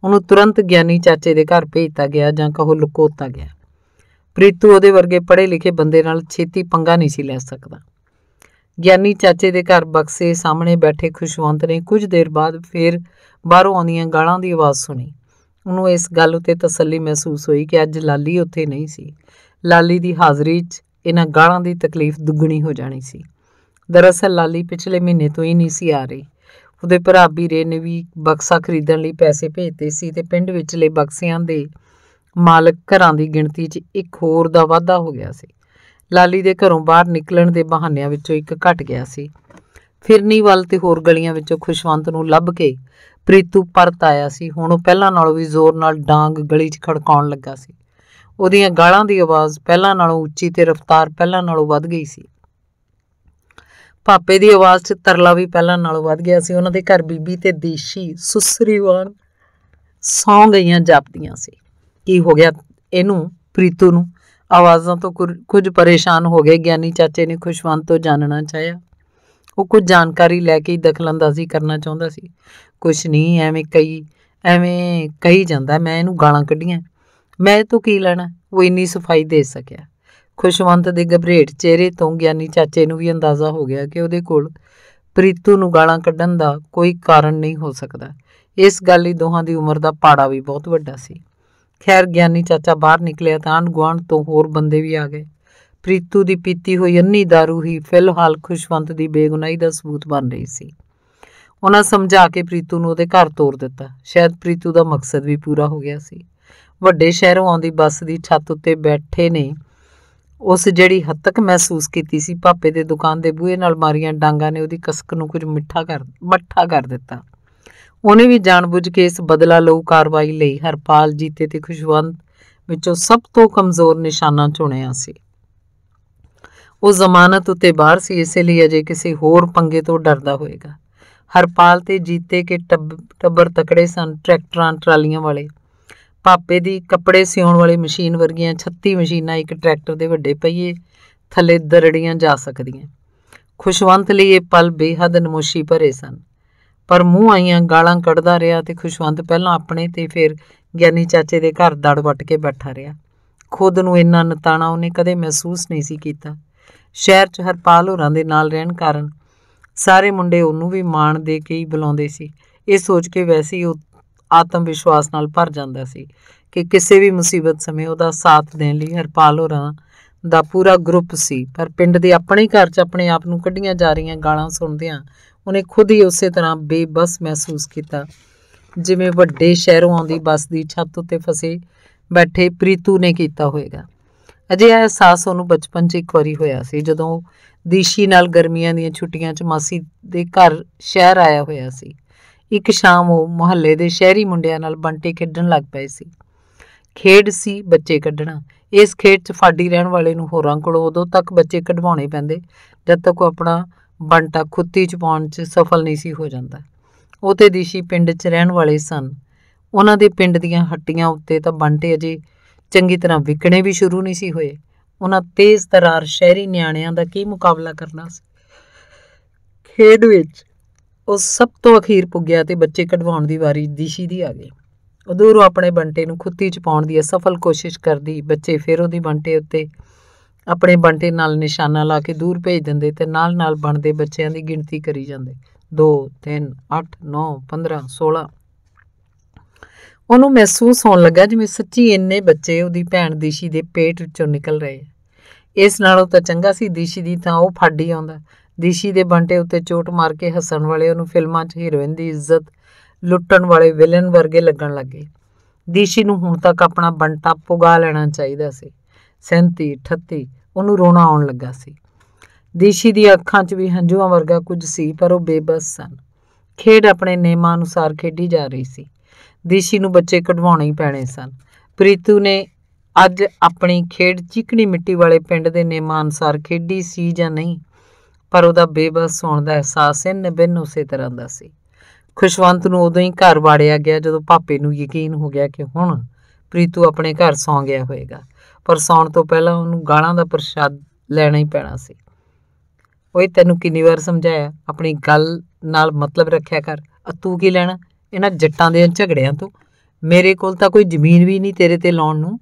ਉਹਨੂੰ ਤੁਰੰਤ ਗਿਆਨੀ ਚਾਚੇ ਦੇ ਘਰ ਭੇਜਤਾ ਗਿਆ ਜਾਂ ਕਹੋ ਲੁਕੋਤਾ ਗਿਆ ਪ੍ਰੀਤੂ ਉਹਦੇ ਵਰਗੇ ਪੜ੍ਹੇ ਲਿਖੇ ਬੰਦੇ ਨਾਲ ਛੇਤੀ ਪੰਗਾ ਨਹੀਂ ਸੀ ਲੈ ਸਕਦਾ ਗਿਆਨੀ ਚਾਚੇ ਦੇ ਘਰ ਬਕਸੇ ਸਾਹਮਣੇ ਬੈਠੇ ਖੁਸ਼ਵੰਤ ਨੇ ਕੁਝ ਦੇਰ ਬਾਅਦ ਫੇਰ ਬਾਹਰੋਂ ਆਉਂਦੀਆਂ ਗਾਲਾਂ ਦੀ ਆਵਾਜ਼ ਸੁਣੀ ਉਹਨੂੰ ਇਸ ਗੱਲ ਉਤੇ ਤਸੱਲੀ ਮਹਿਸੂਸ ਹੋਈ ਕਿ ਅੱਜ ਲਾਲੀ ਉੱਥੇ ਨਹੀਂ ਸੀ ਲਾਲੀ ਦੀ ਹਾਜ਼ਰੀ 'ਚ ਇਹਨਾਂ ਗਾਲਾਂ ਦੀ ਤਕਲੀਫ ਦੁੱਗਣੀ ਹੋ ਜਾਣੀ ਸੀ ਦਰਅਸਲ ਲਾਲੀ ਪਿਛਲੇ ਮਹੀਨੇ ਤੋਂ ਹੀ ਨਹੀਂ ਸੀ ਆ ਰਹੀ ਉਹਦੇ ਭਰਾ ਵੀਰੇ ਨੇ ਵੀ ਬਕਸਾ ਖਰੀਦਣ ਲਈ ਪੈਸੇ ਭੇਜਤੇ ਸੀ ਤੇ ਪਿੰਡ ਵਿੱਚਲੇ ਬਕਸਿਆਂ ਦੇ ਮਾਲਕ ਘਰਾਂ ਦੀ ਗਿਣਤੀ 'ਚ ਇੱਕ ਹੋਰ ਦਾ ਵਾਧਾ ਹੋ ਗਿਆ ਸੀ ਲਾਲੀ ਦੇ ਘਰੋਂ ਬਾਹਰ ਨਿਕਲਣ ਦੇ ਬਹਾਨਿਆਂ ਵਿੱਚੋਂ ਇੱਕ ਘਟ ਗਿਆ ਸੀ ਫਿਰਨੀ ਵੱਲ ਤੇ ਹੋਰ ਗਲੀਆਂ ਵਿੱਚੋਂ ਖੁਸ਼ਵੰਤ ਨੂੰ ਲੱਭ ਕੇ ਪ੍ਰੀਤੂ ਪਰਤ ਆਇਆ ਸੀ ਹੁਣ ਉਹ ਪਹਿਲਾਂ ਨਾਲੋਂ ਵੀ ਜ਼ੋਰ ਨਾਲ ਡਾਂਗ ਗਲੀ 'ਚ ਖੜਕਾਉਣ ਲੱਗਾ ਸੀ ਉਹਦੀਆਂ ਗਾਲਾਂ ਦੀ ਆਵਾਜ਼ ਪਹਿਲਾਂ ਨਾਲੋਂ ਉੱਚੀ ਤੇ ਰਫ਼ਤਾਰ ਪਹਿਲਾਂ ਨਾਲੋਂ ਵੱਧ ਗਈ ਸੀ ਪਾਪੇ ਦੀ ਆਵਾਜ਼ 'ਚ ਤਰਲਾ ਵੀ ਪਹਿਲਾਂ ਨਾਲੋਂ ਵੱਧ ਗਿਆ ਸੀ ਉਹਨਾਂ ਦੇ ਘਰ ਬੀਬੀ ਤੇ ਦੇਸ਼ੀ ਸੁਸਰੀਵਾਨ ਸੌਂ ਗਈਆਂ ਜਾਪਦੀਆਂ ਸੀ ਕੀ ਹੋ ਗਿਆ ਇਹਨੂੰ ਪ੍ਰੀਤੂ ਨੂੰ ਆਵਾਜ਼ਾਂ ਤੋਂ ਕੁਝ ਪਰੇਸ਼ਾਨ ਹੋ ਗਏ ਗਿਆਨੀ ਚਾਚੇ ਨੇ ਖੁਸ਼ਵੰਤ ਤੋਂ ਜਾਣਨਾ ਚਾਹਿਆ ਉਹ ਕੁਝ ਜਾਣਕਾਰੀ ਲੈ ਕੇ ਦਖਲਅੰਦਾਜ਼ੀ ਕਰਨਾ ਚਾਹੁੰਦਾ ਸੀ ਕੁਝ ਨਹੀਂ ਐਵੇਂ ਕਈ ਐਵੇਂ ਕਹੀ ਜਾਂਦਾ ਮੈਂ ਇਹਨੂੰ ਗਾਲਾਂ ਕੱਢੀਆਂ ਮੈਂ ਇਹ ਤੋਂ ਕੀ ਲੈਣਾ ਉਹ ਇੰਨੀ ਸਫਾਈ ਦੇ ਸਕਿਆ ਖੁਸ਼ਵੰਤ ਦੇ ਗਬਰੇਟ ਚਿਹਰੇ ਤੋਂ ਗਿਆਨੀ ਚਾਚੇ ਨੂੰ ਵੀ ਅੰਦਾਜ਼ਾ ਹੋ ਗਿਆ ਕਿ ਉਹਦੇ ਕੋਲ ਪ੍ਰੀਤੂ ਨੂੰ ਗਾਲਾਂ ਕੱਢਣ ਦਾ ਕੋਈ ਕਾਰਨ ਨਹੀਂ ਹੋ ਸਕਦਾ ਇਸ ਗੱਲ ਲਈ ਦੋਹਾਂ ਦੀ ਉਮਰ ਦਾ ਪਾੜਾ ਵੀ ਬਹੁਤ ਵੱਡਾ ਸੀ ਖੈਰ ਗਿਆਨੀ ਚਾਚਾ ਬਾਹਰ ਨਿਕਲਿਆ ਤਾਂ ਗੁਆਂਢ ਤੋਂ ਹੋਰ ਬੰਦੇ ਵੀ ਆ ਗਏ ਪ੍ਰੀਤੂ ਦੀ ਪੀਤੀ ਹੋਈ ਅੰਨੀ दारू ਹੀ ਫਿਲਹਾਲ ਖੁਸ਼ਵੰਤ ਦੀ ਬੇਗੁਨਾਹੀ ਦਾ ਸਬੂਤ ਬਣ ਰਹੀ ਸੀ ਉਹਨਾਂ ਸਮਝਾ ਕੇ ਪ੍ਰੀਤੂ ਨੂੰ ਉਹਦੇ ਘਰ ਤੋਰ ਦਿੱਤਾ ਸ਼ਾਇਦ ਪ੍ਰੀਤੂ ਦਾ ਮਕਸਦ ਵੀ ਪੂਰਾ ਹੋ ਗਿਆ ਸੀ ਵੱਡੇ ਸ਼ਹਿਰੋਂ ਆਉਂਦੀ ਬੱਸ ਦੀ ਛੱਤ ਉੱਤੇ ਬੈਠੇ ਨੇ ਉਸ ਜਿਹੜੀ ਹੱਤਕ ਮਹਿਸੂਸ ਕੀਤੀ ਸੀ ਪਾਪੇ ਦੇ ਦੁਕਾਨ ਦੇ ਬੂਹੇ ਨਾਲ ਮਾਰੀਆਂ ਡਾਂਗਾ ਨੇ ਉਹਦੀ ਕਸਕ ਨੂੰ ਕੁਝ ਮਿੱਠਾ ਕਰ ਮੱਠਾ ਕਰ ਦਿੱਤਾ ਉਹਨੇ ਵੀ ਜਾਣਬੁੱਝ ਕੇ ਇਸ ਬਦਲਾ ਲਊ ਕਾਰਵਾਈ ਲਈ ਹਰਪਾਲ ਜੀਤੇ ਤੇ ਖੁਸ਼ਵੰਤ ਵਿੱਚੋਂ ਸਭ ਤੋਂ ਕਮਜ਼ੋਰ ਨਿਸ਼ਾਨਾ ਚੁਣਿਆ ਸੀ ਉਹ ਜ਼ਮਾਨਤ ਉਤੇ ਬਾਹਰ ਸੀ ਇਸੇ ਲਈ ਅਜੇ ਕਿਸੇ ਹੋਰ ਪੰਗੇ ਤੋਂ ਡਰਦਾ ਹੋਵੇਗਾ ਹਰਪਾਲ ਤੇ ਜੀਤੇ ਕੇ ਟੱਬਰ ਤਕੜੇ ਸਨ ਟਰੈਕਟਰਾਂ ਟਰਾਲੀਆਂ ਵਾਲੇ ਪਾਪੇ ਦੀ ਕੱਪੜੇ ਸਿਉਣ ਵਾਲੀ ਮਸ਼ੀਨ ਵਰਗੀਆਂ 36 ਮਸ਼ੀਨਾਂ ਇੱਕ ਟਰੈਕਟਰ ਦੇ ਵੱਡੇ ਪਹੀਏ ਥੱਲੇ ਦਰੜੀਆਂ ਜਾ ਸਕਦੀਆਂ ਖੁਸ਼ਵੰਤ ਲਈ ਇਹ ਪਲ ਬੇਹੱਦ ਨਮੋਸ਼ੀ ਭਰੇ ਸਨ ਪਰ ਮੂੰਹ ਆਈਆਂ ਗਾਲਾਂ ਕੱਢਦਾ ਰਿਹਾ ਤੇ ਖੁਸ਼ਵੰਤ ਪਹਿਲਾਂ ਆਪਣੇ ਤੇ ਫਿਰ ਗਿਆਨੀ ਚਾਚੇ ਦੇ ਘਰ ਦੜ ਵੱਟ ਕੇ ਬੈਠਾ ਰਿਹਾ ਖੁਦ ਨੂੰ ਇੰਨਾ ਨਤਾਣਾ ਉਹਨੇ ਕਦੇ ਮਹਿਸੂਸ ਨਹੀਂ ਸੀ ਕੀਤਾ ਸ਼ਹਿਰ 'ਚ ਹਰਪਾਲ ਹੋਰਾਂ ਦੇ ਨਾਲ ਰਹਿਣ ਕਾਰਨ ਸਾਰੇ ਮੁੰਡੇ ਉਹਨੂੰ ਵੀ ਮਾਣ ਦੇ ਕੇ ਹੀ ਬੁਲਾਉਂਦੇ ਸੀ ਇਹ ਸੋਚ ਕੇ ਵੈਸੇ ਹੀ ਆਤਮ ਵਿਸ਼ਵਾਸ ਨਾਲ ਭਰ ਜਾਂਦਾ ਸੀ ਕਿ ਕਿਸੇ ਵੀ ਮੁਸੀਬਤ ਸਮੇਂ ਉਹਦਾ ਸਾਥ ਦੇਣ ਲਈ ਹਰਪਾਲ ਹੋਰਾਂ ਦਾ ਪੂਰਾ ਗਰੁੱਪ ਸੀ ਪਰ ਪਿੰਡ ਦੇ ਆਪਣੇ ਘਰ 'ਚ ਆਪਣੇ ਆਪ ਨੂੰ ਕੱਢੀਆਂ ਜਾ ਰਹੀਆਂ ਗਾਲਾਂ ਸੁਣਦਿਆਂ ਉਹਨੇ ਖੁਦ ਹੀ ਉਸੇ ਤਰ੍ਹਾਂ ਬੇਬਸ ਮਹਿਸੂਸ ਕੀਤਾ ਜਿਵੇਂ ਵੱਡੇ ਸ਼ਹਿਰੋਂ ਆਉਂਦੀ ਬੱਸ ਦੀ ਛੱਤ ਉੱਤੇ ਫਸੇ ਬੈਠੇ ਪ੍ਰੀਤੂ ਨੇ ਕੀਤਾ ਹੋਵੇਗਾ ਅਜੇ ਇਹ ਅਹਿਸਾਸ ਉਹਨੂੰ ਬਚਪਨ 'ਚ ਇੱਕ ਵਾਰੀ ਹੋਇਆ ਸੀ ਜਦੋਂ ਦੀਸ਼ੀ ਨਾਲ ਗਰਮੀਆਂ ਦੀਆਂ ਛੁੱਟੀਆਂ 'ਚ ਮਾਸੀ ਦੇ ਘਰ ਸ਼ਹਿਰ ਆਇਆ ਹੋਇਆ ਸੀ ਇੱਕ ਸ਼ਾਮ ਉਹ ਮੁਹੱਲੇ ਦੇ ਸ਼ਹਿਰੀ ਮੁੰਡਿਆਂ ਨਾਲ ਬੰਟੇ ਖੇਡਣ ਲੱਗ ਪਏ ਸੀ ਖੇਡ ਸੀ ਬੱਚੇ ਕੱਢਣਾ ਇਸ ਖੇਡ 'ਚ ਫਾਡੀ ਰਹਿਣ ਵਾਲੇ ਨੂੰ ਹੋਰਾਂ ਕੋਲੋਂ ਉਦੋਂ ਤੱਕ ਬੱਚੇ ਕਢਵਾਉਣੇ ਪੈਂਦੇ ਜਦ ਤੱਕ ਉਹ ਆਪਣਾ ਬੰਟਾ ਖੁੱਤੀ 'ਚ ਪਾਉਣ 'ਚ ਸਫਲ ਨਹੀਂ ਸੀ ਹੋ ਜਾਂਦਾ ਉਹ ਤੇ ਦੀਸ਼ੀ ਪਿੰਡ 'ਚ ਰਹਿਣ ਵਾਲੇ ਸਨ ਉਹਨਾਂ ਦੇ ਪਿੰਡ ਦੀਆਂ ਹੱਟੀਆਂ ਉੱਤੇ ਤਾਂ ਬੰਟੇ ਅਜੇ ਚੰਗੀ ਤਰ੍ਹਾਂ ਵਿਕਣੇ ਵੀ ਸ਼ੁਰੂ ਨਹੀਂ ਸੀ ਹੋਏ ਉਹਨਾਂ ਤੇਜ਼ ਤਰਾਰ ਸ਼ਹਿਰੀ ਨਿਆਣਿਆਂ ਦਾ ਕੀ ਮੁਕਾਬਲਾ ਕਰਨਾ ਸੀ ਖੇਡ ਵਿੱਚ ਉਹ ਸਭ ਤੋਂ ਅਖੀਰ ਪੁੱਗਿਆ ਤੇ ਬੱਚੇ ਕਢਵਾਉਣ ਦੀ ਵਾਰੀ ਦਿਸ਼ੀ ਦੀ ਆ ਗਈ ਉਹ ਦੂਰੋਂ ਆਪਣੇ ਬੰਟੇ ਨੂੰ ਖੁੱਤੀ ਚ ਪਾਉਣ ਦੀ ਅਸਫਲ ਕੋਸ਼ਿਸ਼ ਕਰਦੀ ਬੱਚੇ ਫਿਰ ਉਹਦੀ ਬੰਟੇ ਉੱਤੇ ਆਪਣੇ ਬੰਟੇ ਨਾਲ ਨਿਸ਼ਾਨਾ ਲਾ ਕੇ ਦੂਰ ਭੇਜ ਦਿੰਦੇ ਤੇ ਨਾਲ-ਨਾਲ ਬਣਦੇ ਬੱਚਿਆਂ ਦੀ ਗਿਣਤੀ ਕਰੀ ਜਾਂਦੇ 2 3 8 9 15 16 ਉਹਨੂੰ ਮਹਿਸੂਸ ਹੋਣ ਲੱਗਾ ਜਿਵੇਂ ਸੱਚੀ ਇੰਨੇ ਬੱਚੇ ਉਹਦੀ ਭੈਣ ਦੀਸ਼ੀ ਦੇ ਪੇਟ ਵਿੱਚੋਂ ਨਿਕਲ ਰਹੇ ਇਸ ਨਾਲੋਂ ਤਾਂ ਚੰਗਾ ਸੀ ਦੀਸ਼ੀ ਦੀ ਤਾਂ ਉਹ ਫਾੜੀ ਆਉਂਦਾ ਦੇਸ਼ੀ ਦੇ ਬੰਟੇ ਉੱਤੇ ਚੋਟ ਮਾਰ ਕੇ ਹੱਸਣ ਵਾਲੇ ਉਹਨੂੰ ਫਿਲਮਾਂ 'ਚ ਹੀਰੋਇਨ ਦੀ ਇੱਜ਼ਤ ਲੁੱਟਣ ਵਾਲੇ ਵਿਲਨ ਵਰਗੇ ਲੱਗਣ ਲੱਗੇ ਦੇਸ਼ੀ ਨੂੰ ਹੁਣ ਤੱਕ ਆਪਣਾ ਬੰਟਾ ਪੁਗਾ ਲੈਣਾ ਚਾਹੀਦਾ ਸੀ 37 38 ਉਹਨੂੰ ਰੋਣਾ ਆਉਣ ਲੱਗਾ ਸੀ ਦੇਸ਼ੀ ਦੀ ਅੱਖਾਂ 'ਚ ਵੀ ਹੰਝੂਆਂ ਵਰਗਾ ਕੁਝ ਸੀ ਪਰ ਉਹ ਬੇਬਸ ਸਨ ਖੇਡ ਆਪਣੇ ਨਿਯਮਾਂ ਅਨੁਸਾਰ ਖੇਡੀ ਜਾ ਰਹੀ ਸੀ ਦੇਸ਼ੀ ਨੂੰ ਬੱਚੇ ਕਢਵਾਉਣੇ ਹੀ ਪੈਣੇ ਸਨ ਪ੍ਰੀਤੂ ਨੇ ਅੱਜ ਆਪਣੀ ਖੇਡ ਚਿਕਣੀ ਮਿੱਟੀ ਵਾਲੇ ਪਿੰਡ ਦੇ ਨਿਯਮਾਂ ਅਨੁਸਾਰ ਖੇਡੀ ਸੀ ਜਾਂ ਨਹੀਂ ਪਰ ਉਹਦਾ ਬੇਬਸ ਹੋਣ ਦਾ ਅਹਿਸਾਸ ਇਨ ਬਿਨ ਉਸੇ ਤਰ੍ਹਾਂ ਦਾ ਸੀ ਖੁਸ਼ਵੰਤ ਨੂੰ ਉਦੋਂ ਹੀ ਘਰ ਵਾੜਿਆ ਗਿਆ ਜਦੋਂ ਭਾਪੇ ਨੂੰ ਯਕੀਨ ਹੋ ਗਿਆ ਕਿ ਹੁਣ ਪ੍ਰੀਤੂ ਆਪਣੇ ਘਰ ਸੌਂ ਗਿਆ ਹੋਵੇਗਾ ਪਰ ਸੌਣ ਤੋਂ ਪਹਿਲਾਂ ਉਹਨੂੰ ਗਾਲਾਂ ਦਾ ਪ੍ਰਸ਼ਾਦ ਲੈਣਾ ਹੀ ਪੈਣਾ ਸੀ ਓਏ ਤੈਨੂੰ ਕਿੰਨੀ ਵਾਰ ਸਮਝਾਇਆ ਆਪਣੀ ਗੱਲ ਨਾਲ ਮਤਲਬ ਰੱਖਿਆ ਕਰ ਤੂੰ ਕੀ ਲੈਣਾ ਇਹਨਾਂ ਜੱਟਾਂ ਦੇ ਝਗੜਿਆਂ ਤੋਂ ਮੇਰੇ ਕੋਲ ਤਾਂ ਕੋਈ ਜ਼ਮੀਨ ਵੀ ਨਹੀਂ ਤੇਰੇ ਤੇ ਲਾਉਣ ਨੂੰ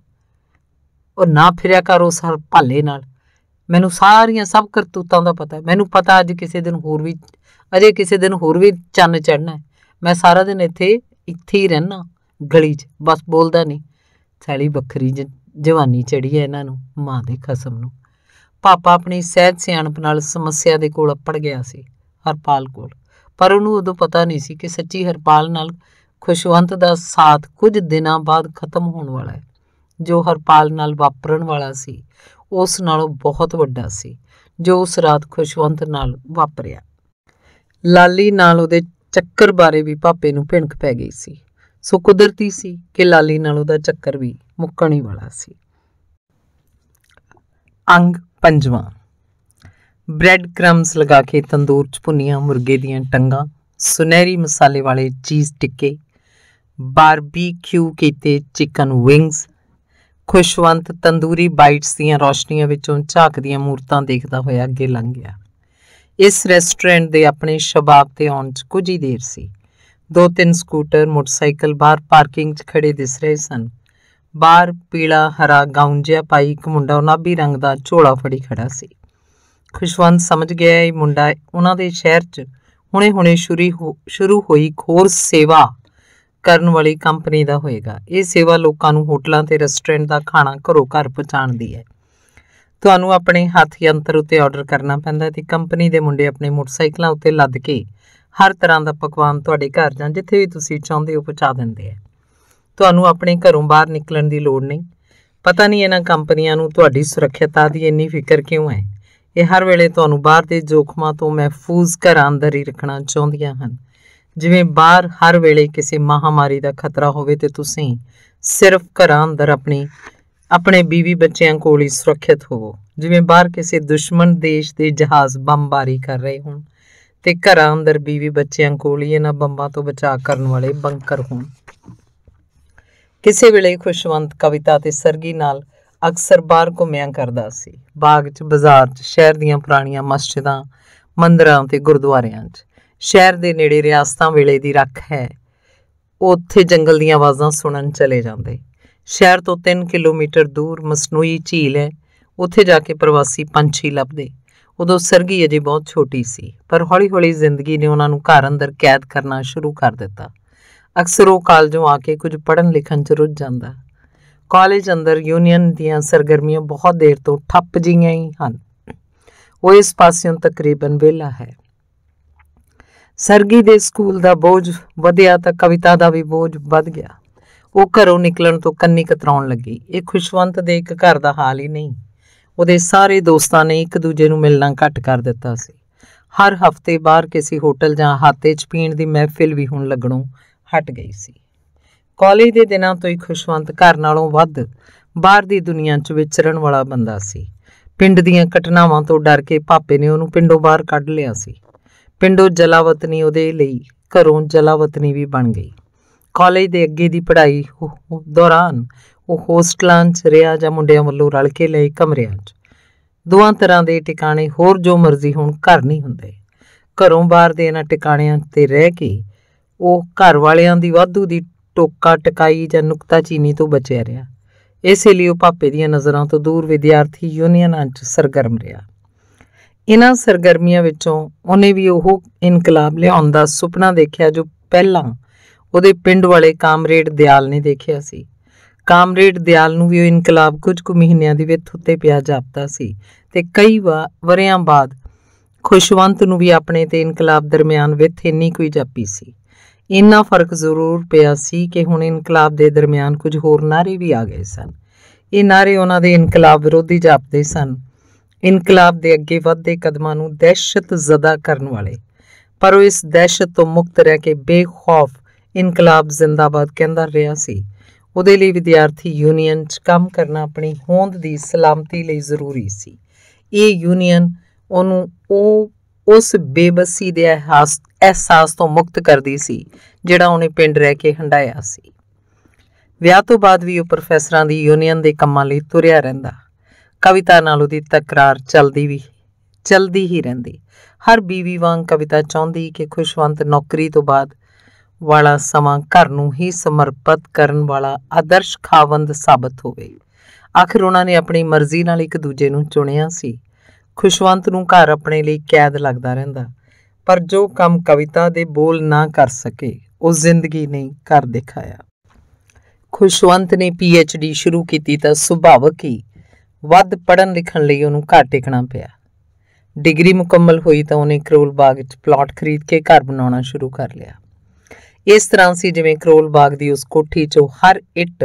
ਉਹ ਨਾ ਫਿਰਿਆ ਕਰ ਉਸ ਹਰ ਭਾਲੇ ਨਾਲ ਮੈਨੂੰ ਸਾਰੀਆਂ ਸਭ ਕਰਤੂਤਾਂ ਦਾ ਪਤਾ ਹੈ ਮੈਨੂੰ ਪਤਾ ਅੱਜ ਕਿਸੇ ਦਿਨ ਹੋਰ ਵੀ ਅਜੇ ਕਿਸੇ ਦਿਨ ਹੋਰ ਵੀ ਚੰਨ ਚੜਨਾ ਮੈਂ ਸਾਰਾ ਦਿਨ ਇੱਥੇ ਇੱਥੇ ਹੀ ਰਹਿਣਾ ਗਲੀ 'ਚ ਬਸ ਬੋਲਦਾ ਨਹੀਂ ਸੈਲੀ ਬੱਕਰੀ ਜਵਾਨੀ ਚੜੀ ਹੈ ਇਹਨਾਂ ਨੂੰ ਮਾਂ ਦੇ ਖਸਮ ਨੂੰ ਪਾਪਾ ਆਪਣੀ ਸਹਿਤ ਸਿਆਣਪ ਨਾਲ ਸਮੱਸਿਆ ਦੇ ਕੋਲ ਅੱਪੜ ਗਿਆ ਸੀ ਹਰਪਾਲ ਕੋਲ ਪਰ ਉਹਨੂੰ ਉਦੋਂ ਪਤਾ ਨਹੀਂ ਸੀ ਕਿ ਸੱਚੀ ਹਰਪਾਲ ਨਾਲ ਖੁਸ਼ਵੰਤ ਦਾ ਸਾਥ ਕੁਝ ਦਿਨਾਂ ਬਾਅਦ ਖਤਮ ਹੋਣ ਵਾਲਾ ਹੈ ਜੋ ਹਰਪਾਲ ਨਾਲ ਵਾਪਰਨ ਵਾਲਾ ਸੀ ਉਸ ਨਾਲੋਂ ਬਹੁਤ ਵੱਡਾ ਸੀ ਜੋ ਉਸ ਰਾਤ ਖੁਸ਼ਵੰਤ ਨਾਲ ਵਾਪਰਿਆ ਲਾਲੀ ਨਾਲ ਉਹਦੇ ਚੱਕਰ ਬਾਰੇ ਵੀ ਪਾਪੇ ਨੂੰ ਭਿਣਕ ਪੈ ਗਈ ਸੀ ਸੋ ਕੁਦਰਤੀ ਸੀ ਕਿ ਲਾਲੀ ਨਾਲ ਉਹਦਾ ਚੱਕਰ ਵੀ ਮੁੱਕਣ ਹੀ ਵਾਲਾ ਸੀ ਅੰਗ ਪੰਜਵਾਂ ਬ੍ਰੈਡ ਕਰਮਸ ਲਗਾ ਕੇ ਤੰਦੂਰ 'ਚ ਭੁੰਨੀਆਂ ਮੁਰਗੇ ਦੀਆਂ ਟੰਗਾਂ ਸੁਨਹਿਰੀ ਮਸਾਲੇ ਵਾਲੇ ਚੀਜ਼ ਟਿੱਕੇ ਬਾਰਬੀਕਿਊ ਕੀਤੇ chicken wings Khushwant tandoori bites ਦੀਆਂ ਰੌਸ਼ਨੀਆਂ ਵਿੱਚੋਂ ਝਾਕਦੀਆਂ ਮੂਰਤਾਂ ਦੇਖਦਾ ਹੋਇਆ ਅੱਗੇ ਲੰਘ ਗਿਆ ਇਸ ਰੈਸਟੋਰੈਂਟ ਦੇ ਆਪਣੇ ਸ਼ਬਾਬ ਤੇ ਆਉਣ 'ਚ ਕੁਝ ਹੀ ਦੇਰ ਸੀ ਦੋ ਤਿੰਨ ਸਕੂਟਰ ਮੋਟਰਸਾਈਕਲ ਬਾਹਰ ਪਾਰਕਿੰਗ 'ਚ ਖੜੇ ਦਿਸ ਰਹੇ ਸਨ ਬਾਹਰ ਪੀਲਾ ਹਰਾ ਗਾਊਨ ਜਿਹਾ ਪਾਈ ਇੱਕ ਮੁੰਡਾ ਗੁਲਾਬੀ ਰੰਗ ਦਾ ਝੋਲਾ ਫੜੀ ਖੜਾ ਸੀ ਖੁਸ਼ਵੰਤ ਸਮਝ ਗਿਆ ਇਹ ਮੁੰਡਾ ਉਹਨਾਂ ਦੇ ਸ਼ਹਿਰ 'ਚ ਹੁਣੇ-ਹੁਣੇ ਸ਼ੁਰੂ ਹੋਈ ਖੋਰ ਸੇਵਾ ਕਰਨ ਵਾਲੀ ਕੰਪਨੀ ਦਾ ਹੋਏਗਾ ਇਹ ਸੇਵਾ ਲੋਕਾਂ ਨੂੰ ਹੋਟਲਾਂ ਤੇ ਰੈਸਟੋਰੈਂਟ ਦਾ ਖਾਣਾ ਘਰੋਂ ਘਰ ਪਹੁੰਚਾਉਣ ਹੈ ਤੁਹਾਨੂੰ ਆਪਣੇ ਹੱਥ ਯੰਤਰ ਉੱਤੇ ਆਰਡਰ ਕਰਨਾ ਪੈਂਦਾ ਤੇ ਕੰਪਨੀ ਦੇ ਮੁੰਡੇ ਆਪਣੇ ਮੋਟਰਸਾਈਕਲਾਂ ਉੱਤੇ ਲੱਦ ਕੇ ਹਰ ਤਰ੍ਹਾਂ ਦਾ ਪਕਵਾਨ ਤੁਹਾਡੇ ਘਰ ਜਾਂ ਜਿੱਥੇ ਵੀ ਤੁਸੀਂ ਚਾਹੁੰਦੇ ਹੋ ਪਹੁੰਚਾ ਦਿੰਦੇ ਆ ਤੁਹਾਨੂੰ ਆਪਣੇ ਘਰੋਂ ਬਾਹਰ ਨਿਕਲਣ ਦੀ ਲੋੜ ਨਹੀਂ ਪਤਾ ਨਹੀਂ ਇਹਨਾਂ ਕੰਪਨੀਆਂ ਨੂੰ ਤੁਹਾਡੀ ਸੁਰੱਖਿਅਤਾ ਦੀ ਇੰਨੀ ਫਿਕਰ ਕਿਉਂ ਹੈ ਇਹ ਹਰ ਵੇਲੇ ਤੁਹਾਨੂੰ ਬਾਹਰ ਦੇ ਜੋਖਮਾਂ ਤੋਂ ਮਹਿਫੂਜ਼ ਘਰਾਂ ਅੰਦਰ ਹੀ ਰੱਖਣਾ ਚਾਹੁੰਦੀਆਂ ਹਨ ਜਿਵੇਂ ਬਾਹਰ ਹਰ ਵੇਲੇ ਕਿਸੇ ਮਹਾਮਾਰੀ ਦਾ ਖਤਰਾ ਹੋਵੇ ਤੇ ਤੁਸੀਂ ਸਿਰਫ ਘਰਾਂ ਅੰਦਰ ਆਪਣੀ ਆਪਣੇ ਬੀਵੀ ਬੱਚਿਆਂ ਕੋਲ ਹੀ ਸੁਰੱਖਿਅਤ ਹੋਵੋ ਜਿਵੇਂ ਬਾਹਰ ਕਿਸੇ ਦੁਸ਼ਮਣ ਦੇਸ਼ ਦੇ ਜਹਾਜ਼ ਬੰਬਾਰੀ ਕਰ ਰਹੇ ਹੋਣ ਤੇ ਘਰਾਂ ਅੰਦਰ ਬੀਵੀ ਬੱਚਿਆਂ ਕੋਲ ਹੀ ਇਹਨਾਂ ਬੰਬਾਂ ਤੋਂ ਬਚਾਅ ਕਰਨ ਵਾਲੇ ਬੰਕਰ ਹੋਣ ਕਿਸੇ ਵੇਲੇ ਖੁਸ਼ਵੰਤ ਕਵਿਤਾ ਤੇ ਸਰਗੀ ਨਾਲ ਅਕਸਰ ਬਾਹਰ ਘੁੰਮਿਆ ਕਰਦਾ ਸੀ ਬਾਗ 'ਚ ਬਾਜ਼ਾਰ 'ਚ ਸ਼ਹਿਰ ਦੀਆਂ ਪੁਰਾਣੀਆਂ ਮਸਜਿਦਾਂ ਮੰਦਰਾਂ ਤੇ ਗੁਰਦੁਆਰਿਆਂ 'ਚ ਸ਼ਹਿਰ ਦੇ ਨੇੜੇ ਰਿਆਸਤਾਂ ਵੇਲੇ ਦੀ ਰੱਖ ਹੈ ਉੱਥੇ ਜੰਗਲ ਦੀਆਂ ਆਵਾਜ਼ਾਂ ਸੁਣਨ ਚਲੇ ਜਾਂਦੇ ਸ਼ਹਿਰ ਤੋਂ 3 ਕਿਲੋਮੀਟਰ ਦੂਰ ਮਸਨੂਈ ਝੀਲ ਹੈ ਉੱਥੇ ਜਾ ਕੇ ਪ੍ਰਵਾਸੀ ਪੰਛੀ ਲੱਭਦੇ ਉਦੋਂ ਸਰਗੀ ਅਜੇ ਬਹੁਤ ਛੋਟੀ ਸੀ ਪਰ ਹੌਲੀ-ਹੌਲੀ ਜ਼ਿੰਦਗੀ ਨੇ ਉਹਨਾਂ ਨੂੰ ਘਰ ਅੰਦਰ ਕੈਦ ਕਰਨਾ ਸ਼ੁਰੂ ਕਰ ਦਿੱਤਾ ਅਕਸਰ ਉਹ ਕਾਲਜੋਂ ਆ ਕੇ ਕੁਝ ਪੜਨ ਲਿਖਣ 'ਚ ਰੁੱਝ ਜਾਂਦਾ ਕਾਲਜ ਅੰਦਰ ਯੂਨੀਅਨ ਦੀਆਂ ਸਰਗਰਮੀਆਂ ਬਹੁਤ ਦੇਰ ਤੋਂ ਠੱਪ ਜੀਆਂ ਹੀ ਹਨ ਉਹ ਇਸ ਪਾਸਿਓਂ ਤਕਰੀਬਨ ਵਿਹਲਾ ਹੈ ਸਰਗੀ ਦੇ ਸਕੂਲ ਦਾ ਬੋਝ ਵਧਿਆ ਤਾਂ ਕਵਿਤਾ ਦਾ ਵੀ ਬੋਝ ਵੱਧ ਗਿਆ ਉਹ ਘਰੋਂ ਨਿਕਲਣ ਤੋਂ ਕੰਨੀ ਕਤਰਾਉਣ ਲੱਗੀ ਇਹ ਖੁਸ਼ਵੰਤ ਦੇ ਇੱਕ ਘਰ ਦਾ ਹਾਲ ਹੀ ਨਹੀਂ ਉਹਦੇ ਸਾਰੇ ਦੋਸਤਾਂ ਨੇ ਇੱਕ ਦੂਜੇ ਨੂੰ ਮਿਲਣਾ ਘੱਟ ਕਰ ਦਿੱਤਾ ਸੀ ਹਰ ਹਫਤੇ ਬਾਹਰ ਕਿਸੇ ਹੋਟਲ ਜਾਂ ਹਾਤੇ 'ਚ ਪੀਣ ਦੀ ਮਹਿਫਿਲ ਵੀ ਹੁਣ ਲੱਗਣੋਂ ਹਟ ਗਈ ਸੀ ਕਾਲਜ ਦੇ ਦਿਨਾਂ ਤੋਂ ਹੀ ਖੁਸ਼ਵੰਤ ਘਰ ਨਾਲੋਂ ਵੱਧ ਬਾਹਰ ਦੀ ਦੁਨੀਆ 'ਚ ਵਿਚਰਨ ਵਾਲਾ ਬੰਦਾ ਸੀ ਪਿੰਡ ਦੀਆਂ ਘਟਨਾਵਾਂ ਤੋਂ ਡਰ ਕੇ ਪਾਪੇ ਨੇ ਉਹਨੂੰ ਪਿੰਡੋਂ ਬਾਹਰ ਕੱਢ ਲਿਆ ਸੀ ਪਿੰਡੋਂ ਜਲਾਵਤਨੀ ਉਹਦੇ ਲਈ ਘਰੋਂ ਜਲਾਵਤਨੀ ਵੀ ਬਣ ਗਈ ਕਾਲਜ ਦੇ ਅੱਗੇ ਦੀ ਪੜ੍ਹਾਈ ਦੌਰਾਨ ਉਹ ਹੋਸਟਲਾਂ 'ਚ ਰਿਹਾ ਜਾਂ ਮੁੰਡਿਆਂ ਵੱਲੋਂ ਰਲ ਕੇ ਲਏ ਕਮਰਿਆਂ 'ਚ ਦੋਹਾਂ ਤਰ੍ਹਾਂ ਦੇ ਟਿਕਾਣੇ ਹੋਰ ਜੋ ਮਰਜ਼ੀ ਹੋਣ ਘਰ ਨਹੀਂ ਹੁੰਦੇ ਘਰੋਂ ਬਾਹਰ ਦੇ ਇਹਨਾਂ ਟਿਕਾਣਿਆਂ ਤੇ ਰਹਿ ਕੇ ਉਹ ਘਰ ਵਾਲਿਆਂ ਦੀ ਵਾਧੂ ਦੀ ਟੋਕਾ ਟਕਾਈ ਜਾਂ ਨੁਕਤਾਚੀਨੀ ਤੋਂ ਬਚਿਆ ਰਿਹਾ ਇਸੇ ਲਈ ਉਹ ਪਾਪੇ ਦੀਆਂ ਨਜ਼ਰਾਂ ਤੋਂ ਦੂਰ ਵਿਦਿਆਰਥੀ ਯੂਨੀਅਨਾਂ 'ਚ ਸਰਗਰਮ ਰਿਹਾ ਇਹਨਾਂ ਸਰਗਰਮੀਆਂ ਵਿੱਚੋਂ ਉਹਨੇ ਵੀ ਉਹ ਇਨਕਲਾਬ ਲਿਆਉਣ ਦਾ ਸੁਪਨਾ ਦੇਖਿਆ ਜੋ ਪਹਿਲਾਂ ਉਹਦੇ ਪਿੰਡ ਵਾਲੇ ਕਾਮਰੇਡ ਦਿਆਲ ਨੇ ਦੇਖਿਆ ਸੀ ਕਾਮਰੇਡ ਦਿਆਲ ਨੂੰ ਵੀ ਉਹ ਇਨਕਲਾਬ ਕੁਝ ਕੁ ਮਹੀਨਿਆਂ ਦੀ ਵਿੱਥ ਉੱਤੇ ਪਿਆ ਜਾਪਦਾ ਸੀ ਤੇ ਕਈ ਵਾਰ ਵਰਿਆਂ ਬਾਅਦ ਖੁਸ਼ਵੰਤ ਨੂੰ ਵੀ ਆਪਣੇ ਤੇ ਇਨਕਲਾਬ ਦਰਮਿਆਨ ਵਿੱਥ ਇੰਨੀ ਕੋਈ ਜਾਪੀ ਸੀ ਇੰਨਾ ਫਰਕ ਜ਼ਰੂਰ ਪਿਆ ਸੀ ਕਿ ਹੁਣ ਇਨਕਲਾਬ ਦੇ ਦਰਮਿਆਨ ਕੁਝ ਹੋਰ ਨਾਰੇ ਵੀ ਆ ਗਏ ਸਨ ਇਹ ਨਾਰੇ ਉਹਨਾਂ ਦੇ ਇਨਕਲਾਬ ਵਿਰੋਧੀ ਜਾਪਦੇ ਸਨ ਇਨਕਲਾਬ ਦੇ ਅੱਗੇ ਵੱਧਦੇ ਕਦਮਾਂ ਨੂੰ ਦਹਿਸ਼ਤ ਜ਼ਦਾ ਕਰਨ ਵਾਲੇ ਪਰ ਉਹ ਇਸ ਦਹਿਸ਼ਤ ਤੋਂ ਮੁਕਤ ਰਹਿ ਕੇ ਬੇਖੌਫ ਇਨਕਲਾਬ ਜ਼ਿੰਦਾਬਾਦ ਕਹਿੰਦਾ ਰਿਹਾ ਸੀ ਉਹਦੇ ਲਈ ਵਿਦਿਆਰਥੀ ਯੂਨੀਅਨ 'ਚ ਕੰਮ ਕਰਨਾ ਆਪਣੀ ਹੋਂਦ ਦੀ ਸਲਾਮਤੀ ਲਈ ਜ਼ਰੂਰੀ ਸੀ ਇਹ ਯੂਨੀਅਨ ਉਹਨੂੰ ਉਹ ਉਸ ਬੇਬਸੀ ਦੇ ਅਹਿਸਾਸ ਤੋਂ ਮੁਕਤ ਕਰਦੀ ਸੀ ਜਿਹੜਾ ਉਹਨੇ ਪਿੰਡ ਰਹਿ ਕੇ ਹੰਡਾਇਆ ਸੀ ਵਿਆਹ ਤੋਂ ਬਾਅਦ ਵੀ ਉਹ ਪ੍ਰੋਫੈਸਰਾਂ ਦੀ ਯੂਨੀਅਨ ਦੇ ਕੰਮਾਂ ਲਈ ਤੁਰਿਆ ਰਹਿੰਦਾ ਕਵਿਤਾ ਨਾਲ ਉਹਦੀ ਤਕਰਾਰ ਚੱਲਦੀ ਵੀ ਚੱਲਦੀ ਹੀ ਰਹਿੰਦੀ ਹਰ ਬੀਵੀ ਵਾਂਗ ਕਵਿਤਾ ਚਾਹੁੰਦੀ ਕਿ ਖੁਸ਼ਵੰਤ ਨੌਕਰੀ ਤੋਂ ਬਾਅਦ ਵਾਲਾ ਸਮਾਂ ਘਰ ਨੂੰ ਹੀ ਸਮਰਪਿਤ ਕਰਨ ਵਾਲਾ ਆਦਰਸ਼ ਖਾਵੰਦ ਸਾਬਤ ਹੋਵੇ ਆਖਿਰ ਉਹਨਾਂ ਨੇ ਆਪਣੀ ਮਰਜ਼ੀ ਨਾਲ ਇੱਕ ਦੂਜੇ ਨੂੰ ਚੁਣਿਆ ਸੀ ਖੁਸ਼ਵੰਤ ਨੂੰ ਘਰ ਆਪਣੇ ਲਈ ਕੈਦ ਲੱਗਦਾ ਰਹਿੰਦਾ ਪਰ ਜੋ ਕੰਮ ਕਵਿਤਾ ਦੇ ਬੋਲ ਨਾ ਕਰ ਸਕੇ ਉਹ ਜ਼ਿੰਦਗੀ ਨੇ ਕਰ ਦਿਖਾਇਆ ਖੁਸ਼ਵੰਤ ਨੇ ਪੀਐਚਡੀ ਸ਼ੁਰੂ ਕੀਤੀ ਤਾਂ ਸੁਭਾਵਕ ਹੀ ਵੱਧ ਪੜਨ ਲਿਖਣ ਲਈ ਉਹਨੂੰ ਘਰ ਟਿਕਣਾ ਪਿਆ ਡਿਗਰੀ ਮੁਕੰਮਲ ਹੋਈ ਤਾਂ ਉਹਨੇ ਕਰੋਲ ਬਾਗ ਵਿੱਚ ਪਲਾਟ ਖਰੀਦ ਕੇ ਘਰ ਬਣਾਉਣਾ ਸ਼ੁਰੂ ਕਰ ਲਿਆ ਇਸ ਤਰ੍ਹਾਂ ਸੀ ਜਿਵੇਂ ਕਰੋਲ ਬਾਗ ਦੀ ਉਸ ਕੋਠੀ 'ਚੋਂ ਹਰ ਇੱਟ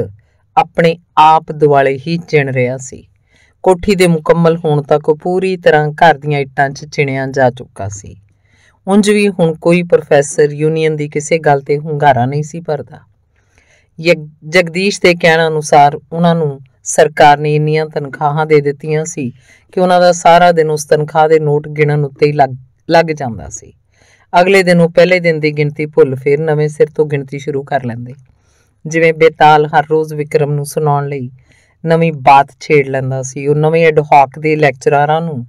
ਆਪਣੇ ਆਪ ਦਿਵਾਲੇ ਹੀ ਚਿਣ ਰਿਹਾ ਸੀ ਕੋਠੀ ਦੇ ਮੁਕੰਮਲ ਹੋਣ ਤੱਕ ਉਹ ਪੂਰੀ ਤਰ੍ਹਾਂ ਘਰ ਦੀਆਂ ਇੱਟਾਂ 'ਚ ਚਿਣਿਆ ਜਾ ਚੁੱਕਾ ਸੀ ਉਂਝ ਵੀ ਹੁਣ ਕੋਈ ਪ੍ਰੋਫੈਸਰ ਯੂਨੀਅਨ ਦੀ ਕਿਸੇ ਗੱਲ ਤੇ ਹੁੰਗਾਰਾ ਨਹੀਂ ਸੀ ਭਰਦਾ ਜਗਦੀਸ਼ ਦੇ ਕਹਿਣ ਅਨੁਸਾਰ ਉਹਨਾਂ ਨੂੰ ਸਰਕਾਰ ਨੇ ਇੰਨੀਆਂ ਤਨਖਾਹਾਂ ਦੇ ਦਿੱਤੀਆਂ ਸੀ ਕਿ ਉਹਨਾਂ ਦਾ ਸਾਰਾ ਦਿਨ ਉਸ ਤਨਖਾਹ ਦੇ ਨੋਟ ਗਿਣਨ ਉੱਤੇ ਹੀ ਲੱਗ ਜਾਂਦਾ ਸੀ ਅਗਲੇ ਦਿਨ ਉਹ ਪਹਿਲੇ ਦਿਨ ਦੀ ਗਿਣਤੀ ਭੁੱਲ ਫਿਰ ਨਵੇਂ ਸਿਰ ਤੋਂ ਗਿਣਤੀ ਸ਼ੁਰੂ ਕਰ ਲੈਂਦੇ ਜਿਵੇਂ ਬੇਤਾਲ ਹਰ ਰੋਜ਼ ਵਿਕਰਮ ਨੂੰ ਸੁਣਾਉਣ ਲਈ ਨਵੀਂ ਬਾਤ ਛੇੜ ਲੈਂਦਾ ਸੀ ਉਹ ਨਵੇਂ ਐਡਹਾਕ ਦੇ ਲੈਕਚਰਾਰਾਂ ਨੂੰ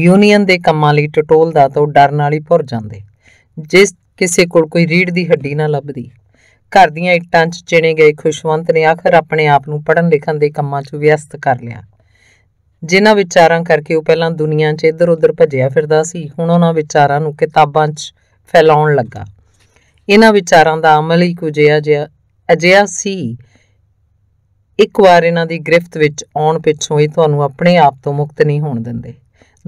ਯੂਨੀਅਨ ਦੇ ਕੰਮਾਂ ਲਈ ਟਟੋਲਦਾ ਤਾਂ ਉਹ ਡਰਨ ਵਾਲੀ ਭੁਰ ਜਾਂਦੇ ਜਿਸ ਕਿਸੇ ਕੋਲ ਕੋਈ ਰੀੜ ਦੀ ਹੱਡੀ ਨਾ ਲੱਭਦੀ ਘਰ ਦੀਆਂ ਇੱਟਾਂ 'ਚ ਚਿਣੇ ਗਏ ਖੁਸ਼ਵੰਤ ਨੇ ਆਖਰ ਆਪਣੇ ਆਪ ਨੂੰ ਪੜਨ ਲਿਖਣ ਦੇ ਕੰਮਾਂ 'ਚ ਵਿਅਸਤ ਕਰ ਲਿਆ ਜਿਨ੍ਹਾਂ ਵਿਚਾਰਾਂ ਕਰਕੇ ਉਹ ਪਹਿਲਾਂ ਦੁਨੀਆ 'ਚ ਇੱਧਰ-ਉੱਧਰ ਭੱਜਿਆ ਫਿਰਦਾ ਸੀ ਹੁਣ ਉਹਨਾਂ ਵਿਚਾਰਾਂ ਨੂੰ ਕਿਤਾਬਾਂ 'ਚ ਫੈਲਾਉਣ ਲੱਗਾ ਇਹਨਾਂ ਵਿਚਾਰਾਂ ਦਾ ਅਮਲ ਹੀ ਕੁਝ ਅਜਿਹਾ ਅਜਿਹਾ ਸੀ ਇੱਕ ਵਾਰ ਇਹਨਾਂ ਦੀ ਗ੍ਰਿਫਤ ਵਿੱਚ ਆਉਣ ਪਿੱਛੋਂ ਇਹ ਤੁਹਾਨੂੰ ਆਪਣੇ ਆਪ ਤੋਂ ਮੁਕਤ ਨਹੀਂ ਹੋਣ ਦਿੰਦੇ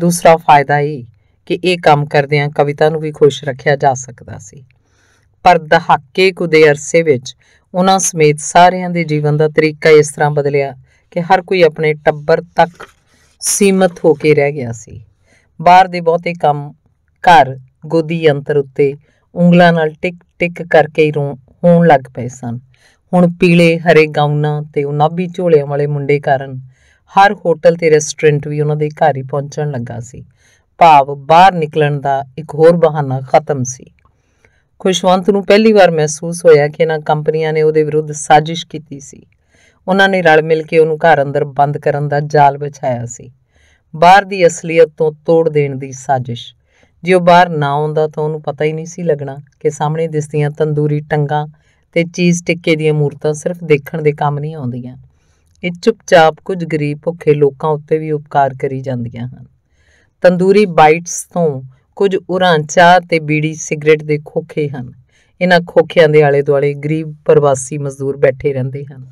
ਦੂਸਰਾ ਫਾਇਦਾ ਇਹ ਕਿ ਇਹ ਕੰਮ ਕਰਦਿਆਂ ਕਵਿਤਾ ਨੂੰ ਵੀ ਖੁਸ਼ ਰੱਖਿਆ ਜਾ ਸਕਦਾ ਸੀ ਪਰ ਦਹਾਕੇ ਕੁ ਦੇ ਅਰਸੇ ਵਿੱਚ ਉਹਨਾਂ ਸਮੇਤ ਸਾਰਿਆਂ ਦੇ ਜੀਵਨ ਦਾ ਤਰੀਕਾ ਇਸ ਤਰ੍ਹਾਂ ਬਦਲਿਆ ਕਿ ਹਰ ਕੋਈ ਆਪਣੇ ਟੱਬਰ ਤੱਕ ਸੀਮਤ ਹੋ ਕੇ ਰਹਿ ਗਿਆ ਸੀ ਬਾਹਰ ਦੇ ਬਹੁਤੇ ਕੰਮ ਘਰ ਗੋਦੀ ਅੰਤਰ ਉੱਤੇ ਉਂਗਲਾਂ ਨਾਲ ਟਿਕ ਟਿਕ ਕਰਕੇ ਹੀ ਹੋਣ ਲੱਗ ਪਏ ਸਨ ਹੁਣ ਪੀਲੇ ਹਰੇ ਗਾਉਨਾਂ ਤੇ ਉਨਾਬੀ ਝੋਲਿਆਂ ਵਾਲੇ ਮੁੰਡੇ ਕਾਰਨ ਹਰ ਹੋਟਲ ਤੇ ਰੈਸਟੋਰੈਂਟ ਵੀ ਉਹਨਾਂ ਦੇ ਘਰ ਹੀ ਪਹੁੰਚਣ ਲੱਗਾ ਸੀ ਭਾਵ ਬਾਹਰ ਨਿਕਲਣ ਦਾ ਇੱਕ ਹੋਰ ਬਹਾਨਾ ਖਤਮ ਸੀ ਖੁਸ਼ਵੰਤ ਨੂੰ ਪਹਿਲੀ ਵਾਰ ਮਹਿਸੂਸ ਹੋਇਆ ਕਿ ਇਹਨਾਂ ਕੰਪਨੀਆਂ ਨੇ ਉਹਦੇ ਵਿਰੁੱਧ ਸਾਜ਼ਿਸ਼ ਕੀਤੀ ਸੀ ਉਹਨਾਂ ਨੇ ਰਲ ਮਿਲ ਕੇ ਉਹਨੂੰ ਘਰ ਅੰਦਰ ਬੰਦ ਕਰਨ ਦਾ ਜਾਲ ਵਿਛਾਇਆ ਸੀ ਬਾਹਰ ਦੀ ਅਸਲੀਅਤ ਤੋਂ ਤੋੜ ਦੇਣ ਦੀ ਸਾਜ਼ਿਸ਼ ਜੇ ਉਹ ਬਾਹਰ ਨਾ ਆਉਂਦਾ ਤਾਂ ਉਹਨੂੰ ਪਤਾ ਹੀ ਨਹੀਂ ਸੀ ਲੱਗਣਾ ਕਿ ਸਾਹਮਣੇ ਦਿਸਦੀਆਂ ਤੰਦੂਰੀ ਟੰਗਾਂ ਤੇ ਚੀਜ਼ ਟਿੱਕੇ ਦੀਆਂ ਮੂਰਤਾਂ ਸਿਰਫ ਦੇਖਣ ਦੇ ਕੰਮ ਨਹੀਂ ਆਉਂਦੀਆਂ ਇਹ ਚੁੱਪਚਾਪ ਕੁਝ ਗਰੀਬ ਭੁੱਖੇ ਲੋਕਾਂ ਉੱਤੇ ਵੀ ਉਪਕਾਰ ਕਰੀ ਜਾਂਦੀਆਂ ਹਨ ਤੰਦੂਰੀ ਬਾਈਟਸ ਤੋਂ ਕੁਝ ਉਰਾਂ ਚਾਹ ਤੇ ਬੀੜੀ ਸਿਗਰਟ ਦੇ ਖੋਖੇ ਹਨ ਇਹਨਾਂ ਖੋਖਿਆਂ ਦੇ ਆਲੇ-ਦੁਆਲੇ ਗਰੀਬ ਪ੍ਰਵਾਸੀ ਮਜ਼ਦੂਰ ਬੈਠੇ ਰਹਿੰਦੇ ਹਨ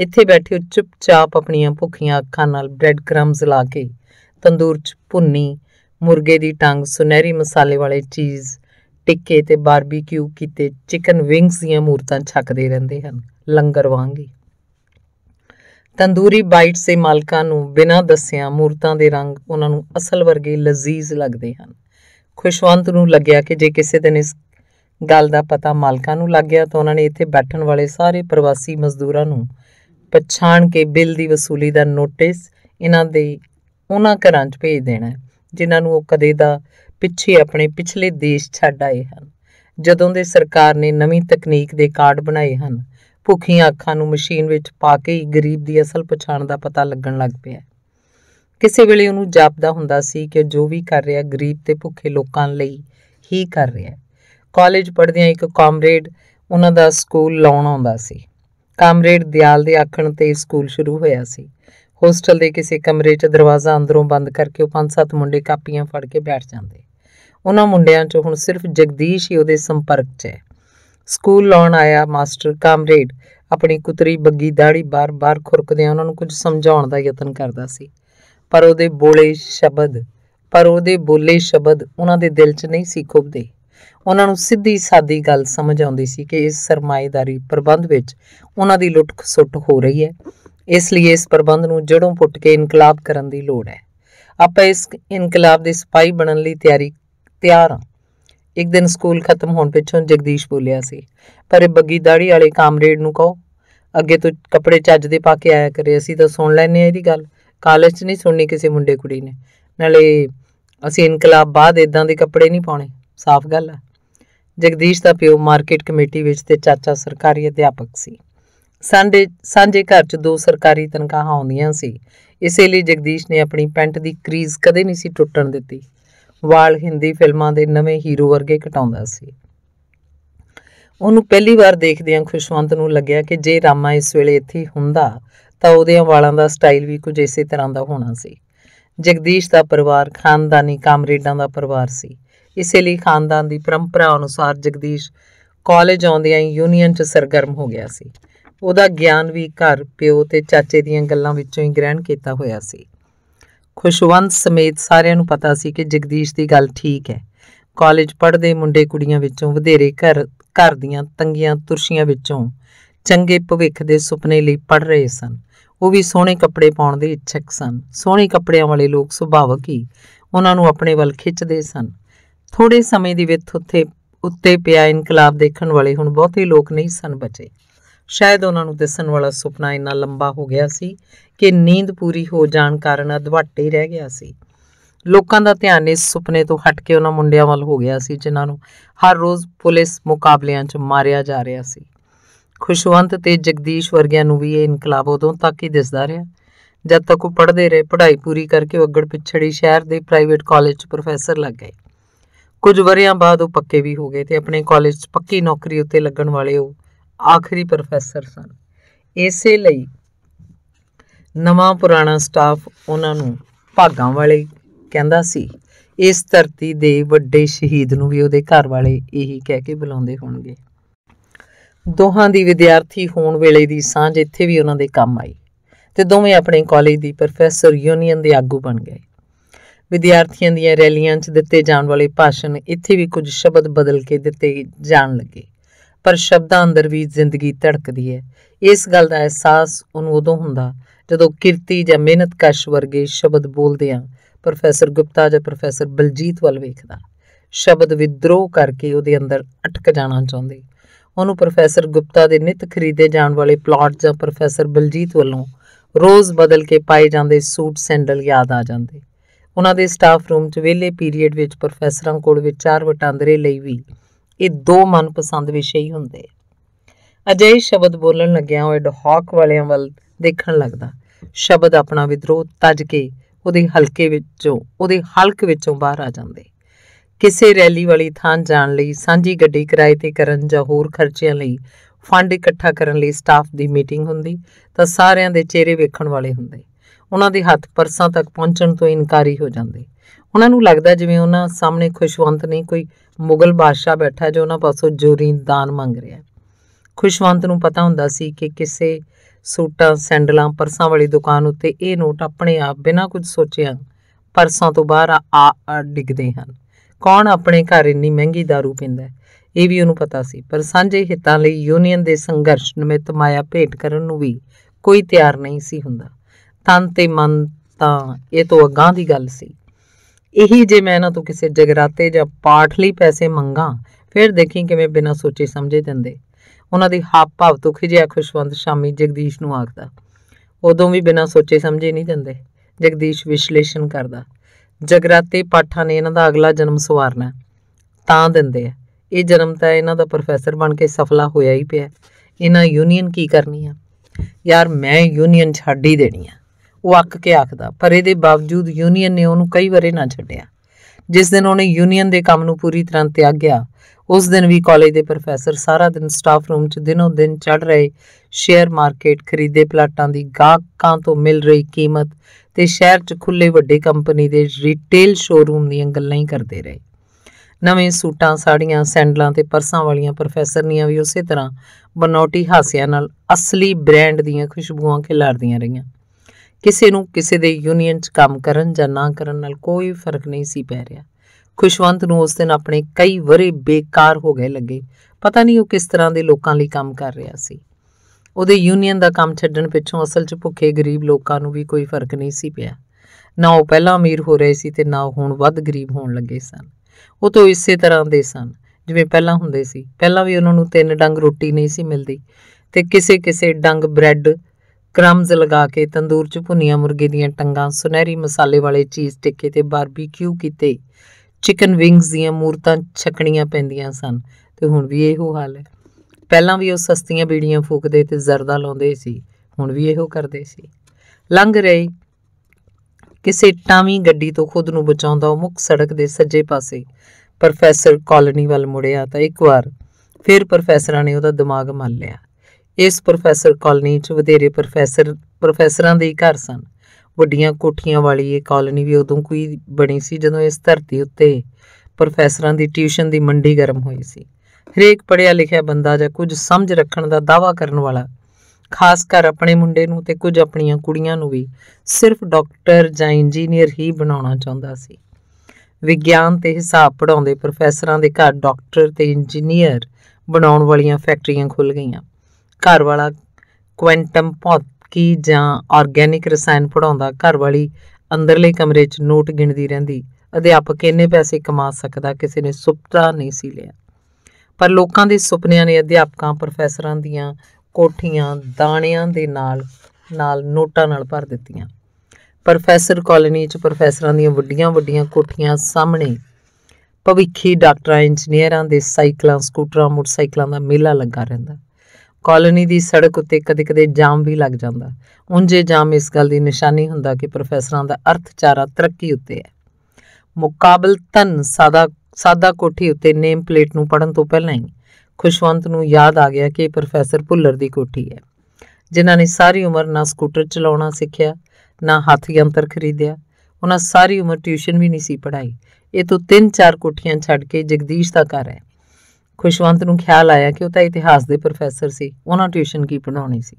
ਇੱਥੇ ਬੈਠੇ ਉਹ ਚੁੱਪਚਾਪ ਆਪਣੀਆਂ ਭੁੱਖੀਆਂ ਅੱਖਾਂ ਨਾਲ ਬ੍ਰੈਡ ਕ੍ਰੰਬਸ ਲਾ ਕੇ ਤੰਦੂਰ 'ਚ ਭੁੰਨੀ ਮੁਰਗੇ ਦੀ ਟੰਗ ਸੁਨਹਿਰੀ ਮਸਾਲੇ ਵਾਲੇ ਚੀਜ਼ ਟਿੱਕੇ ਤੇ ਬਾਰਬੀਕਿਊ ਕੀਤੇ ਚਿਕਨ ਵਿੰਗਸ ਦੀਆਂ ਮੂਰਤਾਂ ਛੱਕਦੇ ਰਹਿੰਦੇ ਹਨ ਲੰਗਰ ਵਾਂਗ ਹੀ ਤੰਦੂਰੀ ਬਾਈਟਸ ਦੇ ਮਾਲਕਾਂ ਨੂੰ ਬਿਨਾਂ ਦੱਸਿਆਂ ਮੂਰਤਾਂ ਦੇ ਰੰਗ ਉਹਨਾਂ ਨੂੰ ਅਸਲ ਵਰਗੇ ਲਜ਼ੀਜ਼ ਲੱਗਦੇ ਹਨ ਖੁਸ਼ਵੰਤ ਨੂੰ ਲੱਗਿਆ ਕਿ ਜੇ ਕਿਸੇ ਦਿਨ ਇਸ ਗੱਲ ਦਾ ਪਤਾ ਮਾਲਕਾਂ ਨੂੰ ਲੱਗ ਗਿਆ ਤਾਂ ਉਹਨਾਂ ਨੇ ਇੱਥੇ ਬੈਠਣ ਵਾਲੇ ਸਾਰੇ ਪ੍ਰਵਾਸੀ ਮਜ਼ਦੂਰਾਂ ਨੂੰ ਪਛਾਣ ਕੇ ਬਿੱਲ ਦੀ ਵਸੂਲੀ ਦਾ ਨੋਟਿਸ ਇਹਨਾਂ ਦੇ ਉਹਨਾਂ ਘਰਾਂ 'ਚ ਭੇਜ ਦੇਣਾ ਜਿਨ੍ਹਾਂ ਨੂੰ ਉਹ ਕਦੇ ਦਾ ਪਿੱਛੇ ਆਪਣੇ ਪਿਛਲੇ ਦੇਸ਼ ਛੱਡ ਆਏ ਹਨ ਜਦੋਂ ਦੇ ਸਰਕਾਰ ਨੇ ਨਵੀਂ ਤਕਨੀਕ ਦੇ ਕਾਰਡ ਬਣਾਏ ਹਨ ਭੁੱਖੀਆਂ ਅੱਖਾਂ ਨੂੰ ਮਸ਼ੀਨ ਵਿੱਚ ਪਾ ਕੇ ਹੀ ਗਰੀਬ ਦੀ ਅਸਲ ਪਛਾਣ ਦਾ ਪਤਾ ਲੱਗਣ ਲੱਗ ਪਿਆ ਕਿਸੇ ਵੇਲੇ ਉਹਨੂੰ ਜਾਪਦਾ ਹੁੰਦਾ ਸੀ ਕਿ ਜੋ ਵੀ ਕਰ ਰਿਹਾ ਗਰੀਬ ਤੇ ਭੁੱਖੇ ਲੋਕਾਂ ਲਈ ਹੀ ਕਰ ਰਿਹਾ ਕਾਲਜ ਪੜ੍ਹਦਿਆਂ ਇੱਕ ਕਾਮਰੇਡ ਉਹਨਾਂ ਦਾ ਸਕੂਲ ਲਾਉਣ ਆਉਂਦਾ ਸੀ ਕਾਮਰੇਡ ਦਿਆਲ ਦੇ ਆਖਣ ਤੇ ਸਕੂਲ ਸ਼ੁਰੂ ਹੋਇਆ ਸੀ ਹੋਸਟਲ ਦੇ ਕਿਸੇ ਕਮਰੇ 'ਚ ਦਰਵਾਜ਼ਾ ਅੰਦਰੋਂ ਬੰਦ ਕਰਕੇ ਉਹ ਪੰਜ ਸੱਤ ਮੁੰਡੇ ਕਾਪੀਆਂ ਫੜ ਕੇ ਬੈਠ ਜਾਂਦੇ ਉਹਨਾਂ ਮੁੰਡਿਆਂ 'ਚ ਹੁਣ ਸਿਰਫ ਜਗਦੀਸ਼ ਹੀ ਉਹਦੇ ਸੰਪਰਕ 'ਚ ਹੈ ਸਕੂਲ ਲਾਉਣ ਆਇਆ ਮਾਸਟਰ ਕਾਮਰੇਡ ਆਪਣੀ ਕੁਤਰੀ ਬੱਗੀ ਦਾੜੀ ਬਾਰ-ਬਾਰ ਖੁਰਕਦਿਆਂ ਉਹਨਾਂ ਨੂੰ ਕੁਝ ਸਮਝਾਉਣ ਦਾ ਯਤਨ ਕਰਦਾ ਸੀ ਪਰ ਉਹਦੇ ਬੋਲੇ ਸ਼ਬਦ ਪਰ ਉਹਦੇ ਬੋਲੇ ਸ਼ਬਦ ਉਹਨਾਂ ਦੇ ਦਿਲ 'ਚ ਨਹੀਂ ਸੀ ਖੁੱਭਦੇ ਉਹਨਾਂ ਨੂੰ ਸਿੱਧੀ ਸਾਦੀ ਗੱਲ ਸਮਝ ਆਉਂਦੀ ਸੀ ਕਿ ਇਸ ਸਰਮਾਏਦਾਰੀ ਪ੍ਰਬੰਧ ਵਿੱਚ ਉਹਨਾਂ ਦੀ ਲੁੱਟ ਖਸੁੱਟ ਹੋ ਰਹੀ ਹੈ ਇਸ ਲਈ ਇਸ ਪ੍ਰਬੰਧ ਨੂੰ ਜੜੋਂ ਪੁੱਟ ਕੇ ਇਨਕਲਾਬ ਕਰਨ ਦੀ ਲੋੜ ਹੈ ਆਪਾਂ ਇਸ ਇਨਕਲਾਬ ਦੇ ਸਿਪਾਈ ਬਣਨ ਲਈ ਤਿਆਰੀ ਤਿਆਰ ਹਾਂ ਇੱਕ ਦਿਨ ਸਕੂਲ ਖਤਮ ਹੋਣ ਪਿੱਛੋਂ ਜਗਦੀਸ਼ ਬੋਲਿਆ ਸੀ ਪਰ ਇਹ ਬੱਗੀ ਦਾੜੀ ਵਾਲੇ ਕਾਮਰੇਡ ਨੂੰ ਕਹੋ ਅੱਗੇ ਤੋਂ ਕੱਪੜੇ ਚੱਜ ਦੇ ਪਾ ਕੇ ਆਇਆ ਕਰੇ ਅਸੀਂ ਤਾਂ ਸੁਣ ਲੈਨੇ ਆ ਇਹਦੀ ਗੱਲ ਕਾਲਜ 'ਚ ਨਹੀਂ ਸੁਣਨੀ ਕਿਸੇ ਮੁੰਡੇ ਕੁੜੀ ਨੇ ਨਾਲੇ ਅਸੀਂ ਇਨਕਲਾਬ ਬਾਅਦ ਇਦਾਂ ਦੇ ਕੱਪੜੇ ਨਹੀਂ ਪਾਉਣੇ ਸਾਫ਼ ਗੱਲ ਹੈ ਜਗਦੀਸ਼ ਦਾ ਪਿਓ ਮਾਰਕੀਟ ਕਮੇਟੀ ਵਿੱਚ ਤੇ ਚਾਚਾ ਸਰਕਾਰੀ ਅਧਿਆਪਕ ਸੀ ਸੰਡੇ ਸਾਂਝੇ ਘਰ 'ਚ ਦੋ ਸਰਕਾਰੀ ਤਨਖਾਹਾਂ ਆਉਂਦੀਆਂ ਸੀ ਇਸੇ ਲਈ ਜਗਦੀਸ਼ ਨੇ ਆਪਣੀ ਪੈਂਟ ਦੀ ਕਰੀਜ਼ ਕਦੇ ਨਹੀਂ ਸੀ ਟੁੱਟਣ ਦਿੱਤੀ ਵਾਲ ਹਿੰਦੀ ਫਿਲਮਾਂ ਦੇ ਨਵੇਂ ਹੀਰੋ ਵਰਗੇ ਘਟਾਉਂਦਾ ਸੀ ਉਹਨੂੰ ਪਹਿਲੀ ਵਾਰ ਦੇਖਦਿਆਂ ਖੁਸ਼ਵੰਤ ਨੂੰ ਲੱਗਿਆ ਕਿ ਜੇ ਰਾਮਾ ਇਸ ਵੇਲੇ ਇੱਥੇ ਹੁੰਦਾ ਤਾਂ ਉਹਦੇ ਵਾਲਾਂ ਦਾ ਸਟਾਈਲ ਵੀ ਕੁਝ ਇਸੇ ਤਰ੍ਹਾਂ ਦਾ ਹੋਣਾ ਸੀ ਜਗਦੀਸ਼ ਦਾ ਪਰਿਵਾਰ ਖਾਨਦਾਨੀ ਕਾਮਰੇਡਾਂ ਦਾ ਪਰਿਵਾਰ ਸੀ ਇਸੇ ਲਈ ਖਾਨਦਾਨ ਦੀ ਪਰੰਪਰਾ ਅਨੁਸਾਰ ਜਗਦੀਸ਼ ਕਾਲਜ ਆਉਂਦਿਆਂ ਹੀ ਯੂਨੀਅਨ 'ਚ ਸਰਗਰਮ ਹੋ ਗਿਆ ਸੀ ਉਹਦਾ ਗਿਆਨ ਵੀ ਘਰ ਪਿਓ ਤੇ ਚਾਚੇ ਦੀਆਂ ਗੱਲਾਂ ਵਿੱਚੋਂ ਹੀ ਗ੍ਰਹਿਣ ਕੀਤਾ ਹੋਇਆ ਸੀ ਖੁਸ਼ਵੰਤ ਸਮੇਤ ਸਾਰਿਆਂ ਨੂੰ ਪਤਾ ਸੀ ਕਿ ਜਗਦੀਸ਼ ਦੀ ਗੱਲ ਠੀਕ ਹੈ ਕਾਲਜ ਪੜ੍ਹਦੇ ਮੁੰਡੇ ਕੁੜੀਆਂ ਵਿੱਚੋਂ ਵਧੇਰੇ ਘਰ ਘਰ ਦੀਆਂ ਤੰਗੀਆਂ ਤੁਰਸ਼ੀਆਂ ਵਿੱਚੋਂ ਚੰਗੇ ਭਵਿੱਖ ਦੇ ਸੁਪਨੇ ਲਈ ਪੜ ਰਹੇ ਸਨ ਉਹ ਵੀ ਸੋਹਣੇ ਕੱਪੜੇ ਪਾਉਣ ਦੇ ਇੱਛਕ ਸਨ ਸੋਹਣੇ ਕੱਪੜਿਆਂ ਵਾਲੇ ਲੋਕ ਸੁਭਾਵਕ ਹੀ ਉਹਨਾਂ ਨੂੰ ਆਪਣੇ ਵੱਲ ਖਿੱਚਦੇ ਸਨ ਥੋੜੇ ਸਮੇਂ ਦੀ ਵਿੱਥ ਉੱਤੇ ਉੱਤੇ ਪਿਆ ਇਨਕਲਾਬ ਦੇਖਣ ਵਾਲੇ ਹੁਣ ਬਹੁਤੇ ਲੋਕ ਨਹੀਂ ਸਨ ਬਚੇ ਸ਼ਾਇਦ ਉਹਨਾਂ ਨੂੰ ਦਿਸਣ ਵਾਲਾ ਸੁਪਨਾ ਇੰਨਾ ਲੰਬਾ ਹੋ ਗਿਆ ਸੀ ਕਿ ਨੀਂਦ ਪੂਰੀ ਹੋ ਜਾਣ ਕਾਰਨ ਅਧਵਾਟੇ ਹੀ ਰਹਿ ਗਿਆ ਸੀ ਲੋਕਾਂ ਦਾ ਧਿਆਨ ਇਸ ਸੁਪਨੇ ਤੋਂ ਹਟ ਕੇ ਉਹਨਾਂ ਮੁੰਡਿਆਂ ਵੱਲ ਹੋ ਗਿਆ ਸੀ ਜਿਨ੍ਹਾਂ ਨੂੰ ਹਰ ਰੋਜ਼ ਪੁਲਿਸ ਮੁਕਾਬਲਿਆਂ 'ਚ ਮਾਰਿਆ ਜਾ ਰਿਹਾ ਸੀ ਖੁਸ਼ਵੰਤ ਤੇ ਜਗਦੀਸ਼ ਵਰਗਿਆਂ ਨੂੰ ਵੀ ਇਹ ਇਨਕਲਾਬ ਉਦੋਂ ਤੱਕ ਹੀ ਦਿਸਦਾ ਰਿਹਾ ਜਦ ਤੱਕ ਉਹ ਪੜ੍ਹਦੇ ਰਹੇ ਪੜ੍ਹਾਈ ਪੂਰੀ ਕਰਕੇ ਉਹ ਅੱਗੜ ਪਿਛੜੀ ਸ਼ਹਿਰ ਦੇ ਪ੍ਰਾਈਵੇਟ ਕਾਲਜ 'ਚ ਪ੍ਰੋਫੈਸਰ ਲੱਗ ਗਏ ਕੁਝ ਵਰਿਆਂ ਬਾਅਦ ਉਹ ਪੱਕੇ ਵੀ ਹੋ ਗਏ ਤੇ ਆਪਣੇ ਕਾਲਜ 'ਚ ਪੱਕੀ ਨੌਕਰੀ ਉੱਤੇ ਲੱਗਣ ਵਾਲੇ ਉਹ ਆਖਰੀ ਪ੍ਰੋਫੈਸਰ ਸਨ ਇਸੇ ਲਈ ਨਵਾਂ ਪੁਰਾਣਾ ਸਟਾਫ ਉਹਨਾਂ ਨੂੰ ਭਾਗਾਂ ਵਾਲੇ ਕਹਿੰਦਾ ਸੀ ਇਸ ਧਰਤੀ ਦੇ ਵੱਡੇ ਸ਼ਹੀਦ ਨੂੰ ਵੀ ਉਹਦੇ ਘਰ ਵਾਲੇ ਇਹੀ ਕਹਿ ਕੇ ਬੁਲਾਉਂਦੇ ਹੋਣਗੇ ਦੋਹਾਂ ਦੀ ਵਿਦਿਆਰਥੀ ਹੋਣ ਵੇਲੇ ਦੀ ਸਾਂਝ ਇੱਥੇ ਵੀ ਉਹਨਾਂ ਦੇ ਕੰਮ ਆਈ ਤੇ ਦੋਵੇਂ ਆਪਣੇ ਕਾਲਜ ਦੀ ਪ੍ਰੋਫੈਸਰ ਯੂਨੀਅਨ ਦੇ ਆਗੂ ਬਣ ਗਏ ਵਿਦਿਆਰਥੀਆਂ ਦੀਆਂ ਰੈਲੀਆਂ 'ਚ ਦਿੱਤੇ ਜਾਣ ਵਾਲੇ ਭਾਸ਼ਣ ਇੱਥੇ ਵੀ ਕੁਝ ਸ਼ਬਦ ਬਦਲ ਕੇ ਦਿੱਤੇ ਜਾਣ ਲੱਗੇ ਪਰ ਸ਼ਬਦਾਂ ਅੰਦਰ ਵੀ ਜ਼ਿੰਦਗੀ ਧੜਕਦੀ ਹੈ ਇਸ ਗੱਲ ਦਾ ਅਹਿਸਾਸ ਉਹਨੂੰ ਉਦੋਂ ਹੁੰਦਾ ਜਦੋਂ ਕਿਰਤੀ ਜਾਂ ਮਿਹਨਤਕਸ਼ ਵਰਗੇ ਸ਼ਬਦ ਬੋਲਦੇ ਆ ਪ੍ਰੋਫੈਸਰ ਗੁਪਤਾ ਜਾਂ ਪ੍ਰੋਫੈਸਰ ਬਲਜੀਤ ਵੱਲ ਵੇਖਦਾ ਸ਼ਬਦ ਵਿਦਰੋਹ ਕਰਕੇ ਉਹਦੇ ਅੰਦਰ ਅਟਕ ਜਾਣਾ ਚਾਹੁੰਦੇ ਉਹਨੂੰ ਪ੍ਰੋਫੈਸਰ ਗੁਪਤਾ ਦੇ ਨਿਤ ਖਰੀਦੇ ਜਾਣ ਵਾਲੇ ਪਲਾਟ ਜਾਂ ਪ੍ਰੋਫੈਸਰ ਬਲਜੀਤ ਵੱਲੋਂ ਰੋਜ਼ ਬਦਲ ਕੇ ਪਾਏ ਜਾਂਦੇ ਸੂਟ ਸੈਂਡਲ ਯਾਦ ਆ ਜਾਂਦੇ ਉਹਨਾਂ ਦੇ ਸਟਾਫ ਰੂਮ 'ਚ ਵਿਹਲੇ ਪੀਰੀਅਡ ਵਿੱਚ ਪ੍ਰੋਫੈਸਰਾਂ ਕੋਲ ਵਿਚਾਰ ਵਟਾਂਦਰੇ ਲਈ ਵੀ ਇਹ ਦੋ ਮਨਪਸੰਦ ਵਿਸ਼ੇ ਹੀ ਹੁੰਦੇ ਅਜੇ ਸ਼ਬਦ ਬੋਲਣ ਲੱਗਿਆ ਉਹ ਐਡ ਹਾਕ ਵਾਲਿਆਂ ਵੱਲ ਦੇਖਣ ਲੱਗਦਾ ਸ਼ਬਦ ਆਪਣਾ ਵਿਦਰੋਹ ਤਜ ਕੇ ਉਹਦੇ ਹਲਕੇ ਵਿੱਚੋਂ ਉਹਦੇ ਹਲਕ ਵਿੱਚੋਂ ਬਾਹਰ ਆ ਜਾਂਦੇ ਕਿਸੇ ਰੈਲੀ ਵਾਲੀ ਥਾਂ ਜਾਣ ਲਈ ਸਾਂਝੀ ਗੱਡੀ ਕਿਰਾਏ ਤੇ ਕਰਨ ਜਾਂ ਹੋਰ ਖਰਚਿਆਂ ਲਈ ਫੰਡ ਇਕੱਠਾ ਕਰਨ ਲਈ ਸਟਾਫ ਦੀ ਮੀਟਿੰਗ ਹੁੰਦੀ ਤਾਂ ਸਾਰਿਆਂ ਦੇ ਚਿਹਰੇ ਵੇਖਣ ਵਾਲੇ ਹੁੰਦੇ ਉਹਨਾਂ ਦੇ ਹੱਥ ਪਰਸਾਂ ਤੱਕ ਪਹੁੰਚਣ ਤੋਂ ਇਨਕਾਰੀ ਹੋ ਜਾਂਦੇ ਉਹਨਾਂ ਨੂੰ ਲੱਗਦਾ ਜਿਵੇਂ ਉਹਨਾਂ ਸਾਹਮਣੇ ਖੁਸ਼ਵੰਤ ਨਹੀਂ ਕੋਈ ਮੁਗਲ ਬਾਦਸ਼ਾਹ ਬੈਠਾ ਜੋ ਉਹਨਾਂ ਪਾਸੋਂ ਜੋਰੀ ਦਾਨ ਮੰਗ ਰਿਹਾ ਖੁਸ਼ਵੰਤ ਨੂੰ ਪਤਾ ਹੁੰਦਾ ਸੀ ਕਿ ਕਿਸੇ ਸੂਟਾਂ ਸੈਂਡਲਾਂ ਪਰਸਾਂ ਵਾਲੀ ਦੁਕਾਨ ਉੱਤੇ ਇਹ ਨੋਟ ਆਪਣੇ ਆਪ ਬਿਨਾਂ ਕੁਝ ਸੋਚਿਆ ਪਰਸਾਂ ਤੋਂ ਬਾਹਰ ਆ ਡਿੱਗਦੇ ਹਨ ਕੌਣ ਆਪਣੇ ਘਰ ਇੰਨੀ ਮਹਿੰਗੀ दारू ਪੀਂਦਾ ਇਹ ਵੀ ਉਹਨੂੰ ਪਤਾ ਸੀ ਪਰ ਸਾਂਝੇ ਹਿੱਤਾਂ ਲਈ ਯੂਨੀਅਨ ਦੇ ਸੰਘਰਸ਼ ਨਿਮਿਤ ਮਾਇਆ ਭੇਟ ਕਰਨ ਨੂੰ ਵੀ ਕੋਈ ਤਿਆਰ ਨਹੀਂ ਸੀ ਹੁੰਦਾ ਤਨ ਤੇ ਮਨ ਤਾਂ ਇਹ ਤੋਂ ਅਗਾਹ ਦੀ ਗੱਲ ਸੀ ਇਹੀ ਜੇ ਮੈਂ ਇਹਨਾਂ ਤੋਂ ਕਿਸੇ ਜਗਰਾਤੇ ਜਾਂ ਪਾਠ ਲਈ ਪੈਸੇ ਮੰਗਾ ਫਿਰ ਦੇਖੀ ਕਿਵੇਂ ਬਿਨਾਂ ਸੋਚੇ ਸਮਝੇ ਦਿੰਦੇ ਉਹਨਾਂ ਦੀ ਹਾਪ ਭਾਵ ਤੋਂ ਖਿਜਿਆ ਖੁਸ਼ਵੰਤ ਸ਼ਾਮੀ ਜਗਦੀਸ਼ ਨੂੰ ਆਖਦਾ ਉਦੋਂ ਵੀ ਬਿਨਾਂ ਸੋਚੇ ਸਮਝੇ ਨਹੀਂ ਦਿੰਦੇ ਜਗਦੀਸ਼ ਵਿਸ਼ਲੇਸ਼ਣ ਕਰਦਾ ਜਗਰਾਤੇ ਪਾਠਾਂ ਨੇ ਇਹਨਾਂ ਦਾ ਅਗਲਾ ਜਨਮ ਸਵਾਰਨਾ ਤਾਂ ਦਿੰਦੇ ਆ ਇਹ ਜਨਮ ਤਾਂ ਇਹਨਾਂ ਦਾ ਪ੍ਰੋਫੈਸਰ ਬਣ ਕੇ ਸਫਲਾ ਹੋਇਆ ਹੀ ਪਿਆ ਇਹਨਾਂ ਯੂਨੀਅਨ ਕੀ ਕਰਨੀ ਆ ਯਾਰ ਮੈਂ ਯੂਨੀਅਨ ਛੱਡ ਹੀ ਦੇਣੀ ਆ ਉਹ ਅੱਕ ਕੇ ਆਖਦਾ ਪਰ ਇਹਦੇ ਬਾਵਜੂਦ ਯੂਨੀਅਨ ਨੇ ਉਹਨੂੰ ਕਈ ਵਾਰੇ ਨਾ ਛੱਡਿਆ ਜਿਸ ਦਿਨ ਉਹਨੇ ਯੂਨੀਅਨ ਦੇ ਕੰਮ ਨੂੰ ਪੂਰੀ ਤਰ੍ਹਾਂ ਤਿਆਗਿਆ ਉਸ ਦਿਨ ਵੀ ਕਾਲਜ ਦੇ ਪ੍ਰੋਫੈਸਰ ਸਾਰਾ ਦਿਨ ਸਟਾਫ ਰੂਮ 'ਚ ਦਿਨੋਂ ਦਿਨ ਚੜ ਰਹੇ ਸ਼ੇਅਰ ਮਾਰਕੀਟ ਖਰੀਦੇ ਪਲਾਟਾਂ ਦੀ ਗਾਹਕਾਂ ਤੋਂ ਮਿਲ ਰਹੀ ਕੀਮਤ ਤੇ ਸ਼ਹਿਰ 'ਚ ਖੁੱਲੇ ਵੱਡੇ ਕੰਪਨੀ ਦੇ ਰੀਟੇਲ ਸ਼ੋਰੂਮ ਦੀਆਂ ਗੱਲਾਂ ਹੀ ਕਰਦੇ ਰਹੇ ਨਵੇਂ ਸੂਟਾਂ ਸਾੜੀਆਂ ਸੈਂਡਲਾਂ ਤੇ ਪਰਸਾਂ ਵਾਲੀਆਂ ਪ੍ਰੋਫੈਸਰਨੀਆਂ ਵੀ ਉਸੇ ਤਰ੍ਹਾਂ ਬਨੌਟੀ ਹਾਸਿਆਂ ਨਾਲ ਅਸਲੀ ਬ੍ਰਾਂਡ ਦੀਆਂ ਖੁਸ਼ਬੂਆਂ ਖਿਲਾਰਦੀਆਂ ਰਹੀਆਂ ਕਿਸੇ ਨੂੰ ਕਿਸੇ ਦੇ ਯੂਨੀਅਨ 'ਚ ਕੰਮ ਕਰਨ ਜਾਂ ਨਾ ਕਰਨ ਨਾਲ ਕੋਈ ਫਰਕ ਨਹੀਂ ਸੀ ਪੈ ਰਿਹਾ ਖੁਸ਼ਵੰਤ ਨੂੰ ਉਸ ਦਿਨ ਆਪਣੇ ਕਈ ਵਰੇ ਬੇਕਾਰ ਹੋ ਗਏ ਲੱਗੇ ਪਤਾ ਨਹੀਂ ਉਹ ਕਿਸ ਤਰ੍ਹਾਂ ਦੇ ਲੋਕਾਂ ਲਈ ਕੰਮ ਕਰ ਰਿਹਾ ਸੀ ਉਹਦੇ ਯੂਨੀਅਨ ਦਾ ਕੰਮ ਛੱਡਣ ਪਿੱਛੋਂ ਅਸਲ 'ਚ ਭੁੱਖੇ ਗਰੀਬ ਲੋਕਾਂ ਨੂੰ ਵੀ ਕੋਈ ਫਰਕ ਨਹੀਂ ਸੀ ਪਿਆ ਨਾ ਉਹ ਪਹਿਲਾਂ ਅਮੀਰ ਹੋ ਰਹੇ ਸੀ ਤੇ ਨਾ ਹੁਣ ਵੱਧ ਗਰੀਬ ਹੋਣ ਲੱਗੇ ਸਨ ਉਹ ਤਾਂ ਇਸੇ ਤਰ੍ਹਾਂ ਦੇ ਸਨ ਜਿਵੇਂ ਪਹਿਲਾਂ ਹੁੰਦੇ ਸੀ ਪਹਿਲਾਂ ਵੀ ਉਹਨਾਂ ਨੂੰ ਤਿੰਨ ਡੰਗ ਰੋਟੀ ਨਹੀਂ ਸੀ ਮਿਲਦੀ ਤੇ ਕਿਸੇ-ਕਿਸੇ ਡੰਗ ਬ੍ਰੈਡ ਕ੍ਰਮਜ਼ ਲਗਾ ਕੇ ਤੰਦੂਰ 'ਚ ਭੁੰਨੀਆਂ ਮੁਰਗੇ ਦੀਆਂ ਟੰਗਾਂ ਸੁਨਹਿਰੀ ਮਸਾਲੇ ਵਾਲੇ ਚੀਜ਼ ਟਿੱਕੇ ਤੇ ਬਾਰਬੀਕਿਊ ਕੀਤੇ ਚਿਕਨ ਵਿੰਗਸ ਦੀਆਂ ਮੂਰਤਾਂ ਛਕਣੀਆਂ ਪੈਂਦੀਆਂ ਸਨ ਤੇ ਹੁਣ ਵੀ ਇਹੋ ਹਾਲ ਹੈ ਪਹਿਲਾਂ ਵੀ ਉਹ ਸਸਤੀਆਂ ਬੀੜੀਆਂ ਫੂਕਦੇ ਤੇ ਜ਼ਰਦਾ ਲਾਉਂਦੇ ਸੀ ਹੁਣ ਵੀ ਇਹੋ ਕਰਦੇ ਸੀ ਲੰਘ ਰਹੇ ਕਿਸੇ ਟਾਵੀਂ ਗੱਡੀ ਤੋਂ ਖੁਦ ਨੂੰ ਬਚਾਉਂਦਾ ਉਹ ਮੁੱਖ ਸੜਕ ਦੇ ਸੱਜੇ ਪਾਸੇ ਪ੍ਰੋਫੈਸਰ ਕਾਲਨੀ ਵੱਲ ਮੁੜਿਆ ਤਾਂ ਇੱਕ ਵਾਰ ਫਿਰ ਪ੍ਰੋਫੈਸਰਾਂ ਨੇ ਉਹਦਾ ਦਿਮਾਗ ਮੰਨ ਲਿਆ ਇਸ ਪ੍ਰੋਫੈਸਰ ਕਾਲਨੀ 'ਚ ਵਧੇਰੇ ਪ੍ਰੋਫੈਸਰ ਪ੍ਰੋਫੈਸਰਾਂ ਦੇ ਹੀ ਘਰ ਸਨ ਵੱਡੀਆਂ ਕੋਠੀਆਂ ਵਾਲੀ ਇਹ ਕਾਲਨੀ ਵੀ ਉਦੋਂ ਕੋਈ ਬਣੀ ਸੀ ਜਦੋਂ ਇਸ ਧਰਤੀ ਉੱਤੇ ਪ੍ਰੋਫੈਸਰਾਂ ਦੀ ਟਿਊਸ਼ਨ ਦੀ ਮੰਡੀ ਗਰਮ ਹੋਈ ਸੀ ਹਰੇਕ ਪੜਿਆ ਲਿਖਿਆ ਬੰਦਾ ਜਾਂ ਕੁਝ ਸਮਝ ਰੱਖਣ ਦਾ ਦਾਵਾ ਕਰਨ ਵਾਲਾ ਖਾਸ ਕਰ ਆਪਣੇ ਮੁੰਡੇ ਨੂੰ ਤੇ ਕੁਝ ਆਪਣੀਆਂ ਕੁੜੀਆਂ ਨੂੰ ਵੀ ਸਿਰਫ ਡਾਕਟਰ ਜਾਂ ਇੰਜੀਨੀਅਰ ਹੀ ਬਣਾਉਣਾ ਚਾਹੁੰਦਾ ਸੀ ਵਿਗਿਆਨ ਤੇ ਹਿਸਾਬ ਪੜਾਉਂਦੇ ਪ੍ਰੋਫੈਸਰਾਂ ਦੇ ਘਰ ਡਾਕਟਰ ਤੇ ਇੰਜੀਨੀਅਰ ਬਣਾਉਣ ਵਾਲੀਆਂ ਫੈਕਟਰੀਆਂ ਖੁੱਲ ਗਈਆਂ ਘਰ ਵਾਲਾ ਕੁਐਂਟਮ ਕੀ ਜਾਂ ਆਰਗੈਨਿਕ ਰਸਾਇਣ ਪੜਾਉਂਦਾ ਘਰ ਵਾਲੀ ਅੰਦਰਲੇ ਕਮਰੇ 'ਚ ਨੋਟ ਗਿਣਦੀ ਰਹਿੰਦੀ ਅਧਿਆਪਕ ਇੰਨੇ ਪੈਸੇ ਕਮਾ ਸਕਦਾ ਕਿਸੇ ਨੇ ਸੁਪਨਾ ਨਹੀਂ ਸੀ ਲਿਆ ਪਰ ਲੋਕਾਂ ਦੇ ਸੁਪਨਿਆਂ ਨੇ ਅਧਿਆਪਕਾਂ ਪ੍ਰੋਫੈਸਰਾਂ ਦੀਆਂ ਕੋਠੀਆਂ ਦਾਣਿਆਂ ਦੇ ਨਾਲ ਨਾਲ ਨੋਟਾਂ ਨਾਲ ਭਰ ਦਿੱਤੀਆਂ ਪ੍ਰੋਫੈਸਰ ਕਾਲੋਨੀ 'ਚ ਪ੍ਰੋਫੈਸਰਾਂ ਦੀਆਂ ਵੱਡੀਆਂ-ਵੱਡੀਆਂ ਕੋਠੀਆਂ ਸਾਹਮਣੇ ਭਵਿੱਖੀ ਡਾਕਟਰਾਂ ਇੰਜੀਨੀਅਰਾਂ ਦੇ ਸਾਈਕਲਾਂ ਸਕੂਟਰਾਂ ਮੋਟਰਸਾਈਕਲਾਂ ਦਾ ਮੇਲਾ ਲੱਗਾ ਰਹਿੰਦਾ ਕਾਲੋਨੀ ਦੀ ਸੜਕ ਉੱਤੇ ਕਦੇ-ਕਦੇ ਜਾਮ ਵੀ ਲੱਗ ਜਾਂਦਾ ਉਂਝੇ ਜਾਮ ਇਸ ਗੱਲ ਦੀ ਨਿਸ਼ਾਨੀ ਹੁੰਦਾ ਕਿ ਪ੍ਰੋਫੈਸਰਾਂ ਦਾ ਅਰਥਚਾਰਾ ਤਰੱਕੀ ਉੱਤੇ ਹੈ ਮੁਕਾਬਲਤਨ ਸਾਦਾ ਸਾਦਾ ਕੋਠੀ ਉੱਤੇ ਨੇਮ ਪਲੇਟ ਨੂੰ ਪੜਨ ਤੋਂ ਪਹਿਲਾਂ ਹੀ ਖੁਸ਼ਵੰਤ ਨੂੰ ਯਾਦ ਆ ਗਿਆ ਕਿ ਇਹ ਪ੍ਰੋਫੈਸਰ ਭੁੱਲਰ ਦੀ ਕੋਠੀ ਹੈ ਜਿਨ੍ਹਾਂ ਨੇ ਸਾਰੀ ਉਮਰ ਨਾ ਸਕੂਟਰ ਚਲਾਉਣਾ ਸਿੱਖਿਆ ਨਾ ਹੱਥ ਯੰਤਰ ਖਰੀਦਿਆ ਉਹਨਾਂ ਸਾਰੀ ਉਮਰ ਟਿਊਸ਼ਨ ਵੀ ਨਹੀਂ ਸੀ ਪੜਾਈ ਇਹ ਤੋਂ 3-4 ਕੋਠੀਆਂ ਛੱਡ ਕੇ ਜਗਦੀਸ਼ ਦਾ ਘਰ ਹੈ ਖੁਸ਼ਵੰਤ ਨੂੰ ਖਿਆਲ ਆਇਆ ਕਿ ਉਹ ਤਾਂ ਇਤਿਹਾਸ ਦੇ ਪ੍ਰੋਫੈਸਰ ਸੀ ਉਹਨਾਂ ਟਿਊਸ਼ਨ ਕੀ ਪੜਾਉਣੀ ਸੀ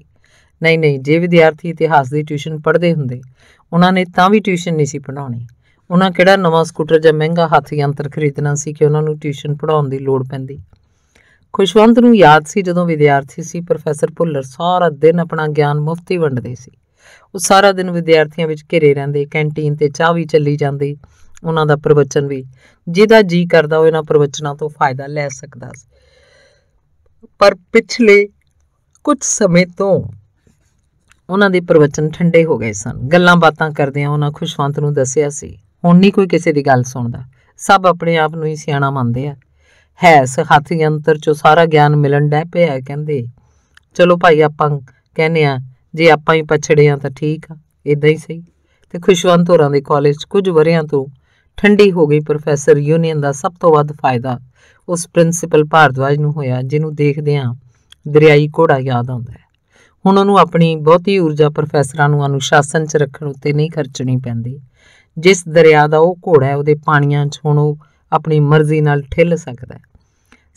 ਨਹੀਂ ਨਹੀਂ ਜੇ ਵਿਦਿਆਰਥੀ ਇਤਿਹਾਸ ਦੀ ਟਿਊਸ਼ਨ ਪੜ੍ਹਦੇ ਹੁੰਦੇ ਉਹਨਾਂ ਨੇ ਤਾਂ ਵੀ ਟਿਊਸ਼ਨ ਨਹੀਂ ਸੀ ਪੜਾਉਣੀ ਉਹਨਾਂ ਕਿਹੜਾ ਨਵਾਂ ਸਕੂਟਰ ਜਾਂ ਮਹਿੰਗਾ ਹੱਥ ਯੰਤਰ ਖਰੀਦਣਾ ਸੀ ਕਿ ਉਹਨਾਂ ਨੂੰ ਟਿਊਸ਼ਨ ਪੜਾਉਣ ਦੀ ਲੋੜ ਪੈਂਦੀ ਖੁਸ਼ਵੰਤ ਨੂੰ ਯਾਦ ਸੀ ਜਦੋਂ ਵਿਦਿਆਰਥੀ ਸੀ ਪ੍ਰੋਫੈਸਰ ਭੁੱਲਰ ਸਾਰਾ ਦਿਨ ਆਪਣਾ ਗਿਆਨ ਮੁਫਤ ਹੀ ਵੰਡਦੇ ਸੀ ਉਹ ਸਾਰਾ ਦਿਨ ਵਿਦਿਆਰਥੀਆਂ ਵਿੱਚ ਘਿਰੇ ਰਹਿੰਦੇ ਕੈਂਟੀਨ ਤੇ ਚਾਹ ਵੀ ਚੱਲੀ ਜਾਂਦੀ ਉਹਨਾਂ ਦਾ ਪ੍ਰਵਚਨ ਵੀ ਜਿਹਦਾ ਜੀ ਕਰਦਾ ਉਹ ਇਹਨਾਂ ਪ੍ਰਵਚਨਾਂ ਤੋਂ ਫਾਇਦਾ ਲੈ ਸਕਦਾ ਸੀ ਪਰ ਪਿਛਲੇ ਕੁਝ ਸਮੇਂ ਤੋਂ ਉਹਨਾਂ ਦੇ ਪ੍ਰਵਚਨ ਠੰਡੇ ਹੋ ਗਏ ਸਨ ਗੱਲਾਂ ਬਾਤਾਂ ਕਰਦਿਆਂ ਉਹਨਾਂ ਖੁਸ਼ਵੰਤ ਨੂੰ ਦੱਸਿਆ ਸੀ ਹੁਣ ਨਹੀਂ ਕੋਈ ਕਿਸੇ ਦੀ ਗੱਲ ਸੁਣਦਾ ਸਭ ਆਪਣੇ ਆਪ ਨੂੰ ਹੀ ਸਿਆਣਾ ਮੰਨਦੇ ਆ ਹੈ ਸਹਾਤੀ ਅੰਤਰ ਚੋਂ ਸਾਰਾ ਗਿਆਨ ਮਿਲਣ ਡੈ ਪਿਆ ਕਹਿੰਦੇ ਚਲੋ ਭਾਈ ਆਪਾਂ ਕਹਿੰਦੇ ਆ ਜੇ ਆਪਾਂ ਹੀ ਪਛੜੇ ਆ ਤਾਂ ਠੀਕ ਆ ਇਦਾਂ ਹੀ ਸਹੀ ਤੇ ਖੁਸ਼ਵੰਤ ਹੋਰਾਂ ਦੇ ਕਾਲਜ ਕੁਝ ਵਰਿਆਂ ਤੋਂ ਠੰਡੀ ਹੋ ਗਈ ਪ੍ਰੋਫੈਸਰ ਯੂਨੀਅਨ ਦਾ ਸਭ ਤੋਂ ਵੱਧ ਫਾਇਦਾ ਉਸ ਪ੍ਰਿੰਸੀਪਲ ਭਾਰਦਵਾਜ ਨੂੰ ਹੋਇਆ ਜਿਹਨੂੰ ਦੇਖਦਿਆਂ ਦਰਿਆਈ ਘੋੜਾ ਯਾਦ ਆਉਂਦਾ ਹੈ ਹੁਣ ਉਹਨੂੰ ਆਪਣੀ ਬਹੁਤੀ ਊਰਜਾ ਪ੍ਰੋਫੈਸਰਾਂ ਨੂੰ ਅਨੁਸ਼ਾਸਨ 'ਚ ਰੱਖਣ ਉੱਤੇ ਨਹੀਂ ਖਰਚਣੀ ਪੈਂਦੀ ਜਿਸ ਦਰਿਆ ਦਾ ਉਹ ਘੋੜਾ ਹੈ ਉਹਦੇ ਪਾਣੀਆਂ 'ਚ ਹੁਣ ਉਹ ਆਪਣੀ ਮਰਜ਼ੀ ਨਾਲ ਠਿੱਲ ਸਕਦਾ ਹੈ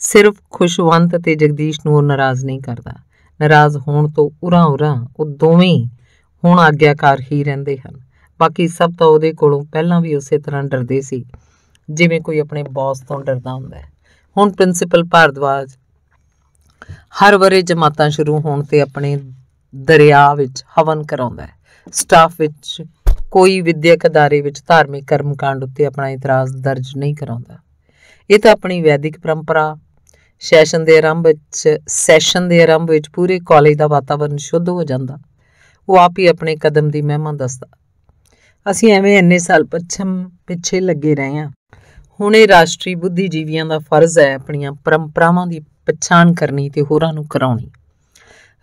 ਸਿਰਫ ਖੁਸ਼ਵੰਤ ਤੇ ਜਗਦੀਸ਼ ਨੂੰ ਉਹ ਨਾਰਾਜ਼ ਨਹੀਂ ਕਰਦਾ ਨਾਰਾਜ਼ ਹੋਣ ਤੋਂ ਉਰਾਂ ਉਰਾਂ ਉਹ ਦੋਵੇਂ ਹੁਣ ਆਗਿਆਕਾਰ ਹੀ ਰਹਿੰਦੇ ਹਨ ਬਾਕੀ ਸਭ ਤਾਂ ਉਹਦੇ ਕੋਲੋਂ ਪਹਿਲਾਂ ਵੀ ਉਸੇ ਤਰ੍ਹਾਂ ਡਰਦੇ ਸੀ ਜਿਵੇਂ ਕੋਈ ਆਪਣੇ ਬੌਸ ਤੋਂ ਡਰਦਾ ਹੁੰਦਾ ਹੈ ਹੁਣ ਪ੍ਰਿੰਸੀਪਲ ਭਾਰਦਵਾਜ ਹਰ ਵਰੇ ਜਮਾਤਾਂ ਸ਼ੁਰੂ ਹੋਣ ਤੇ ਆਪਣੇ ਦਰਿਆ ਵਿੱਚ ਹਵਨ ਕਰਾਉਂਦਾ ਹੈ ਸਟਾਫ ਵਿੱਚ ਕੋਈ ਵਿਦਿਅਕ ਅਦਾਰੇ ਵਿੱਚ ਧਾਰਮਿਕ ਕਰਮਕਾਂਡ ਉੱਤੇ ਆਪਣਾ ਇਤਰਾਜ਼ ਦਰਜ ਨਹੀਂ ਕਰਾਉਂਦਾ ਇਹ ਤਾਂ ਆਪਣੀ ਵੈਦਿਕ ਪਰੰਪਰਾ ਸੈਸ਼ਨ ਦੇ ਆਰੰਭ ਵਿੱਚ ਸੈਸ਼ਨ ਦੇ ਆਰੰਭ ਵਿੱਚ ਪੂਰੇ ਕਾਲਜ ਦਾ ਵਾਤਾਵਰਣ ਸ਼ੁੱਧ ਹੋ ਜਾਂਦਾ ਉਹ ਆਪ ਹੀ ਆਪਣੇ ਕਦਮ ਦੀ ਮਹਿਮਾ ਦੱਸਦਾ ਅਸੀਂ ਐਵੇਂ ਇੰਨੇ ਸਾਲ ਪੱਛਮ ਪਿੱਛੇ ਲੱਗੇ ਰਹੇ ਹਾਂ ਹੁਣ ਇਹ ਰਾਸ਼ਟਰੀ ਬੁੱਧੀਜੀਵੀਆਂ ਦਾ ਫਰਜ਼ ਹੈ ਆਪਣੀਆਂ ਪਰੰਪਰਾਵਾਂ ਦੀ ਪਛਾਣ ਕਰਨੀ ਤੇ ਹੋਰਾਂ ਨੂੰ ਕਰਾਉਣੀ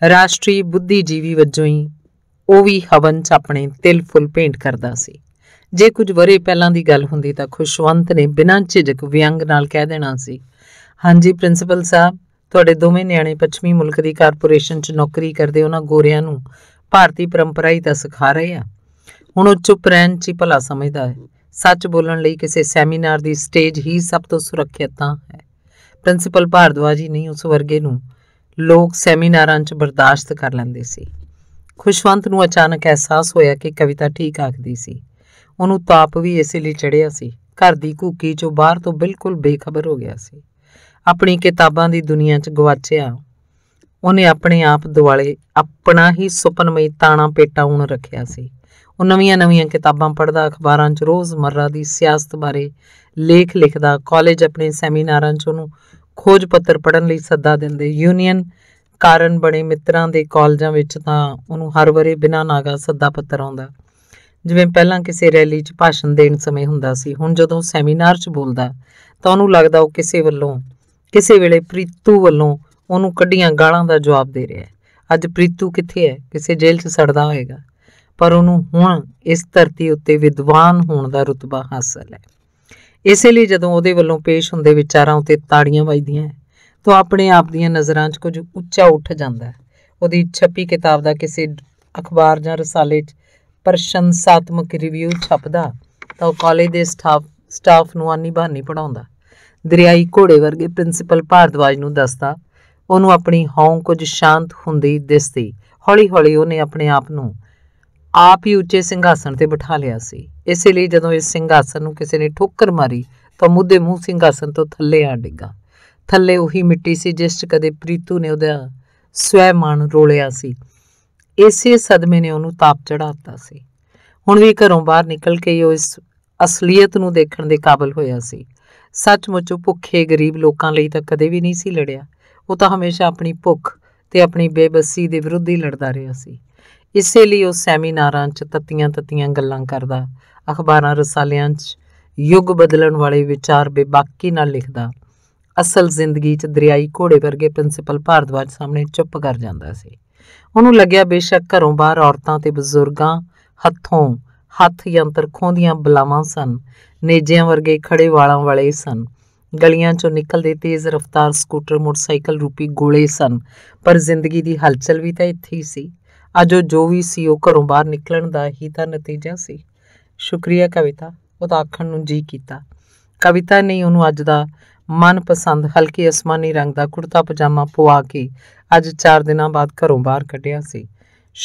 ਰਾਸ਼ਟਰੀ ਬੁੱਧੀਜੀਵੀ ਵਜੋਂ ਹੀ ਉਹ ਵੀ ਹਵਨ 'ਚ ਆਪਣੇ ਤਿਲ ਫੁੱਲ ਪੇਂਟ ਕਰਦਾ ਸੀ ਜੇ ਕੁਝ ਵਰੇ ਪਹਿਲਾਂ ਦੀ ਗੱਲ ਹੁੰਦੀ ਤਾਂ ਖੁਸ਼ਵੰਤ ਨੇ ਬਿਨਾਂ ਝਿਜਕ ਵਿਅੰਗ ਨਾਲ ਕਹਿ ਦੇਣਾ ਸੀ ਹਾਂਜੀ ਪ੍ਰਿੰਸੀਪਲ ਸਾਹਿਬ ਤੁਹਾਡੇ ਦੋਵੇਂ ਨਿਆਣੇ ਪੱਛਮੀ ਮੁਲਕ ਦੀ ਕਾਰਪੋਰੇਸ਼ਨ 'ਚ ਨੌਕਰੀ ਕਰਦੇ ਉਹਨਾਂ ਗੋਰਿਆਂ ਨੂੰ ਭਾਰਤੀ ਪਰੰਪਰਾ ਹੀ ਤਾਂ ਸਿਖਾ ਰਹੇ ਆ ਹੁਣ ਉਹ ਚੁੱਪ ਰਹਿਣ 'ਚ ਭਲਾ ਸਮਝਦਾ ਹੈ ਸੱਚ ਬੋਲਣ ਲਈ ਕਿਸੇ ਸੈਮੀਨਾਰ ਦੀ ਸਟੇਜ ਹੀ ਸਭ ਤੋਂ ਸੁਰੱਖਿਅਤ ਤਾਂ ਹੈ ਪ੍ਰਿੰਸੀਪਲ ਭਾਰਦਵਾਜੀ ਨਹੀਂ ਉਸ ਵਰਗੇ ਨੂੰ ਲੋਕ ਸੈਮੀਨਾਰਾਂ 'ਚ ਬਰਦਾਸ਼ਤ ਕਰ ਲੈਂਦੇ ਸੀ ਖੁਸ਼ਵੰਤ ਨੂੰ ਅਚਾਨਕ ਅਹਿਸਾਸ ਹੋਇਆ ਕਿ ਕਵਿਤਾ ਠੀਕ ਆਖਦੀ ਸੀ ਉਹਨੂੰ ਤਾਪ ਵੀ ਇਸੇ ਲਈ ਚੜਿਆ ਸੀ ਘਰ ਦੀ ਘੂਕੀ 'ਚੋਂ ਬਾਹਰ ਤੋਂ ਬਿਲਕੁਲ ਬੇਖਬਰ ਹੋ ਗਿਆ ਸੀ ਆਪਣੀ ਕਿਤਾਬਾਂ ਦੀ ਦੁਨੀਆ 'ਚ ਗਵਾਚਿਆ ਉਹਨੇ ਆਪਣੇ ਆਪ ਦੁਆਲੇ ਆਪਣਾ ਹੀ ਸੁਪਨਮਈ ਤਾਣਾ ਪੇਟਾਉਣ ਰੱਖਿਆ ਸੀ ਉਹ ਨਵੀਆਂ-ਨਵੀਆਂ ਕਿਤਾਬਾਂ ਪੜ੍ਹਦਾ ਅਖਬਾਰਾਂ 'ਚ ਰੋਜ਼ਮਰਰਾ ਦੀ ਸਿਆਸਤ ਬਾਰੇ ਲੇਖ ਲਿਖਦਾ ਕਾਲਜ ਆਪਣੇ ਸੈਮੀਨਾਰਾਂ 'ਚ ਉਹਨੂੰ ਖੋਜ ਪੱਤਰ ਪੜਨ ਲਈ ਸੱਦਾ ਦਿੰਦੇ ਯੂਨੀਅਨ ਕਾਰਨ ਬਣੇ ਮਿੱਤਰਾਂ ਦੇ ਕਾਲਜਾਂ ਵਿੱਚ ਤਾਂ ਉਹਨੂੰ ਹਰ ਵਾਰੇ ਬਿਨਾਂ ਨਾਗਾ ਸੱਦਾ ਪੱਤਰ ਆਉਂਦਾ ਜਿਵੇਂ ਪਹਿਲਾਂ ਕਿਸੇ ਰੈਲੀ 'ਚ ਭਾਸ਼ਣ ਦੇਣ ਸਮੇਂ ਹੁੰਦਾ ਸੀ ਹੁਣ ਜਦੋਂ ਸੈਮੀਨਾਰ 'ਚ ਬੋਲਦਾ ਤਾਂ ਉਹਨੂੰ ਲੱਗਦਾ ਉਹ ਕਿਸੇ ਵੱਲੋਂ ਕਿਸੇ ਵੇਲੇ ਪ੍ਰੀਤੂ ਵੱਲੋਂ ਉਹਨੂੰ ਕੱਢੀਆਂ ਗਾਲਾਂ ਦਾ ਜਵਾਬ ਦੇ ਰਿਹਾ ਹੈ ਅੱਜ ਪ੍ਰੀਤੂ ਕਿੱਥੇ ਹੈ ਕਿਸੇ ਜੇਲ੍ਹ 'ਚ ਸੜਦਾ ਹੋਵੇਗਾ ਪਰ ਉਹਨੂੰ ਹੁਣ ਇਸ ਧਰਤੀ ਉੱਤੇ ਵਿਦਵਾਨ ਹੋਣ ਦਾ ਰਤਬਾ ਹਾਸਲ ਹੈ ਇਸੇ ਲਈ ਜਦੋਂ ਉਹਦੇ ਵੱਲੋਂ ਪੇਸ਼ ਹੁੰਦੇ ਵਿਚਾਰਾਂ ਉੱਤੇ ਤਾੜੀਆਂ ਵੱਜਦੀਆਂ ਤਾਂ ਆਪਣੇ ਆਪ ਦੀਆਂ ਨਜ਼ਰਾਂ 'ਚ ਕੁਝ ਉੱਚਾ ਉੱਠ ਜਾਂਦਾ ਹੈ ਉਹਦੀ ਛਪੀ ਕਿਤਾਬ ਦਾ ਕਿਸੇ ਅਖਬਾਰ ਜਾਂ ਰਸਾਲੇ 'ਚ ਪ੍ਰਸ਼ੰਸਾਤਮਕ ਰਿਵਿਊ ਛਪਦਾ ਤਾਂ ਉਹ ਕਾਲਜ ਦੇ ਸਟਾਫ ਸਟਾਫ ਨੂੰ ਆਨੀ ਬਹਾਨੀ ਪੜਾਉਂਦਾ ਦਰਿਆਈ ਘੋੜੇ ਵਰਗੇ ਪ੍ਰਿੰਸੀਪਲ ਭਾਰਦਵਾਜ ਨੂੰ ਦੱਸਦਾ ਉਹਨੂੰ ਆਪਣੀ ਹੌਂ ਕੁਝ ਸ਼ਾਂਤ ਹੁੰਦੀ ਦਿਸਦੀ ਹੌਲੀ-ਹੌਲੀ ਉਹਨੇ ਆਪਣੇ ਆਪ ਨੂੰ ਆਪ ਹੀ ਉੱਚੇ ਸਿੰਘਾਸਣ ਤੇ ਬਿਠਾ ਲਿਆ ਸੀ ਇਸੇ ਲਈ ਜਦੋਂ ਇਸ ਸਿੰਘਾਸਣ ਨੂੰ ਕਿਸੇ ਨੇ ਠੋਕਰ ਮਾਰੀ ਤਾਂ ਮੁੱਦੇ ਮੂੰਹ ਸਿੰਘਾਸਣ ਤੋਂ ਥੱਲੇ ਆ ਡਿੱਗਾ ਥੱਲੇ ਉਹੀ ਮਿੱਟੀ ਸੀ ਜਿਸ 'ਚ ਕਦੇ ਪ੍ਰੀਤੂ ਨੇ ਉਹਦਾ ਸਵੈਮਾਨ ਰੋਲਿਆ ਸੀ ਇਸੇ ਸਦਮੇ ਨੇ ਉਹਨੂੰ ਤਾਪ ਚੜਾਤਾ ਸੀ ਹੁਣ ਵੀ ਘਰੋਂ ਬਾਹਰ ਨਿਕਲ ਕੇ ਉਹ ਇਸ ਅਸਲੀਅਤ ਨੂੰ ਦੇਖਣ ਦੇ ਕਾਬਿਲ ਹੋਇਆ ਸੀ ਸੱਚਮੁੱਚ ਉਹ ਭੁੱਖੇ ਗਰੀਬ ਲੋਕਾਂ ਲਈ ਤਾਂ ਕਦੇ ਵੀ ਨਹੀਂ ਸੀ ਲੜਿਆ ਉਹ ਤਾਂ ਹਮੇਸ਼ਾ ਆਪਣੀ ਭੁੱਖ ਤੇ ਆਪਣੀ ਬੇਬਸੀ ਦੇ ਵਿਰੁੱਧ ਹੀ ਲੜਦਾ ਰਿਹਾ ਸੀ ਇਸੇ ਲਈ ਉਹ ਸੈਮੀਨਾਰਾਂ 'ਚ ਤਤੀਆਂ-ਤਤੀਆਂ ਗੱਲਾਂ ਕਰਦਾ ਅਖਬਾਰਾਂ ਰਸਾਲਿਆਂ 'ਚ ਯੁੱਗ ਬਦਲਣ ਵਾਲੇ ਵਿਚਾਰ ਬੇਬਾਕੀ ਨਾਲ ਲਿਖਦਾ ਅਸਲ ਜ਼ਿੰਦਗੀ 'ਚ ਦਰਿਆਈ ਘੋੜੇ ਵਰਗੇ ਪ੍ਰਿੰਸੀਪਲ ਭਾਰਦਵਾਜ ਸਾਹਮਣੇ ਚੁੱਪ ਕਰ ਜਾਂਦਾ ਸੀ ਉਹਨੂੰ ਲੱਗਿਆ ਬੇਸ਼ੱਕ ਘਰੋਂ ਬਾਹਰ ਔਰਤਾਂ ਤੇ ਬਜ਼ੁਰਗਾਂ ਹੱਥੋਂ ਹੱਥ ਯੰਤਰ ਖੋਂਦੀਆਂ ਬਲਾਵਾਂ ਸਨ ਨੇਜਿਆਂ ਵਰਗੇ ਖੜੇ ਵਾਲਾਂ ਵਾਲੇ ਸਨ ਗਲੀਆਂ 'ਚੋਂ ਨਿਕਲਦੇ ਤੇਜ਼ ਰਫ਼ਤਾਰ ਸਕੂਟਰ ਮੋਟਰਸਾਈਕਲ ਰੂਪੀ ਗੋਲੇ ਸਨ ਪਰ ਜ਼ਿੰਦਗੀ ਦੀ ਹਲਚਲ ਵੀ ਤਾਂ ਇੱਥੇ ਹੀ ਸੀ ਅੱਜ ਉਹ ਜੋ ਵੀ ਸੀ ਉਹ ਘਰੋਂ ਬਾਹਰ ਨਿਕਲਣ ਦਾ ਹੀ ਤਾਂ ਨਤੀਜਾ ਸੀ ਸ਼ੁਕਰੀਆ ਕਵਿਤਾ ਤਾਂ ਆਖਣ ਨੂੰ ਜੀ ਕੀਤਾ ਕਵਿਤਾ ਨੇ ਉਹਨੂੰ ਅੱਜ ਦਾ ਮਨਪਸੰਦ ਹਲਕੇ ਅਸਮਾਨੀ ਰੰਗ ਦਾ ਕੁੜਤਾ ਪਜਾਮਾ ਪਵਾ ਕੇ ਅੱਜ 4 ਦਿਨਾਂ ਬਾਅਦ ਘਰੋਂ ਬਾਹਰ ਕੱਢਿਆ ਸੀ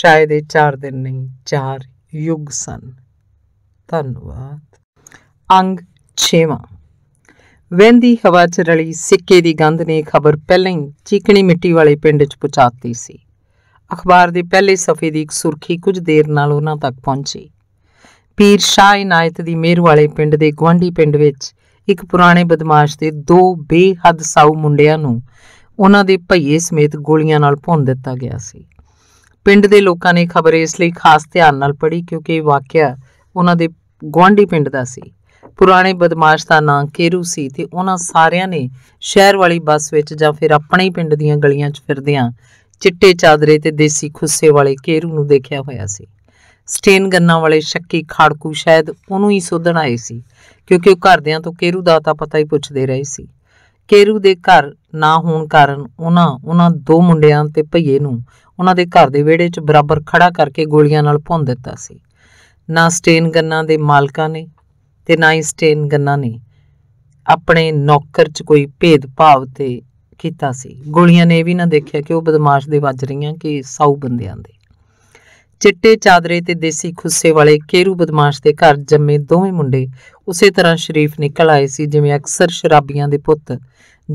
ਸ਼ਾਇਦ ਇਹ 4 ਦਿਨ ਨਹੀਂ 4 ਯੁੱਗ ਸਨ ਧੰਨਵਾਦ ਅੰਗ 6ਵਾਂ ਵੈਂਦੀ ਹਵਾ 'ਚ ਰਲੀ ਸਿੱਕੇ ਦੀ ਗੰਧ ਨੇ ਖਬਰ ਪਹਿਲਾਂ ਹੀ ਚੀਕਣੀ ਮਿੱਟੀ ਵਾਲੇ ਪਿੰਡ 'ਚ ਪਹੁੰਚਾਤੀ ਸੀ ਅਖਬਾਰ ਦੇ ਪਹਿਲੇ ਸਫੇ ਦੀ ਇੱਕ ਸੁਰਖੀ ਕੁਝ ਦੇਰ ਨਾਲ ਉਹਨਾਂ ਤੱਕ ਪਹੁੰਚੀ ਪੀਰ ਸ਼ਾਹ ਇਨਾਇਤ ਦੀ ਮੇਰ ਵਾਲੇ ਪਿੰਡ ਦੇ ਗਵਾਂਢੀ ਪਿੰਡ ਵਿੱਚ ਇੱਕ ਪੁਰਾਣੇ ਬਦਮਾਸ਼ ਦੇ ਦੋ ਬੇਹੱਦ ਸਾਊ ਮੁੰਡਿਆਂ ਨੂੰ ਉਹਨਾਂ ਦੇ ਭਈਏ ਸਮੇਤ ਗੋਲੀਆਂ ਨਾਲ ਭੁੰਨ ਦਿੱਤਾ ਗਿਆ ਸੀ ਪਿੰਡ ਦੇ ਲੋਕਾਂ ਨੇ ਖਬਰ ਇਸ ਲਈ ਖਾਸ ਧਿਆਨ ਨਾਲ ਪੜ੍ਹੀ ਕਿਉਂਕਿ ਇਹ ਵਾਕਿਆ ਉਹਨਾਂ ਦੇ ਗਵਾਂਢੀ ਪਿੰਡ ਦਾ ਸੀ ਪੁਰਾਣੇ ਬਦਮਾਸ਼ ਦਾ ਨਾਂ ਕੇਰੂ ਸੀ ਤੇ ਉਹਨਾਂ ਸਾਰਿਆਂ ਨੇ ਸ਼ਹਿਰ ਵਾਲੀ ਬੱਸ ਵਿੱਚ ਜਾਂ ਫਿਰ ਆਪਣੇ ਪਿੰਡ ਦੀਆਂ ਗਲੀਆਂ 'ਚ ਫਿਰਦਿਆਂ ਚਿੱਟੇ ਚਾਦਰੇ ਤੇ ਦੇਸੀ ਖੁੱਸੇ ਵਾਲੇ ਕੇਰੂ ਨੂੰ ਦੇਖਿਆ ਹੋਇਆ ਸੀ ਸਟੇਨ ਗੰਨਾਂ ਵਾਲੇ ਸ਼ੱਕੀ ਖਾੜਕੂ ਸ਼ਾਇਦ ਉਹਨੂੰ ਹੀ ਸੋਧਣ ਆਏ ਸੀ ਕਿਉਂਕਿ ਉਹ ਘਰਦਿਆਂ ਤੋਂ ਕੇਰੂ ਦਾ ਤਾਂ ਪਤਾ ਹੀ ਪੁੱਛਦੇ ਰਹੇ ਸੀ ਕੇਰੂ ਦੇ ਘਰ ਨਾ ਹੋਣ ਕਾਰਨ ਉਹਨਾਂ ਉਹਨਾਂ ਦੋ ਮੁੰਡਿਆਂ ਤੇ ਭਈਏ ਨੂੰ ਉਹਨਾਂ ਦੇ ਘਰ ਦੇ ਵਿਹੜੇ 'ਚ ਬਰਾਬਰ ਖੜਾ ਕਰਕੇ ਗੋਲੀਆਂ ਨਾਲ ਭੁੰਨ ਦਿੱਤਾ ਸੀ ਨਾ ਸਟੇਨ ਗੰਨਾਂ ਦੇ ਮਾਲਕਾਂ ਨੇ ਤੇ ਨਾ ਹੀ ਸਟੇਨ ਗੰਨਾਂ ਨੇ ਆਪਣੇ ਨੌਕਰ 'ਚ ਕੋਈ ਭੇਦਭਾਵ ਤੇ ਕੀਤਾ ਸੀ ਗੋਲੀਆਂ ਨੇ ਇਹ ਵੀ ਨਾ ਦੇਖਿਆ ਕਿ ਉਹ ਬਦਮਾਸ਼ ਦੇ ਵੱਜ ਰਹੀਆਂ ਕਿ ਸਾਊ ਬੰਦਿਆਂ ਦੇ ਚਿੱਟੇ ਚਾਦਰੇ ਤੇ ਦੇਸੀ ਖੁੱਸੇ ਵਾਲੇ ਕੇਰੂ ਬਦਮਾਸ਼ ਦੇ ਘਰ ਜੰਮੇ ਦੋਵੇਂ ਮੁੰਡੇ ਉਸੇ ਤਰ੍ਹਾਂ ਸ਼ਰੀਫ ਨਿਕਲ ਆਏ ਸੀ ਜਿਵੇਂ ਅਕਸਰ ਸ਼ਰਾਬੀਆਂ ਦੇ ਪੁੱਤ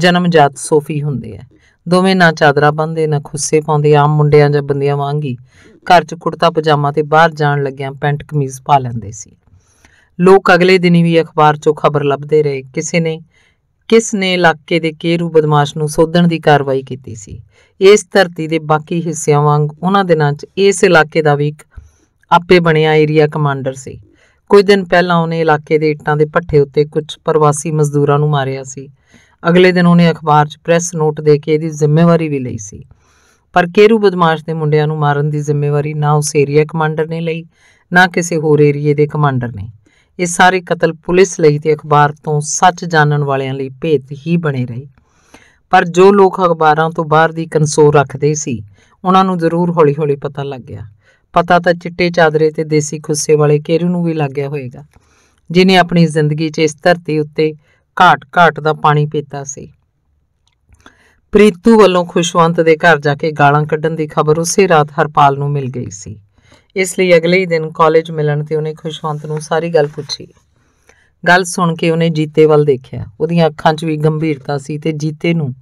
ਜਨਮਜਾਤ ਸੋਫੀ ਹੁੰਦੇ ਆ ਦੋਵੇਂ ਨਾ ਚਾਦਰਾ ਬੰਦੇ ਨਾ ਖੁੱਸੇ ਪਾਉਂਦੇ ਆਮ ਮੁੰਡਿਆਂ ਜਾਂ ਬੰਦਿਆਂ ਵਾਂਗ ਹੀ ਘਰ 'ਚ ਕੁੜਤਾ ਪਜਾਮਾ ਤੇ ਬਾਹਰ ਜਾਣ ਲੱਗਿਆਂ ਪੈਂਟ ਕਮੀਜ਼ ਪਾ ਲੈਂਦੇ ਸੀ ਲੋਕ ਅਗਲੇ ਦਿਨ ਵੀ ਅਖਬਾਰ 'ਚੋਂ ਖਬਰ ਲੱਭਦੇ ਰਹੇ ਕਿਸੇ ਨੇ ਕਿਸ ਨੇ ਇਲਾਕੇ ਦੇ ਕੇਰੂ ਬਦਮਾਸ਼ ਨੂੰ ਸੋਧਣ ਦੀ ਕਾਰਵਾਈ ਕੀਤੀ ਸੀ ਇਸ ਧਰਤੀ ਦੇ ਬਾਕੀ ਹਿੱਸਿਆਂ ਵਾਂਗ ਉਹਨਾਂ ਦਿਨਾਂ 'ਚ ਇਸ ਇਲਾਕੇ ਦਾ ਵੀ ਇੱਕ ਆਪੇ ਬਣਿਆ ਏਰੀਆ ਕਮਾਂਡਰ ਸੀ ਕੁਝ ਦਿਨ ਪਹਿਲਾਂ ਉਹਨੇ ਇਲਾਕੇ ਦੇ ਇੱਟਾਂ ਦੇ ਪੱਠੇ ਉੱਤੇ ਕੁਝ ਪ੍ਰਵਾਸੀ ਮਜ਼ਦੂਰਾਂ ਨੂੰ ਮਾਰਿਆ ਸੀ ਅਗਲੇ ਦਿਨ ਉਹਨੇ ਅਖਬਾਰ 'ਚ ਪ੍ਰੈਸ ਨੋਟ ਦੇ ਕੇ ਇਹਦੀ ਜ਼ਿੰਮੇਵਾਰੀ ਵੀ ਲਈ ਸੀ ਪਰ ਕੇਰੂ ਬਦਮਾਸ਼ ਦੇ ਮੁੰਡਿਆਂ ਨੂੰ ਮਾਰਨ ਦੀ ਜ਼ਿੰਮੇਵਾਰੀ ਨਾ ਉਸ ਏਰੀਆ ਕਮਾਂਡਰ ਨੇ ਲਈ ਨਾ ਕਿਸੇ ਹੋਰ ਏਰੀਏ ਦੇ ਕਮਾਂਡਰ ਨੇ ਇਹ ਸਾਰੇ ਕਤਲ ਪੁਲਿਸ ਲਈ ਤੇ ਅਖਬਾਰ ਤੋਂ ਸੱਚ ਜਾਣਨ ਵਾਲਿਆਂ ਲਈ ਭੇਤ ਹੀ ਬਣੇ ਰਹੇ ਪਰ ਜੋ ਲੋਕ ਅਖਬਾਰਾਂ ਤੋਂ ਬਾਹਰ ਦੀ ਕੰਸੋਰ ਰੱਖਦੇ ਸੀ ਉਹਨਾਂ ਨੂੰ ਜ਼ਰੂਰ ਹੌਲੀ-ਹੌਲੀ ਪਤਾ ਲੱਗ ਗਿਆ ਪਤਾ ਤਾਂ ਚਿੱਟੇ ਚਾਦਰੇ ਤੇ ਦੇਸੀ ਖੁੱਸੇ ਵਾਲੇ ਕੇਰੂ ਨੂੰ ਵੀ ਲੱਗਿਆ ਹੋਵੇਗਾ ਜਿਨੇ ਆਪਣੀ ਜ਼ਿੰਦਗੀ 'ਚ ਇਸ ਧਰਤੀ ਉੱਤੇ ਘਾਟ-ਘਾਟ ਦਾ ਪਾਣੀ ਪੀਤਾ ਸੀ ਪ੍ਰੀਤੂ ਵੱਲੋਂ ਖੁਸ਼ਵੰਤ ਦੇ ਘਰ ਜਾ ਕੇ ਗਾਲਾਂ ਕੱਢਣ ਦੀ ਖਬਰ ਉਸੇ ਰਾਤ ਹਰਪਾਲ ਨੂੰ ਮਿਲ ਗਈ ਸੀ ਇਸ ਲਈ ਅਗਲੇ ਹੀ ਦਿਨ ਕਾਲਜ ਮਿਲਣ ਤੇ ਉਹਨੇ ਖੁਸ਼ਵੰਤ ਨੂੰ ਸਾਰੀ ਗੱਲ ਪੁੱਛੀ ਗੱਲ ਸੁਣ ਕੇ ਉਹਨੇ ਜੀਤੇ ਵੱਲ ਦੇਖਿਆ ਉਹਦੀਆਂ ਅੱਖਾਂ 'ਚ ਵੀ ਗੰਭੀਰਤਾ ਸੀ ਤੇ ਜੀਤੇ ਨੂੰ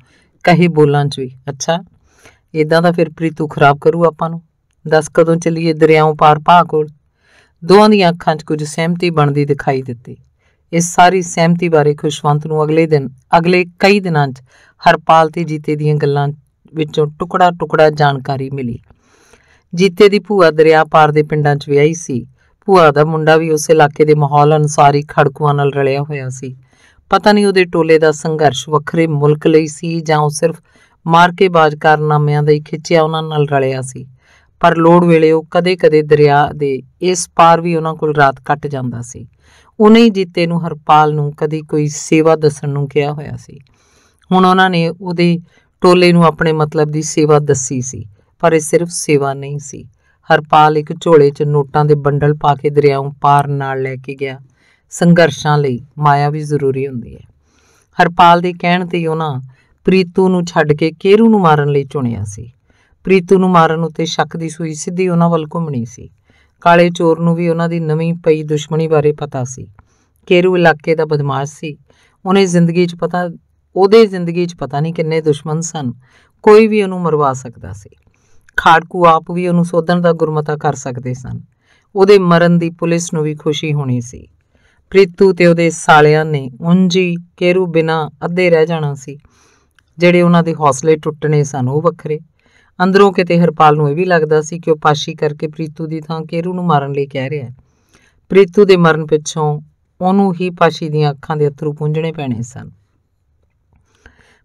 ਕਹੇ ਬੋਲਾਂ 'ਚ ਵੀ ਅੱਛਾ ਇਦਾਂ ਤਾਂ ਫਿਰ ਪ੍ਰੀਤੂ ਖਰਾਬ ਕਰੂ ਆਪਾਂ ਨੂੰ ਦੱਸ ਕਦੋਂ ਚੱਲੀਏ ਦਰਿਆਓਂ ਪਾਰ ਪਾ ਕੋਲ ਦੋਹਾਂ ਦੀਆਂ ਅੱਖਾਂ 'ਚ ਕੁਝ ਸਹਿਮਤੀ ਬਣਦੀ ਦਿਖਾਈ ਦਿੱਤੀ ਇਸ ਸਾਰੀ ਸਹਿਮਤੀ ਬਾਰੇ ਖੁਸ਼ਵੰਤ ਨੂੰ ਅਗਲੇ ਦਿਨ ਅਗਲੇ ਕਈ ਦਿਨਾਂ 'ਚ ਹਰਪਾਲ ਤੇ ਜੀਤੇ ਦੀਆਂ ਗੱਲਾਂ ਵਿੱਚੋਂ ਟੁਕੜਾ ਟੁਕੜਾ ਜਾਣਕਾਰੀ ਮਿਲੀ ਜੀਤੇ ਦੀ ਭੂਆ ਦਰਿਆ ਪਾਰ ਦੇ ਪਿੰਡਾਂ 'ਚ ਵਿਆਹੀ ਸੀ ਭੂਆ ਦਾ ਮੁੰਡਾ ਵੀ ਉਸ ਇਲਾਕੇ ਦੇ ਮਾਹੌਲ ਅਨੁਸਾਰ ਹੀ ਖੜਕੂਆਂ ਨਾਲ ਰਲਿਆ ਹੋਇਆ ਸੀ ਪਤਾ ਨਹੀਂ ਉਹਦੇ ਟੋਲੇ ਦਾ ਸੰਘਰਸ਼ ਵੱਖਰੇ ਮੁਲਕ ਲਈ ਸੀ ਜਾਂ ਉਹ ਸਿਰਫ ਮਾਰ ਕੇ ਬਾਜ ਕਾਰਨਾਮਿਆਂ ਦਾ ਹੀ ਖਿੱਚਿਆ ਉਹਨਾਂ ਨਾਲ ਰਲਿਆ ਸੀ ਪਰ ਲੋੜ ਵੇਲੇ ਉਹ ਕਦੇ-ਕਦੇ ਦਰਿਆ ਦੇ ਇਸ ਪਾਰ ਵੀ ਉਹਨਾਂ ਕੋਲ ਰਾਤ ਕੱਟ ਜਾਂਦਾ ਸੀ ਉਹਨੇ ਹੀ ਜੀਤੇ ਨੂੰ ਹਰਪਾਲ ਨੂੰ ਕਦੀ ਕੋਈ ਸੇਵਾ ਦੱਸਣ ਨੂੰ ਕਿਹਾ ਹੋਇਆ ਸੀ ਹੁਣ ਉਹਨਾਂ ਨੇ ਉਹਦੇ ਟੋਲੇ ਨੂੰ ਆਪਣੇ ਮਤਲਬ ਦੀ ਸੇਵਾ ਦੱਸੀ ਸੀ ਪਰ ਇਹ ਸਿਰਫ ਸੇਵਾ ਨਹੀਂ ਸੀ ਹਰਪਾਲ ਇੱਕ ਝੋਲੇ 'ਚ ਨੋਟਾਂ ਦੇ ਬੰਡਲ ਪਾ ਕੇ ਦਰਿਆਉਂ ਪਾਰ ਨਾਲ ਲੈ ਕੇ ਗਿਆ ਸੰਘਰਸ਼ਾਂ ਲਈ ਮਾਇਆ ਵੀ ਜ਼ਰੂਰੀ ਹੁੰਦੀ ਹੈ ਹਰਪਾਲ ਦੇ ਕਹਿਣ ਤੇ ਉਹਨਾਂ ਪ੍ਰੀਤੂ ਨੂੰ ਛੱਡ ਕੇ ਕੇਰੂ ਨੂੰ ਮਾਰਨ ਲਈ ਚੁਣਿਆ ਸੀ ਪ੍ਰੀਤੂ ਨੂੰ ਮਾਰਨ ਉਤੇ ਸ਼ੱਕ ਦੀ ਸੂਈ ਸਿੱਧੀ ਉਹਨਾਂ ਵੱਲ ਘੁੰਮਣੀ ਸੀ ਕਾਲੇ ਚੋਰ ਨੂੰ ਵੀ ਉਹਨਾਂ ਦੀ ਨਵੀਂ ਪਈ ਦੁਸ਼ਮਣੀ ਬਾਰੇ ਪਤਾ ਸੀ ਕੇਰੂ ਇਲਾਕੇ ਦਾ ਬਦਮਾਸ਼ ਸੀ ਉਹਨੇ ਜ਼ਿੰਦਗੀ 'ਚ ਪਤਾ ਉਹਦੇ ਜ਼ਿੰਦਗੀ 'ਚ ਪਤਾ ਨਹੀਂ ਕਿੰਨੇ ਦੁਸ਼ਮਣ ਸਨ ਕੋਈ ਵੀ ਉਹਨੂੰ ਮਰਵਾ ਸਕਦਾ ਸੀ ਖਾੜਕੂ ਆਪ ਵੀ ਉਹਨੂੰ ਸੋਧਣ ਦਾ ਗੁਰਮਤਾ ਕਰ ਸਕਦੇ ਸਨ ਉਹਦੇ ਮਰਨ ਦੀ ਪੁਲਿਸ ਨੂੰ ਵੀ ਖੁਸ਼ੀ ਹੋਣੀ ਸੀ ਪ੍ਰੀਤੂ ਤੇ ਉਹਦੇ ਸਾਲਿਆਂ ਨੇ ਉਂਝੀ ਕੇਰੂ ਬਿਨਾ ਅੱਧੇ ਰਹਿ ਜਾਣਾ ਸੀ ਜਿਹੜੇ ਉਹਨਾਂ ਦੇ ਹੌਸਲੇ ਟੁੱਟਣੇ ਸਨ ਉਹ ਵੱਖਰੇ ਅੰਦਰੋਂ ਕਿਤੇ ਹਰਪਾਲ ਨੂੰ ਇਹ ਵੀ ਲੱਗਦਾ ਸੀ ਕਿ ਉਹ ਪਾਸ਼ੀ ਕਰਕੇ ਪ੍ਰੀਤੂ ਦੀ ਥਾਂ ਕੇਰੂ ਨੂੰ ਮਾਰਨ ਲਈ ਕਹਿ ਰਿਹਾ ਹੈ ਪ੍ਰੀਤੂ ਦੇ ਮਰਨ ਪਿੱਛੋਂ ਉਹਨੂੰ ਹੀ ਪਾਸ਼ੀ ਦੀਆਂ ਅੱਖਾਂ ਦੇ ਅਥਰੂ ਪੁੰਝਣੇ ਪੈਣੇ ਸਨ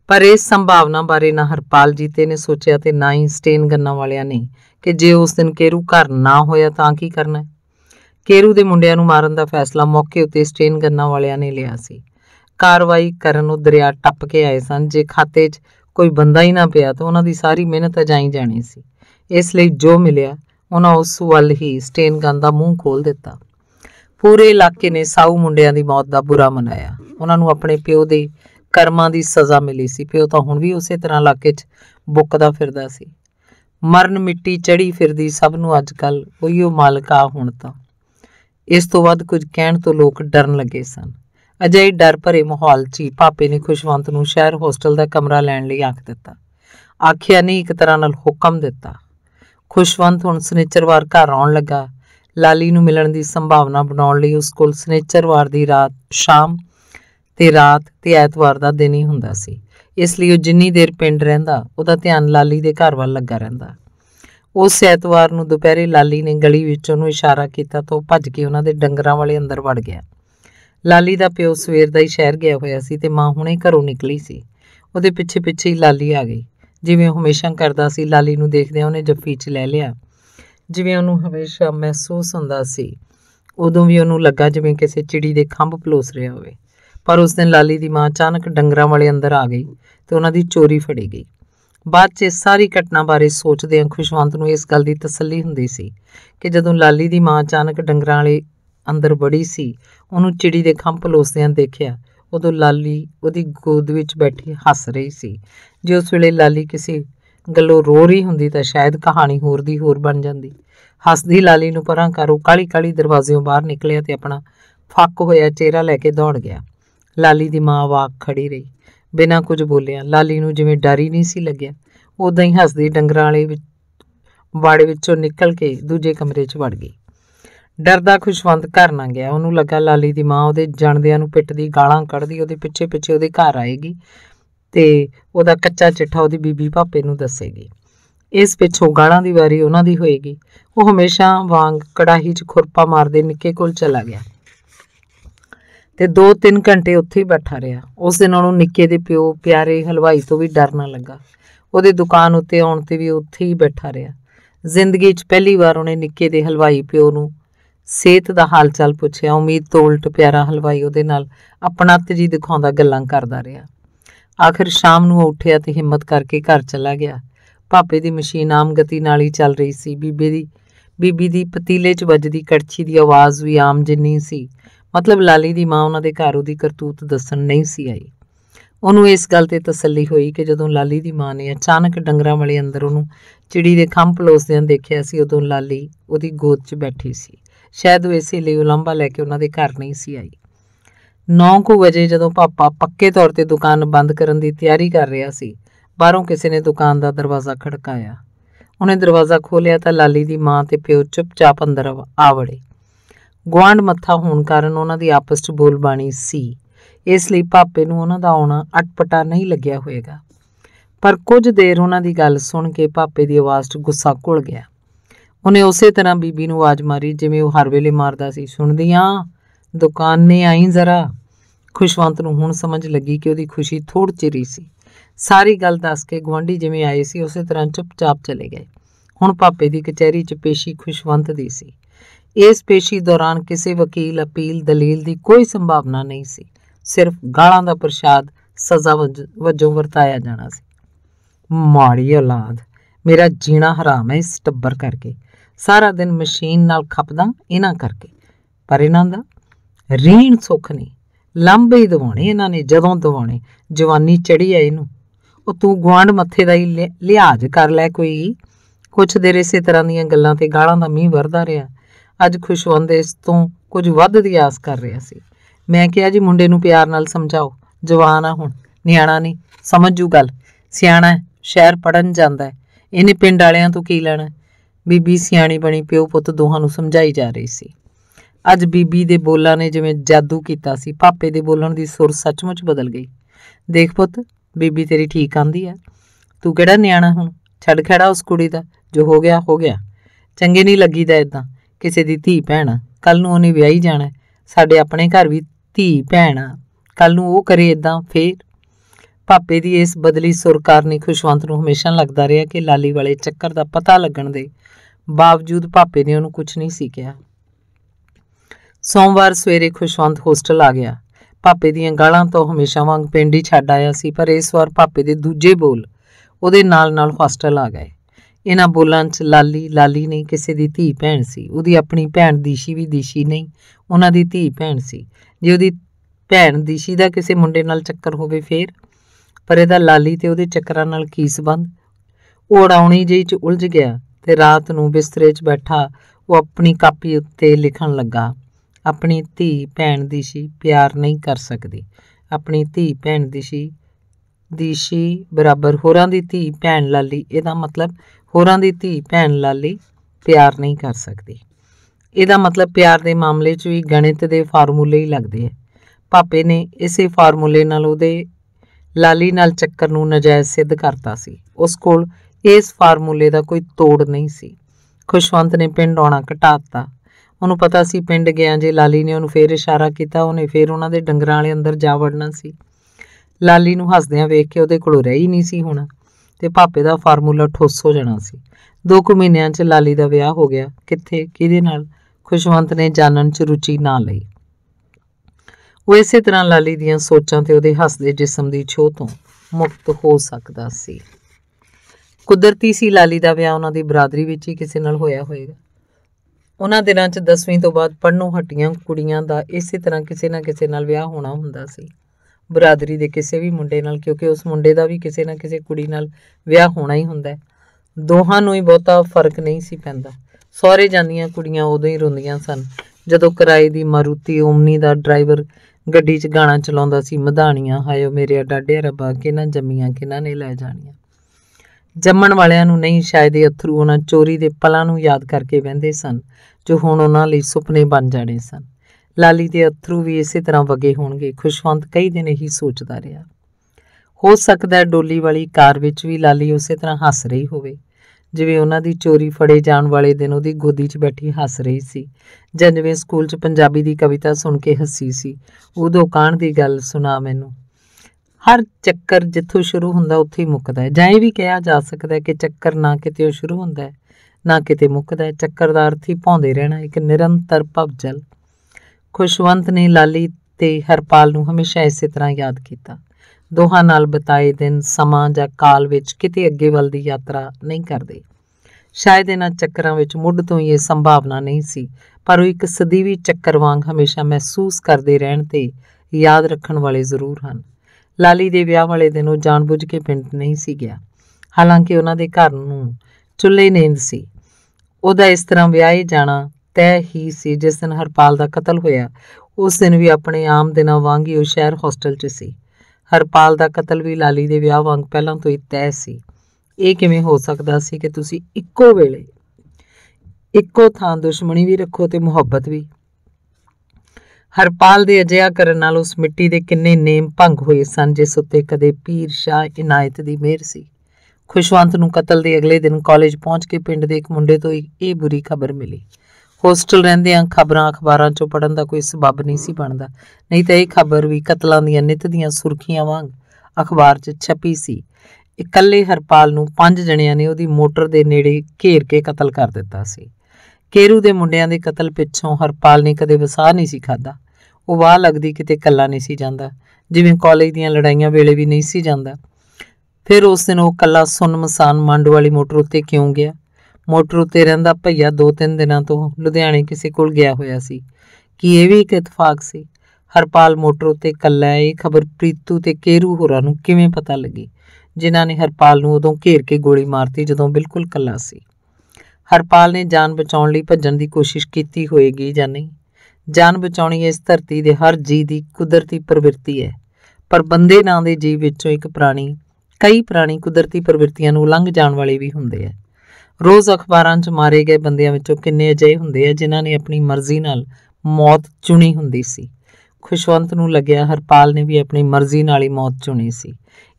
ਪਰ ਇਸ ਸੰਭਾਵਨਾ ਬਾਰੇ ਨਾ ਹਰਪਾਲ ਜੀਤੇ ਨੇ ਸੋਚਿਆ ਤੇ ਨਾ ਹੀ ਸਟੇਨ ਗੰਨਾ ਵਾਲਿਆਂ ਨੇ ਕਿ ਜੇ ਉਸ ਦਿਨ ਕੇਰੂ ਘਰ ਨਾ ਹੋਇਆ ਤਾਂ ਕੀ ਕਰਨਾ ਹੈ ਕੇਰੂ ਦੇ ਮੁੰਡਿਆਂ ਨੂੰ ਮਾਰਨ ਦਾ ਫੈਸਲਾ ਮੌਕੇ ਉੱਤੇ ਸਟੇਨ ਗੰਨਾ ਵਾਲਿਆਂ ਨੇ ਲਿਆ ਸੀ ਕਾਰਵਾਈ ਕਰਨ ਉਹ ਦਰਿਆ ਟੱਪ ਕੇ ਆਏ ਸਨ ਜੇ ਖਾਤੇ 'ਚ ਕੋਈ ਬੰਦਾ ਹੀ ਨਾ ਪਿਆ ਤਾਂ ਉਹਨਾਂ ਦੀ ਸਾਰੀ ਮਿਹਨਤ ਅਜਾਈ ਜਾਣੀ ਸੀ ਇਸ ਲਈ ਜੋ ਮਿਲਿਆ ਉਹਨਾਂ ਉਸ ਵੱਲ ਹੀ ਸਟੇਨ ਗਨ ਦਾ ਮੂੰਹ ਖੋਲ ਦਿੱਤਾ ਪੂਰੇ ਇਲਾਕੇ ਨੇ ਸਾਊ ਮੁੰਡਿਆਂ ਦੀ ਮੌਤ ਦਾ ਬੁਰਾ ਮਨਾਇਆ ਉਹਨਾਂ ਨੂੰ ਆਪਣੇ ਪਿਓ ਦੇ ਕਰਮਾਂ ਦੀ ਸਜ਼ਾ ਮਿਲੀ ਸੀ ਪਿਓ ਤਾਂ ਹੁਣ ਵੀ ਉਸੇ ਤਰ੍ਹਾਂ ਇਲਾਕੇ 'ਚ ਬੁੱਕਦਾ ਫਿਰਦਾ ਸੀ ਮਰਨ ਮਿੱਟੀ ਚੜੀ ਫਿਰਦੀ ਸਭ ਨੂੰ ਅੱਜ ਕੱਲ ਉਹੀਓ ਮਾਲਕ ਆ ਹੁਣ ਤਾਂ ਇਸ ਤੋਂ ਵੱਧ ਕੁਝ ਕਹਿਣ ਤੋਂ ਲੋਕ ਡਰਨ ਲੱਗੇ ਸਨ ਅਜੇ ਡਰ ਭਰੇ ਮਾਹੌਲ 'ਚ ਪਾਪੇ ਨੇ ਖੁਸ਼ਵੰਤ ਨੂੰ ਸ਼ਹਿਰ ਹੋਸਟਲ ਦਾ ਕਮਰਾ ਲੈਣ ਲਈ ਆਖ ਦਿੱਤਾ ਆਖਿਆ ਨਹੀਂ ਇੱਕ ਤਰ੍ਹਾਂ ਨਾਲ ਹੁਕਮ ਦਿੱਤਾ ਖੁਸ਼ਵੰਤ ਹੁਣ ਸਨੇਚਰਵਾਰ ਘਰ ਆਉਣ ਲੱਗਾ ਲਾਲੀ ਨੂੰ ਮਿਲਣ ਦੀ ਸੰਭਾਵਨਾ ਬਣਾਉਣ ਲਈ ਉਸ ਕੋਲ ਸਨੇਚਰਵਾਰ ਦੀ ਰਾਤ ਸ਼ਾਮ ਤੇ ਰਾਤ ਤੇ ਐਤਵਾਰ ਦਾ ਦਿਨ ਹੀ ਹੁੰਦਾ ਸੀ ਇਸ ਲਈ ਉਹ ਜਿੰਨੀ ਦੇਰ ਪਿੰਡ ਰਹਿੰਦਾ ਉਹਦਾ ਧਿਆਨ ਲਾਲੀ ਦੇ ਘਰ ਵੱਲ ਲੱਗਾ ਰਹਿੰਦਾ ਉਸ ਐਤਵਾਰ ਨੂੰ ਦੁਪਹਿਰੇ ਲਾਲੀ ਨੇ ਗਲੀ ਵਿੱਚ ਉਹਨੂੰ ਇਸ਼ਾਰਾ ਕੀਤਾ ਤਾਂ ਉਹ ਭੱਜ ਕੇ ਉਹਨਾਂ ਦੇ ਡੰਗਰਾਂ ਵਾਲੇ ਅੰਦਰ ਵੜ ਗਿਆ ਲਾਲੀ ਦਾ ਪਿਓ ਸਵੇਰ ਦਾ ਹੀ ਸ਼ਹਿਰ ਗਿਆ ਹੋਇਆ ਸੀ ਤੇ ਮਾਂ ਹੁਣੇ ਘਰੋਂ ਨਿਕਲੀ ਸੀ ਉਹਦੇ ਪਿੱਛੇ ਪਿੱਛੇ ਹੀ ਲਾਲੀ ਆ ਗਈ ਜਿਵੇਂ ਉਹ ਹਮੇਸ਼ਾ ਕਰਦਾ ਸੀ ਲਾਲੀ ਨੂੰ ਦੇਖਦਿਆਂ ਉਹਨੇ ਜੱਫੀ 'ਚ ਲੈ ਲਿਆ ਜਿਵੇਂ ਉਹਨੂੰ ਹਮੇਸ਼ਾ ਮਹਿਸੂਸ ਹੁੰਦਾ ਸੀ ਉਦੋਂ ਵੀ ਉਹਨੂੰ ਲੱਗਾ ਜਿਵੇਂ ਕਿਸੇ ਚਿੜੀ ਦੇ ਖੰਭ ਪਲੋਸ ਰਿਹਾ ਹੋਵੇ ਪਰ ਉਸ ਦਿਨ ਲਾਲੀ ਦੀ ਮਾਂ ਅਚਾਨਕ ਡੰਗਰਾਂ ਵਾਲੇ ਅੰਦਰ ਆ ਗਈ ਤੇ ਉਹਨਾਂ ਦੀ ਚੋਰੀ ਫੜੀ ਗਈ ਬਾਅਦ 'ਚ ਸਾਰੀ ਘਟਨਾ ਬਾਰੇ ਸੋਚਦਿਆਂ ਖੁਸ਼ਵੰਤ ਨੂੰ ਇਸ ਗੱਲ ਦੀ ਤਸੱਲੀ ਹੁੰਦੀ ਸੀ ਕਿ ਜਦੋਂ ਲਾਲੀ ਦੀ ਮਾਂ ਅਚਾਨਕ ਡੰਗਰਾਂ ਵਾਲੇ ਅੰਦਰ ਬੜੀ ਸੀ ਉਹਨੂੰ ਚਿੜੀ ਦੇ ਖੰਭ ਪਲੋਸਦਿਆਂ ਦੇਖਿਆ ਉਦੋਂ ਲਾਲੀ ਉਹਦੀ ਗੋਦ ਵਿੱਚ ਬੈਠੀ ਹੱਸ ਰਹੀ ਸੀ ਜੇ ਉਸ ਵੇਲੇ ਲਾਲੀ ਕਿਸੇ ਗੱਲੋਂ ਰੋ ਰਹੀ ਹੁੰਦੀ ਤਾਂ ਸ਼ਾਇਦ ਕਹਾਣੀ ਹੋਰ ਦੀ ਹੋਰ ਬਣ ਜਾਂਦੀ ਹੱਸਦੀ ਲਾਲੀ ਨੂੰ ਪਰਾਂ ਕਰੋ ਕਾਲੀ ਕਾਲੀ ਦਰਵਾਜ਼ਿਓਂ ਬਾਹਰ ਨਿਕਲਿਆ ਤੇ ਆਪਣਾ ਫੱਕ ਹੋਇਆ ਚਿਹਰਾ ਲੈ ਕੇ ਦੌੜ ਗਿਆ ਲਾਲੀ ਦੀ ਮਾਂ ਵਾਕ ਖੜੀ ਰਹੀ ਬਿਨਾਂ ਕੁਝ ਬੋਲਿਆ ਲਾਲੀ ਨੂੰ ਜਿਵੇਂ ਡਰ ਹੀ ਨਹੀਂ ਸੀ ਲੱਗਿਆ ਉਦਾਂ ਹੀ ਹੱਸਦੀ ਡੰਗਰਾਂ ਵਾਲੇ ਵਿੱਚ ਬਾੜੇ ਵਿੱਚੋਂ ਨਿਕਲ ਕੇ ਦੂਜੇ ਕਮਰੇ 'ਚ ਵੜ ਗਈ ਡਰਦਾ ਖੁਸ਼ਵੰਤ ਘਰ ਨਾ ਗਿਆ ਉਹਨੂੰ ਲੱਗਾ ਲਾਲੀ ਦੀ ਮਾਂ ਉਹਦੇ ਜਾਣਦਿਆਂ ਨੂੰ ਪਿੱਟਦੀ ਗਾਲਾਂ ਕੱਢਦੀ ਉਹਦੇ ਪਿੱਛੇ ਪਿੱਛੇ ਉਹਦੇ ਘਰ ਆਏਗੀ ਤੇ ਉਹਦਾ ਕੱਚਾ ਚਿੱਠਾ ਉਹਦੀ ਬੀਬੀ ਭਾਪੇ ਨੂੰ ਦੱਸੇਗੀ ਇਸ ਪਿੱਛੋਂ ਗਾਲਾਂ ਦੀ ਵਾਰੀ ਉਹਨਾਂ ਦੀ ਹੋਏਗੀ ਉਹ ਹਮੇਸ਼ਾ ਵਾਂਗ ਕੜਾਹੀ 'ਚ ਖੁਰਪਾ ਮਾਰਦੇ ਨਿੱਕੇ ਕੋਲ ਚਲਾ ਗਿਆ ਤੇ 2-3 ਘੰਟੇ ਉੱਥੇ ਹੀ ਬੈਠਾ ਰਿਹਾ ਉਸ ਦਿਨ ਉਹਨੂੰ ਨਿੱਕੇ ਦੇ ਪਿਓ ਪਿਆਰੇ ਹਲਵਾਈ ਤੋਂ ਵੀ ਡਰ ਨਾ ਲੱਗਾ ਉਹਦੇ ਦੁਕਾਨ ਉੱਤੇ ਆਉਣ ਤੇ ਵੀ ਉੱਥੇ ਹੀ ਬੈਠਾ ਰਿਹਾ ਜ਼ਿੰਦਗੀ 'ਚ ਪਹਿਲੀ ਵਾਰ ਉਹਨੇ ਨਿੱਕੇ ਦੇ ਹਲਵਾਈ ਪਿਓ ਨੂੰ ਸਿਹਤ ਦਾ ਹਾਲਚਾਲ ਪੁੱਛਿਆ ਉਮੀਦ ਤੋਂ ਉਲਟ ਪਿਆਰਾ ਹਲਵਾਈ ਉਹਦੇ ਨਾਲ ਆਪਣਾ ਜੀ ਦਿਖਾਉਂਦਾ ਗੱਲਾਂ ਕਰਦਾ ਰਿਹਾ ਆਖਿਰ ਸ਼ਾਮ ਨੂੰ ਉੱਠਿਆ ਤੇ ਹਿੰਮਤ ਕਰਕੇ ਘਰ ਚਲਾ ਗਿਆ ਭਾਪੇ ਦੀ ਮਸ਼ੀਨ ਆਮ ਗਤੀ ਨਾਲ ਹੀ ਚੱਲ ਰਹੀ ਸੀ ਬੀਬੀ ਦੀ ਬੀਬੀ ਦੀ ਪਤੀਲੇ 'ਚ ਵੱਜਦੀ ਕੜਛੀ ਦੀ ਆਵਾਜ਼ ਵੀ ਆਮ ਜਿੰਨੀ ਸੀ ਮਤਲਬ ਲਾਲੀ ਦੀ ਮਾਂ ਉਹਨਾਂ ਦੇ ਘਰ ਉਹਦੀ ਕਰਤੂਤ ਦੱਸਣ ਨਹੀਂ ਸੀ ਆਈ ਉਹਨੂੰ ਇਸ ਗੱਲ ਤੇ ਤਸੱਲੀ ਹੋਈ ਕਿ ਜਦੋਂ ਲਾਲੀ ਦੀ ਮਾਂ ਨੇ ਅਚਾਨਕ ਡੰਗਰਾਂ ਵਾਲੇ ਅੰਦਰ ਉਹਨੂੰ ਚਿੜੀ ਦੇ ਖੰਭ ਪਲੋਸਦਿਆਂ ਦੇਖਿਆ ਸੀ ਉਦੋਂ ਲਾਲੀ ਉਹਦੀ ਗੋਦ 'ਚ ਬੈਠੀ ਸੀ ਸ਼ਾਇਦ ਉਹ ਇਸੇ ਲਈ ਉਲੰਭਾ ਲੈ ਕੇ ਉਹਨਾਂ ਦੇ ਘਰ ਨਹੀਂ ਸੀ ਆਈ 9 ਕੁ ਵਜੇ ਜਦੋਂ ਪਾਪਾ ਪੱਕੇ ਤੌਰ ਤੇ ਦੁਕਾਨ ਬੰਦ ਕਰਨ ਦੀ ਤਿਆਰੀ ਕਰ ਰਿਹਾ ਸੀ ਬਾਹਰੋਂ ਕਿਸੇ ਨੇ ਦੁਕਾਨ ਦਾ ਦਰਵਾਜ਼ਾ ਖੜਕਾਇਆ ਉਹਨੇ ਦਰਵਾਜ਼ਾ ਖੋਲ੍ਹਿਆ ਤਾਂ ਲਾਲੀ ਦੀ ਮਾਂ ਤੇ ਪਿਓ ਚੁੱਪਚਾਪ ਅੰਦਰ ਆ ਵੜੇ ਗਵਾਂਡ ਮੱਥਾ ਹੋਣ ਕਾਰਨ ਉਹਨਾਂ ਦੀ ਆਪਸ 'ਚ ਬੋਲਬਾਣੀ ਸੀ ਇਸ ਲਈ ਭਾਪੇ ਨੂੰ ਉਹਨਾਂ ਦਾ ਆਉਣਾ ਅਟਪਟਾ ਨਹੀਂ ਲੱਗਿਆ ਹੋਵੇਗਾ ਪਰ ਕੁਝ ਦੇਰ ਉਹਨਾਂ ਦੀ ਗੱਲ ਸੁਣ ਕੇ ਭਾਪੇ ਦੀ ਆਵਾਜ਼ 'ਚ ਗੁੱਸਾ ਘੁਲ ਗਿਆ ਉਹਨੇ ਉਸੇ ਤਰ੍ਹਾਂ ਬੀਬੀ ਨੂੰ ਆਵਾਜ਼ ਮਾਰੀ ਜਿਵੇਂ ਉਹ ਹਰ ਵੇਲੇ ਮਾਰਦਾ ਸੀ ਸੁਣਦੀਆਂ ਦੁਕਾਨ ਨੇ ਆਈ ਜ਼ਰਾ ਖੁਸ਼ਵੰਤ ਨੂੰ ਹੁਣ ਸਮਝ ਲੱਗੀ ਕਿ ਉਹਦੀ ਖੁਸ਼ੀ ਥੋੜ ਚਿਰੀ ਸੀ ਸਾਰੀ ਗੱਲ ਦੱਸ ਕੇ ਗਵਾਂਢੀ ਜਿਵੇਂ ਆਏ ਸੀ ਉਸੇ ਤਰ੍ਹਾਂ ਚੁੱਪਚਾਪ ਚਲੇ ਗਏ ਹੁਣ ਪਾਪੇ ਦੀ ਕਚਹਿਰੀ 'ਚ ਪੇਸ਼ੀ ਖੁਸ਼ਵੰਤ ਦੀ ਸੀ ਇਸ ਪੇਸ਼ੀ ਦੌਰਾਨ ਕਿਸੇ ਵਕੀਲ ਅਪੀਲ ਦਲੀਲ ਦੀ ਕੋਈ ਸੰਭਾਵਨਾ ਨਹੀਂ ਸੀ ਸਿਰਫ ਗਾਲਾਂ ਦਾ ਪ੍ਰਸ਼ਾਦ ਸਜ਼ਾ ਵਜੋਂ ਵਰਤਾਇਆ ਜਾਣਾ ਸੀ ਮਾੜੀ ਔਲਾਦ ਮੇਰਾ ਜੀਣਾ ਹਰਾਮ ਹੈ ਇਸ ਟੱਬਰ ਕਰਕੇ ਸਾਰਾ ਦਿਨ ਮਸ਼ੀਨ ਨਾਲ ਖਪਦਾ ਇਹਨਾਂ ਕਰਕੇ ਪਰ ਇਹਨਾਂ ਦਾ ਰੀਣ ਸੁੱਖ ਨਹੀਂ ਲੰਬੇ ਹੀ ਦਿਵਾਉਣੇ ਇਹਨਾਂ ਨੇ ਜਦੋਂ ਦਿਵਾਉਣੇ ਜਵਾਨੀ ਚੜੀ ਆ ਇਹਨੂੰ ਉਹ ਤੂੰ ਗਵਾਂਡ ਮੱਥੇ ਦਾ ਹੀ ਲਿਹਾਜ਼ ਕਰ ਲੈ ਕੋਈ ਕੁਛ ਦੇਰ ਇਸੇ ਤਰ੍ਹਾਂ ਦੀਆਂ ਗੱਲਾਂ ਤੇ ਗਾਲਾਂ ਦਾ ਮੀਂਹ ਵਰਦਾ ਰਿਹਾ ਅੱਜ ਖੁਸ਼ ਹੁੰਦੇ ਇਸ ਤੋਂ ਕੁਝ ਵੱਧ ਦੀ ਆਸ ਕਰ ਰਿਹਾ ਸੀ ਮੈਂ ਕਿਹਾ ਜੀ ਮੁੰਡੇ ਨੂੰ ਪਿਆਰ ਨਾਲ ਸਮਝਾਓ ਜਵਾਨ ਆ ਹੁਣ ਨਿਆਣਾ ਨਹੀਂ ਸਮਝ ਜੂ ਗੱਲ ਸਿਆਣਾ ਸ਼ਹਿਰ ਪੜਨ ਜਾਂਦਾ ਹੈ ਇਹਨੇ ਪਿੰਡ ਵਾਲਿਆਂ ਤੋਂ ਕੀ ਲੈਣਾ ਬੀਬੀ ਸਿਆਣੀ ਬਣੀ ਪਿਓ ਪੁੱਤ ਦੋਹਾਂ ਨੂੰ ਸਮਝਾਈ ਜਾ ਰਹੀ ਸੀ ਅੱਜ ਬੀਬੀ ਦੇ ਬੋਲਾਂ ਨੇ ਜਿਵੇਂ ਜਾਦੂ ਕੀਤਾ ਸੀ ਪਾਪੇ ਦੇ ਬੋਲਣ ਦੀ ਸੁਰ ਸੱਚਮੁੱਚ ਬਦਲ ਗਈ ਦੇਖ ਪੁੱਤ ਬੀਬੀ ਤੇਰੀ ਠੀਕ ਆਂਦੀ ਆ ਤੂੰ ਕਿਹੜਾ ਨਿਆਣਾ ਹੁਣ ਛੱਡ ਖੜਾ ਉਸ ਕੁੜੀ ਦਾ ਜੋ ਹੋ ਗਿਆ ਹੋ ਗਿਆ ਚੰਗੇ ਨਹੀਂ ਲੱਗੀਦਾ ਇਦਾਂ ਕਿਸੇ ਦੀ ਧੀ ਭੈਣ ਆ ਕੱਲ ਨੂੰ ਉਹਨੇ ਵਿਆਹੀ ਜਾਣਾ ਸਾਡੇ ਆਪਣੇ ਘਰ ਵੀ ਧੀ ਭੈਣ ਆ ਕੱਲ ਨੂੰ ਉਹ ਕਰੇ ਇਦਾਂ ਫੇਰ ਪਾਪੇ ਦੀ ਇਸ ਬਦਲੀ ਸੁਰ ਕਾਰਨੀ ਖੁਸ਼ਵੰਤ ਨੂੰ ਹਮੇਸ਼ਾ ਲੱਗਦਾ ਰਿਹਾ ਕਿ ਲਾਲੀ ਵਾਲੇ ਚੱਕਰ ਦਾ ਪਤਾ ਲੱਗਣ ਦੇ ਬਾਵਜੂਦ ਪਾਪੇ ਨੇ ਉਹਨੂੰ ਕੁਝ ਨਹੀਂ ਸੀ ਕਿਹਾ ਸੋਮਵਾਰ ਸਵੇਰੇ ਖੁਸ਼ਵੰਤ ਹੋਸਟਲ ਆ ਗਿਆ ਪਾਪੇ ਦੀਆਂ ਗਾਲਾਂ ਤੋਂ ਹਮੇਸ਼ਾ ਵਾਂਗ ਪਿੰਡ ਹੀ ਛੱਡ ਆਇਆ ਸੀ ਪਰ ਇਸ ਵਾਰ ਪਾਪੇ ਦੇ ਦੂਜੇ ਬੋਲ ਉਹਦੇ ਨਾਲ-ਨਾਲ ਹੋਸਟਲ ਆ ਗਏ ਇਹਨਾਂ ਬੋਲਾਂ 'ਚ ਲਾਲੀ ਲਾਲੀ ਨਹੀਂ ਕਿਸੇ ਦੀ ਧੀ ਭੈਣ ਸੀ ਉਹਦੀ ਆਪਣੀ ਭੈਣ ਦੀਸ਼ੀ ਵੀ ਦੀਸ਼ੀ ਨਹੀਂ ਉਹਨਾਂ ਦੀ ਧੀ ਭੈਣ ਸੀ ਜੇ ਉਹਦੀ ਭੈਣ ਦੀਸ਼ੀ ਦਾ ਕਿਸੇ ਮੁੰਡੇ ਨਾਲ ਚੱਕਰ ਹੋਵੇ ਫੇਰ ਪਰ ਇਹਦਾ ਲਾਲੀ ਤੇ ਉਹਦੇ ਚੱਕਰਾਂ ਨਾਲ ਕੀ ਸਬੰਧ ਉਹ ਅੜਾਉਣੀ ਜਿਹੀ 'ਚ ਉਲਝ ਗਿਆ ਤੇ ਰਾਤ ਨੂੰ ਬਿਸਤਰੇ 'ਚ ਬੈਠਾ ਉਹ ਆਪਣੀ ਕਾਪੀ ਉੱਤੇ ਲਿਖਣ ਲੱਗਾ ਆਪਣੀ ਧੀ ਭੈਣ ਦੀਸ਼ੀ ਪਿਆਰ ਨਹੀਂ ਕਰ ਸਕਦੀ ਆਪਣੀ ਧੀ ਭੈਣ ਦੀਸ਼ੀ ਦੀਸ਼ੀ ਬਰਾਬਰ ਹੋਰਾਂ ਦੀ ਧੀ ਭੈਣ ਲਾਲੀ ਇਹਦਾ ਮਤਲਬ ਹੋਰਾਂ ਦੀ ਧੀ ਭੈਣ ਲਾਲੀ ਪਿਆਰ ਨਹੀਂ ਕਰ ਸਕਦੀ ਇਹਦਾ ਮਤਲਬ ਪਿਆਰ ਦੇ ਮਾਮਲੇ 'ਚ ਵੀ ਗਣਿਤ ਦੇ ਫਾਰਮੂਲੇ ਹੀ ਲੱਗਦੇ ਆ ਪਾਪੇ ਨੇ ਇਸੇ ਫਾਰਮੂਲੇ ਨਾਲ ਉਹਦੇ ਲਾਲੀ ਨਾਲ ਚੱਕਰ ਨੂੰ ਨਜਾਇਜ਼ ਸਿੱਧ ਕਰਤਾ ਸੀ ਉਸ ਕੋਲ ਇਸ ਫਾਰਮੂਲੇ ਦਾ ਕੋਈ ਤੋੜ ਨਹੀਂ ਸੀ ਖੁਸ਼ਵੰਤ ਨੇ ਪਿੰਡ ਆਉਣਾ ਘਟਾਤਾ ਉਹਨੂੰ ਪਤਾ ਸੀ ਪਿੰਡ ਗਿਆ ਜੇ ਲਾਲੀ ਨੇ ਉਹਨੂੰ ਫੇਰ ਇਸ਼ਾਰਾ ਕੀਤਾ ਉਹਨੇ ਫੇਰ ਉਹਨਾਂ ਦੇ ਡੰਗਰਾਂ ਵਾਲੇ ਅੰਦਰ ਜਾ ਵੜਨਾ ਸੀ ਲਾਲੀ ਨੂੰ ਹੱਸਦਿਆਂ ਵੇਖ ਕੇ ਉਹਦੇ ਕੋਲ ਰਹਿ ਹੀ ਨਹੀਂ ਸੀ ਹੁਣ ਤੇ ਭਾਪੇ ਦਾ ਫਾਰਮੂਲਾ ਠੋਸ ਹੋ ਜਾਣਾ ਸੀ ਦੋ ਕੁ ਮਹੀਨਿਆਂ 'ਚ ਲਾਲੀ ਦਾ ਵਿਆਹ ਹੋ ਗਿਆ ਕਿੱਥੇ ਕਿਹਦੇ ਨਾਲ ਖੁਸ਼ਵੰਤ ਨੇ ਜਾਣਨ 'ਚ ਰੁਚੀ ਨਾ ਲਈ ਉਹ ਇਸੇ ਤਰ੍ਹਾਂ ਲਾਲੀ ਦੀਆਂ ਸੋਚਾਂ ਤੇ ਉਹਦੇ ਹੱਸਦੇ ਜਿਸਮ ਦੀ ਛੋਹ ਤੋਂ ਮੁਕਤ ਹੋ ਸਕਦਾ ਸੀ ਕੁਦਰਤੀ ਸੀ ਲਾਲੀ ਦਾ ਵਿਆਹ ਉਹਨਾਂ ਦੀ ਬਰਾਦਰੀ ਵਿੱਚ ਹੀ ਕਿਸੇ ਨਾਲ ਹੋਇਆ ਹੋਵੇਗਾ ਉਹਨਾਂ ਦਿਨਾਂ 'ਚ 10ਵੀਂ ਤੋਂ ਬਾਅਦ ਪੜਨੋਂ ਹਟੀਆਂ ਕੁੜੀਆਂ ਦਾ ਇਸੇ ਤਰ੍ਹਾਂ ਕਿਸੇ ਨਾ ਕਿਸੇ ਨਾਲ ਵਿਆਹ ਹੋਣਾ ਹੁੰਦਾ ਸੀ ਬਰਾਦਰੀ ਦੇ ਕਿਸੇ ਵੀ ਮੁੰਡੇ ਨਾਲ ਕਿਉਂਕਿ ਉਸ ਮੁੰਡੇ ਦਾ ਵੀ ਕਿਸੇ ਨਾ ਕਿਸੇ ਕੁੜੀ ਨਾਲ ਵਿਆਹ ਹੋਣਾ ਹੀ ਹੁੰਦਾ ਦੋਹਾਂ ਨੂੰ ਹੀ ਬਹੁਤਾ ਫਰਕ ਨਹੀਂ ਸੀ ਪੈਂਦਾ ਸਹੁਰੇ ਜਾਂਦੀਆਂ ਕੁੜੀਆਂ ਉਦੋਂ ਹੀ ਰੋਂਦੀਆਂ ਸਨ ਜਦੋਂ ਕਿਰਾਏ ਦੀ ਮਾਰੂਤੀ ਓਮਨੀ ਦਾ ਡਰਾਈਵਰ ਗੱਡੀ 'ਚ ਗਾਣਾ ਚਲਾਉਂਦਾ ਸੀ ਮਧਾਣੀਆਂ ਹਾਇਓ ਮੇਰੇ ਡਾਡੇ ਰੱਬਾ ਕਿਨਾਂ ਜੰਮੀਆਂ ਕਿਨਾਂ ਨੇ ਲੈ ਜਾਣੀਆਂ ਜੰਮਣ ਵਾਲਿਆਂ ਨੂੰ ਨਹੀਂ ਸ਼ਾਇਦ ਇਹ ਅਥਰੂ ਉਹਨਾਂ ਚੋਰੀ ਦੇ ਪਲਾਂ ਨੂੰ ਯਾਦ ਕਰਕੇ ਵਹਿੰਦੇ ਸਨ ਜੋ ਹੁਣ ਉਹਨਾਂ ਲਈ ਸੁਪਨੇ ਬਣ ਜਾਣੇ ਸਨ ਲਾਲੀ ਦੇ ਅਥਰੂ ਵੀ ਇਸੇ ਤਰ੍ਹਾਂ ਵਗੇ ਹੋਣਗੇ ਖੁਸ਼ਵੰਤ ਕਈ ਦਿਨ ਇਹੀ ਸੋਚਦਾ ਰਿਹਾ ਹੋ ਸਕਦਾ ਹੈ ਡੋਲੀ ਵਾਲੀ ਕਾਰ ਵਿੱਚ ਵੀ ਲਾਲੀ ਉਸੇ ਤਰ੍ਹਾਂ ਹੱਸ ਰਹੀ ਹੋਵੇ ਜਿਵੇਂ ਉਹਨਾਂ ਦੀ ਚੋਰੀ ਫੜੇ ਜਾਣ ਵਾਲੇ ਦਿਨ ਉਹਦੀ ਗੋਦੀ 'ਚ ਬੈਠੀ ਹੱਸ ਰਹੀ ਸੀ ਜਾਂ ਜਿਵੇਂ ਸਕੂਲ 'ਚ ਪੰਜਾਬੀ ਦੀ ਕਵਿਤਾ ਸੁਣ ਕੇ ਹੱਸੀ ਸੀ ਉਦੋਂ ਕਾਣ ਦੀ ਗੱਲ ਸੁਣਾ ਮੈਨੂੰ ਹਰ ਚੱਕਰ ਜਿੱਥੋਂ ਸ਼ੁਰੂ ਹੁੰਦਾ ਉੱਥੇ ਹੀ ਮੁੱਕਦਾ ਹੈ ਜਾਂ ਇਹ ਵੀ ਕਿਹਾ ਜਾ ਸਕਦਾ ਹੈ ਕਿ ਚੱਕਰ ਨਾ ਕਿਤੇ ਸ਼ੁਰੂ ਹੁੰਦਾ ਹੈ ਨਾ ਕਿਤੇ ਮੁੱਕਦਾ ਹੈ ਚੱਕਰ ਦਾ ਅਰਥ ਹੀ ਭੌਂਦੇ ਰਹਿਣਾ ਇੱਕ ਨਿਰੰਤਰ ਭਵਜਲ ਖੁਸ਼ਵੰਤ ਨੇ ਲਾਲੀ ਤੇ ਹਰਪਾਲ ਨੂੰ ਹਮੇਸ਼ਾ ਇਸੇ ਤਰ੍ਹਾਂ ਯਾਦ ਕੀਤਾ ਦੋਹਾਂ ਨਾਲ ਬਿਤਾਏ ਦਿਨ ਸਮਾਂ ਜਾਂ ਕਾਲ ਵਿੱਚ ਕਿਤੇ ਅੱਗੇ ਵੱਲ ਦੀ ਯਾਤਰਾ ਨਹੀਂ ਕਰਦੇ ਸ਼ਾਇਦ ਇਹਨਾਂ ਚੱਕਰਾਂ ਵਿੱਚ ਮੁੱਢ ਤੋਂ ਹੀ ਇਹ ਸੰਭਾਵਨਾ ਨਹੀਂ ਸੀ ਪਰ ਉਹ ਇੱਕ ਸਦੀਵੀ ਚੱਕਰ ਵਾਂਗ ਹਮੇਸ਼ਾ ਮਹਿਸੂਸ ਕਰਦੇ ਰਹਿਣ ਤੇ ਯਾਦ ਰੱਖਣ ਵਾਲੇ ਜ਼ਰੂਰ ਹਨ ਲਾਲੀ ਦੇ ਵਿਆਹ ਵਾਲੇ ਦਿਨ ਉਹ ਜਾਣਬੁੱਝ ਕੇ ਪਿੰਡ ਨਹੀਂ ਸੀ ਗਿਆ ਹਾਲਾਂਕਿ ਉਹਨਾਂ ਦੇ ਘਰ ਨੂੰ ਚੁੱਲ੍ਹੇ ਨੇਂਦ ਸੀ ਉਹਦਾ ਇਸ ਤਰ੍ਹਾਂ ਵਿਆਹੇ ਜਾਣਾ ਤੈ ਹੀ ਸੀ ਜਿਸ ਦਿਨ ਹਰਪਾਲ ਦਾ ਕਤਲ ਹੋਇਆ ਉਸ ਦਿਨ ਵੀ ਆਪਣੇ ਆਮ ਦਿਨਾਂ ਵਾਂਗ ਹੀ ਉਹ ਸ਼ਹਿਰ ਹੋਸਟਲ 'ਚ ਸੀ ਹਰਪਾਲ ਦਾ ਕਤਲ ਵੀ ਲਾਲੀ ਦੇ ਵਿਆਹ ਵਾਂਗ ਪਹਿਲਾਂ ਤੋਂ ਹੀ ਤੈਅ ਸੀ ਇਹ ਕਿਵੇਂ ਹੋ ਸਕਦਾ ਸੀ ਕਿ ਤੁਸੀਂ ਇੱਕੋ ਵੇਲੇ ਇੱਕੋ ਥਾਂ ਦੁਸ਼ਮਣੀ ਵੀ ਰੱਖੋ ਤੇ ਮੁਹੱਬਤ ਵੀ ਹਰਪਾਲ ਦੇ ਅਜਿਹਾ ਕਰਨ ਨਾਲ ਉਸ ਮਿੱਟੀ ਦੇ ਕਿੰਨੇ ਨੇਮ ਭੰਗ ਹੋਏ ਸਨ ਜਿਸ ਉੱਤੇ ਕਦੇ ਪੀਰ ਸ਼ਾਹ ਇਨਾਇਤ ਦੀ ਮਿਹਰ ਸੀ ਖੁਸ਼ਵੰਤ ਨੂੰ ਕਤਲ ਦੇ ਅਗਲੇ ਦਿਨ ਕਾਲਜ ਪਹੁੰਚ ਕੇ ਪਿੰਡ ਦੇ ਇੱਕ ਮੁੰਡੇ ਤੋਂ ਇਹ ਬੁਰੀ ਖਬਰ ਮਿਲੀ ਹੋਸਟਲ ਰਹਿੰਦੇ ਆਂ ਖਬਰਾਂ ਅਖਬਾਰਾਂ ਚੋਂ ਪੜਨ ਦਾ ਕੋਈ ਸਬਬ ਨਹੀਂ ਸੀ ਬਣਦਾ ਨਹੀਂ ਤਾਂ ਇਹ ਖਬਰ ਵੀ ਕਤਲਾਂ ਦੀਆਂ ਨਿਤ ਦੀਆਂ ਸੁਰਖੀਆਂ ਵਾਂਗ ਅਖਬਾਰ 'ਚ ਛਪੀ ਸੀ ਇਕੱਲੇ ਹਰਪਾਲ ਨੂੰ ਪੰਜ ਜਣਿਆਂ ਨੇ ਉਹਦੀ ਮੋਟਰ ਦੇ ਨੇੜੇ ਘੇਰ ਕੇ ਕਤਲ ਕਰ ਦਿੱਤਾ ਸੀ ਕੇਰੂ ਦੇ ਮੁੰਡਿਆਂ ਦੇ ਕਤਲ ਪਿੱਛੋਂ ਹਰਪਾਲ ਨੇ ਕਦੇ ਵਸਾਹ ਨਹੀਂ ਸੀ ਖਾਦਾ ਉਹ ਵਾਹ ਲੱਗਦੀ ਕਿਤੇ ਕੱਲਾ ਨਹੀਂ ਸੀ ਜਾਂਦਾ ਜਿਵੇਂ ਕਾਲਜ ਦੀਆਂ ਲੜਾਈਆਂ ਵੇਲੇ ਵੀ ਨਹੀਂ ਸੀ ਜਾਂਦਾ ਫਿਰ ਉਸ ਦਿਨ ਉਹ ਕੱਲਾ ਸੁਨਮਸਾਨ ਮੰਡ ਵਾਲੀ ਮੋਟਰ ਉੱਤੇ ਕਿਉਂ ਗਿਆ ਮੋਟਰ ਉਤੇ ਰਹਿੰਦਾ ਭਈਆ ਦੋ ਤਿੰਨ ਦਿਨਾਂ ਤੋਂ ਲੁਧਿਆਣੇ ਕਿਸੇ ਕੋਲ ਗਿਆ ਹੋਇਆ ਸੀ ਕਿ ਇਹ ਵੀ ਇੱਕ ਇਤਫਾਕ ਸੀ ਹਰਪਾਲ ਮੋਟਰ ਉਤੇ ਕੱਲਾ ਇਹ ਖਬਰ ਪ੍ਰੀਤੂ ਤੇ ਕੇਰੂ ਹੋਰਾਂ ਨੂੰ ਕਿਵੇਂ ਪਤਾ ਲੱਗੀ ਜਿਨ੍ਹਾਂ ਨੇ ਹਰਪਾਲ ਨੂੰ ਉਦੋਂ ਘੇਰ ਕੇ ਗੋਲੀ ਮਾਰਤੀ ਜਦੋਂ ਬਿਲਕੁਲ ਇਕੱਲਾ ਸੀ ਹਰਪਾਲ ਨੇ ਜਾਨ ਬਚਾਉਣ ਲਈ ਭੱਜਣ ਦੀ ਕੋਸ਼ਿਸ਼ ਕੀਤੀ ਹੋਏਗੀ ਜਾਂ ਨਹੀਂ ਜਾਨ ਬਚਾਉਣੀ ਇਸ ਧਰਤੀ ਦੇ ਹਰ ਜੀਵ ਦੀ ਕੁਦਰਤੀ ਪ੍ਰਵਿਰਤੀ ਹੈ ਪਰ ਬੰਦੇ ਨਾਂ ਦੇ ਜੀਵ ਵਿੱਚੋਂ ਇੱਕ ਪ੍ਰਾਣੀ ਕਈ ਪ੍ਰਾਣੀ ਕੁਦਰਤੀ ਪ੍ਰਵਿਰਤੀਆਂ ਨੂੰ ਉਲੰਘ ਜਾਣ ਵਾਲੇ ਵੀ ਹੁੰਦੇ ਆ ਰੋਜ਼ ਅਖਬਾਰਾਂ 'ਚ ਮਾਰੇ ਗਏ ਬੰਦਿਆਂ ਵਿੱਚੋਂ ਕਿੰਨੇ ਅਜਿਹੇ ਹੁੰਦੇ ਆ ਜਿਨ੍ਹਾਂ ਨੇ ਆਪਣੀ ਮਰਜ਼ੀ ਨਾਲ ਮੌਤ ਚੁਣੀ ਹੁੰਦੀ ਸੀ ਖੁਸ਼ਵੰਤ ਨੂੰ ਲੱਗਿਆ ਹਰਪਾਲ ਨੇ ਵੀ ਆਪਣੀ ਮਰਜ਼ੀ ਨਾਲ ਹੀ ਮੌਤ ਚੁਣੀ ਸੀ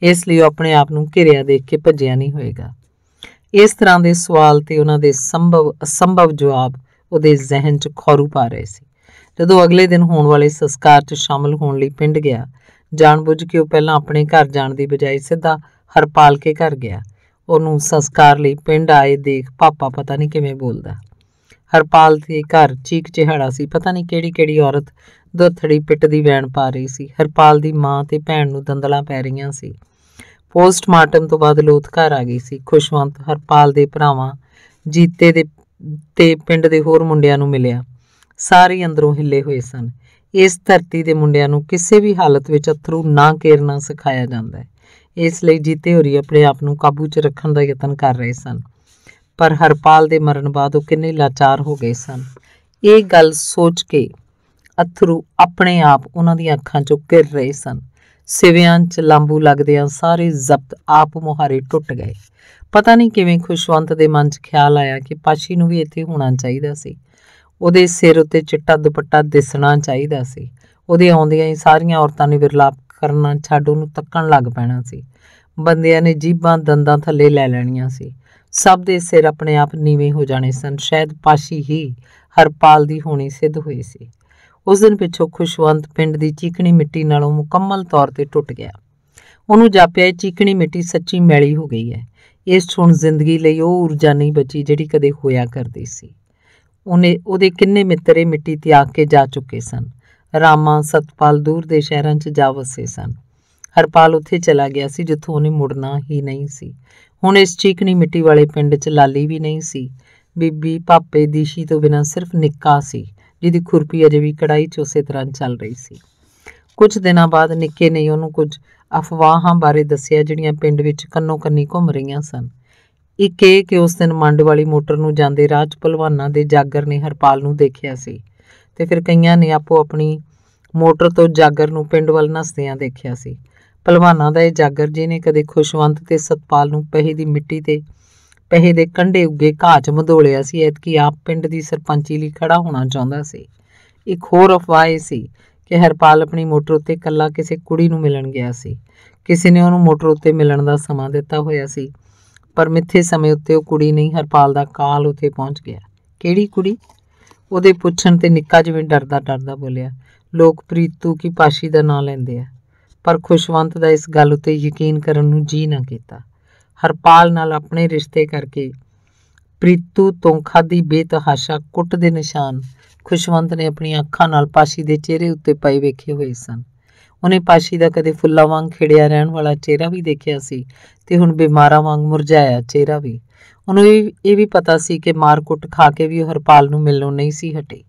ਇਸ ਲਈ ਆਪਣੇ ਆਪ ਨੂੰ ਘਿਰਿਆ ਦੇਖ ਕੇ ਭੱਜਿਆ ਨਹੀਂ ਹੋਏਗਾ ਇਸ ਤਰ੍ਹਾਂ ਦੇ ਸਵਾਲ ਤੇ ਉਹਨਾਂ ਦੇ ਸੰਭਵ ਅਸੰਭਵ ਜਵਾਬ ਉਹਦੇ ਜ਼ਿਹਨ 'ਚ ਖੌਰੂ ਪਾ ਰਹੇ ਸੀ ਜਦੋਂ ਅਗਲੇ ਦਿਨ ਹੋਣ ਵਾਲੇ ਸੰਸਕਾਰ 'ਚ ਸ਼ਾਮਲ ਹੋਣ ਲਈ ਪਿੰਡ ਗਿਆ ਜਾਣਬੁੱਝ ਕੇ ਉਹ ਪਹਿਲਾਂ ਆਪਣੇ ਘਰ ਜਾਣ ਦੀ ਬਜਾਏ ਸਿੱਧਾ ਹਰਪਾਲ ਕੇ ਘਰ ਗਿਆ ਉਹਨੂੰ ਸੰਸਕਾਰ ਲਈ ਪਿੰਡ ਆਏ ਦੇਖ ਪਾਪਾ ਪਤਾ ਨਹੀਂ ਕਿਵੇਂ ਬੋਲਦਾ ਹਰਪਾਲ ਦੇ ਘਰ ਚੀਕ ਚਿਹਾੜਾ ਸੀ ਪਤਾ ਨਹੀਂ ਕਿਹੜੀ ਕਿਹੜੀ ਔਰਤ ਦੁੱਥੜੀ ਪਿੱਟ ਦੀ ਵੈਣ ਪਾ ਰਹੀ ਸੀ ਹਰਪਾਲ ਦੀ ਮਾਂ ਤੇ ਭੈਣ ਨੂੰ ਦੰਦਲਾਂ ਪੈ ਰਹੀਆਂ ਸੀ ਪੋਸਟਮਾਰਟਮ ਤੋਂ ਬਾਅਦ ਲੋਥ ਘਰ ਆ ਗਈ ਸੀ ਖੁਸ਼ਵੰਤ ਹਰਪਾਲ ਦੇ ਭਰਾਵਾਂ ਜੀਤੇ ਦੇ ਤੇ ਪਿੰਡ ਦੇ ਹੋਰ ਮੁੰਡਿਆਂ ਨੂੰ ਮਿਲਿਆ ਸਾਰੇ ਅੰਦਰੋਂ ਹਿੱਲੇ ਹੋਏ ਸਨ ਇਸ ਧਰਤੀ ਦੇ ਮੁੰਡਿਆਂ ਨੂੰ ਕਿਸੇ ਵੀ ਹਾਲਤ ਵਿੱਚ ਅਥਰੂ ਨਾ ਕੇਰਨਾ ਸਿਖਾਇਆ ਜਾਂਦਾ ਹੈ ਇਸ ਲਈ ਜੀਤੇ ਹੋਰੀ ਆਪਣੇ ਆਪ ਨੂੰ ਕਾਬੂ 'ਚ ਰੱਖਣ ਦਾ ਯਤਨ ਕਰ ਰਹੇ ਸਨ ਪਰ ਹਰਪਾਲ ਦੇ ਮਰਨ ਬਾਅਦ ਉਹ ਕਿੰਨੇ ਲਾਚਾਰ ਹੋ ਗਏ ਸਨ ਇਹ ਗੱਲ ਸੋਚ ਕੇ ਅਥਰੂ ਆਪਣੇ ਆਪ ਉਹਨਾਂ ਦੀਆਂ ਅੱਖਾਂ 'ਚੋਂ ਕਿਰ ਰਹੇ ਸਨ ਸਿਵਿਆਂ 'ਚ ਲਾਂਬੂ ਲੱਗਦਿਆਂ ਸਾਰੇ ਜ਼ਬਤ ਆਪ ਮੁਹਾਰੇ ਟੁੱਟ ਗਏ ਪਤਾ ਨਹੀਂ ਕਿਵੇਂ ਖੁਸ਼ਵੰਤ ਦੇ ਮਨ 'ਚ ਖਿਆਲ ਆਇਆ ਕਿ ਪਾਸ਼ੀ ਨੂੰ ਵੀ ਇੱਥੇ ਹੋਣਾ ਚਾਹੀਦਾ ਸੀ ਉਹਦੇ ਸਿਰ ਉੱਤੇ ਚਿੱਟਾ ਦੁਪੱਟਾ ਦਿਸਣਾ ਚਾਹੀਦਾ ਸੀ ਉਹਦੇ ਆਉਂਦਿਆਂ ਹੀ ਸਾਰੀਆਂ ਔਰਤਾਂ ਨੇ ਵਿਰਲਾਪ ਕਰਨਾ ਛੱਡ ਉਹਨੂੰ ਤੱਕਣ ਲੱਗ ਪੈਣਾ ਸੀ ਬੰਦਿਆਂ ਨੇ ਜੀਬਾਂ ਦੰਦਾਂ ਥੱਲੇ ਲੈ ਲੈਣੀਆਂ ਸੀ ਸਭ ਦੇ ਸਿਰ ਆਪਣੇ ਆਪ ਨੀਵੇਂ ਹੋ ਜਾਣੇ ਸਨ ਸ਼ਾਇਦ ਪਾਸ਼ੀ ਹੀ ਹਰਪਾਲ ਦੀ ਹੋਣੀ ਸਿੱਧ ਹੋਈ ਸੀ ਉਸ ਦਿਨ ਪਿੱਛੋਂ ਖੁਸ਼ਵੰਤ ਪਿੰਡ ਦੀ ਚੀਕਣੀ ਮਿੱਟੀ ਨਾਲੋਂ ਮੁਕੰਮਲ ਤੌਰ ਤੇ ਟੁੱਟ ਗਿਆ ਉਹਨੂੰ ਜਾਪਿਆ ਇਹ ਚੀਕਣੀ ਮਿੱਟੀ ਸੱਚੀ ਮੈਲੀ ਹੋ ਗਈ ਹੈ ਇਸ ਹੁਣ ਜ਼ਿੰਦਗੀ ਲਈ ਉਹ ਊਰਜਾ ਨਹੀਂ ਬਚੀ ਜਿਹੜੀ ਕਦੇ ਹੋਇਆ ਕਰਦੀ ਸੀ ਉਹਨੇ ਉਹਦੇ ਕਿੰਨੇ ਮਿੱਤਰੇ ਮਿੱਟੀ ਤਿਆਗ ਕੇ ਜਾ ਚੁੱਕੇ ਸਨ ਰਾਮਾ ਸਤਪਾਲ ਦੂਰ ਦੇ ਸ਼ਹਿਰਾਂ 'ਚ ਜਾ ਵਸੇ ਸਨ ਹਰਪਾਲ ਉੱਥੇ ਚਲਾ ਗਿਆ ਸੀ ਜਿੱਥੋਂ ਉਹਨੇ ਮੁੜਨਾ ਹੀ ਨਹੀਂ ਸੀ ਹੁਣ ਇਸ ਚੀਕਣੀ ਮਿੱਟੀ ਵਾਲੇ ਪਿੰਡ 'ਚ ਲਾਲੀ ਵੀ ਨਹੀਂ ਸੀ ਬੀਬੀ ਪਾਪੇ ਦੀਸ਼ੀ ਤੋਂ ਬਿਨਾ ਸਿਰਫ ਨਿੱਕਾ ਸੀ ਜਿਹਦੀ ਖੁਰਪੀ ਅਜੇ ਵੀ ਕੜਾਈ 'ਚ ਉਸੇ ਤਰ੍ਹਾਂ ਚੱਲ ਰਹੀ ਸੀ ਕੁਝ ਦਿਨਾਂ ਬਾਅਦ ਨਿੱਕੇ ਨੇ ਉਹਨੂੰ ਕੁਝ ਅਫਵਾਹਾਂ ਬਾਰੇ ਦੱਸਿਆ ਜਿਹੜੀਆਂ ਪਿੰਡ ਵਿੱਚ ਕੰਨੋ ਕੰਨੀ ਘੁੰਮ ਰਹੀਆਂ ਸਨ ਇੱਕ ਇਹ ਕਿ ਉਸ ਦਿਨ ਮੰਡ ਵਾਲੀ ਮੋਟਰ ਨੂੰ ਜਾਂਦੇ ਰਾਜ ਪਹਿਲਵਾਨਾਂ ਦੇ ਜਾਗਰ ਨੇ ਹਰਪਾਲ ਨੂੰ ਦੇਖਿਆ ਸੀ ਤੇ ਫਿਰ ਕਈਆਂ ਨੇ ਆਪੋ ਆਪਣੀ ਮੋਟਰ ਤੋਂ ਜਾਗਰ ਨੂੰ ਪਿੰਡ ਵੱਲ ਨਸਦਿਆਂ ਦੇਖਿਆ ਸੀ ਪਹਿਲਵਾਨਾਂ ਦਾ ਇਹ ਜਾਗਰ ਜੀ ਨੇ ਕਦੇ ਖੁਸ਼ਵੰਤ ਤੇ ਸਤਪਾਲ ਨੂੰ ਪਹੇ ਦੀ ਮਿੱਟੀ ਤੇ ਪਹੇ ਦੇ ਕੰਢੇ ਉੱਗੇ ਘਾਹ 'ਚ ਮਧੋਲਿਆ ਸੀ ਐਤਕੀ ਆਪ ਪਿੰਡ ਦੀ ਸਰਪੰਚੀ ਲਈ ਖੜਾ ਹੋਣਾ ਚਾਹੁੰਦਾ ਸੀ ਇੱਕ ਹੋਰ ਅਫਵਾਹ ਸੀ ਕਿ ਹਰਪਾਲ ਆਪਣੀ ਮੋਟਰ ਉੱਤੇ ਕੱਲਾ ਕਿਸੇ ਕੁੜੀ ਨੂੰ ਮਿਲਣ ਗਿਆ ਸੀ ਕਿਸੇ ਨੇ ਉਹਨੂੰ ਮੋਟਰ ਉੱਤੇ ਮਿਲਣ ਦਾ ਸਮਾਂ ਦਿੱਤਾ ਹੋਇਆ ਸੀ ਪਰ ਮਿੱਥੇ ਸਮੇਂ ਉੱਤੇ ਉਹ ਕੁੜੀ ਨਹੀਂ ਹਰਪਾਲ ਦਾ ਕਾਲ ਉੱਤੇ ਪਹੁੰਚ ਗਿਆ ਕਿਹੜੀ ਕੁੜੀ ਉਹਦੇ ਪੁੱਛਣ ਤੇ ਨਿੱਕਾ ਜਿਵੇਂ ਡਰਦਾ ਡਰਦਾ ਬੋਲਿਆ ਲੋਕ ਪ੍ਰੀਤੂ ਕੀ ਪਾਸ਼ੀ ਦਾ ਨਾਂ ਲੈਂਦੇ ਆ ਪਰ ਖੁਸ਼ਵੰਤ ਦਾ ਇਸ ਗੱਲ ਉਤੇ ਯਕੀਨ ਕਰਨ ਨੂੰ ਜੀ ਨਾ ਕੀਤਾ ਹਰਪਾਲ ਨਾਲ ਆਪਣੇ ਰਿਸ਼ਤੇ ਕਰਕੇ ਪ੍ਰੀਤੂ ਤੋਂ ਖਾਦੀ ਬੇਤਹਾਸ਼ਾ ਕੁੱਟ ਦੇ ਨਿਸ਼ਾਨ ਖੁਸ਼ਵੰਤ ਨੇ ਆਪਣੀਆਂ ਅੱਖਾਂ ਨਾਲ ਪਾਸ਼ੀ ਦੇ ਚਿਹਰੇ ਉੱਤੇ ਪਏ ਵੇਖੇ ਹੋਏ ਸਨ ਉਹਨੇ ਪਾਸ਼ੀ ਦਾ ਕਦੇ ਫੁੱਲਾਂ ਵਾਂਗ ਖਿੜਿਆ ਰਹਿਣ ਵਾਲਾ ਚਿਹਰਾ ਵੀ ਦੇਖਿਆ ਸੀ ਤੇ ਹੁਣ ਬਿਮਾਰਾਂ ਵਾਂਗ ਮੁਰਝਾਇਆ ਚਿਹਰਾ ਵੀ ਉਹਨੂੰ ਇਹ ਵੀ ਪਤਾ ਸੀ ਕਿ ਮਾਰਕੁੱਟ ਖਾ ਕੇ ਵੀ ਉਹ ਹਰਪਾਲ ਨੂੰ ਮਿਲਣੋਂ ਨਹੀਂ ਸੀ ਹਟੇ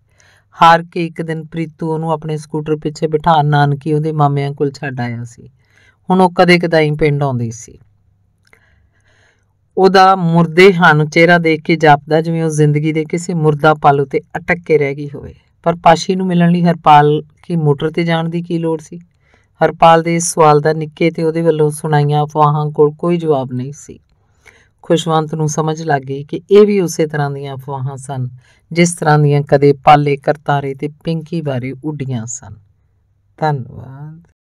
ਹਾਰ ਕੇ ਇੱਕ ਦਿਨ ਪ੍ਰੀਤੂ ਉਹਨੂੰ ਆਪਣੇ ਸਕੂਟਰ ਪਿੱਛੇ ਬਿਠਾ ਨਾਨਕੀ ਉਹਦੇ ਮਾਮਿਆਂ ਕੋਲ ਛੱਡ ਆਇਆ ਸੀ ਹੁਣ ਉਹ ਕਦੇ ਕਦਾਈ ਪਿੰਡ ਆਉਂਦੀ ਸੀ ਉਹਦਾ ਮੁਰਦੇ ਨੂੰ ਚਿਹਰਾ ਦੇਖ ਕੇ ਜਾਪਦਾ ਜਿਵੇਂ ਉਹ ਜ਼ਿੰਦਗੀ ਦੇ ਕਿਸੇ ਮੁਰਦਾ ਪਲ ਉਤੇ ਅਟਕ ਕੇ ਰਹਿ ਗਈ ਹੋਵੇ ਪਰ ਪਾਸ਼ੀ ਨੂੰ ਮਿਲਣ ਲਈ ਹਰਪਾਲ ਕੀ ਮੋਟਰ ਤੇ ਜਾਣ ਦੀ ਕੀ ਲੋੜ ਸੀ ਹਰਪਾਲ ਦੇ ਇਸ ਸਵਾਲ ਦਾ ਨਿੱਕੇ ਤੇ ਉਹਦੇ ਵੱਲੋਂ ਸੁਣਾਈਆਂ ਅਫਵਾਹਾਂ ਕੋਲ ਕੋਈ ਜਵਾਬ ਨਹੀਂ ਸੀ ਖੁਸ਼ਵੰਤ ਨੂੰ ਸਮਝ ਲੱਗ ਗਈ ਕਿ ਇਹ ਵੀ ਉਸੇ ਤਰ੍ਹਾਂ ਦੀਆਂ ਅਫਵਾਹਾਂ ਸਨ ਜਿਸ ਤਰ੍ਹਾਂ ਦੀਆਂ ਕਦੇ ਪਾਲੇ ਕਰਤਾਰੇ ਤੇ ਪਿੰਕੀ ਬਾਰੇ ਉੱਡੀਆਂ ਸਨ ਧੰਨਵਾਦ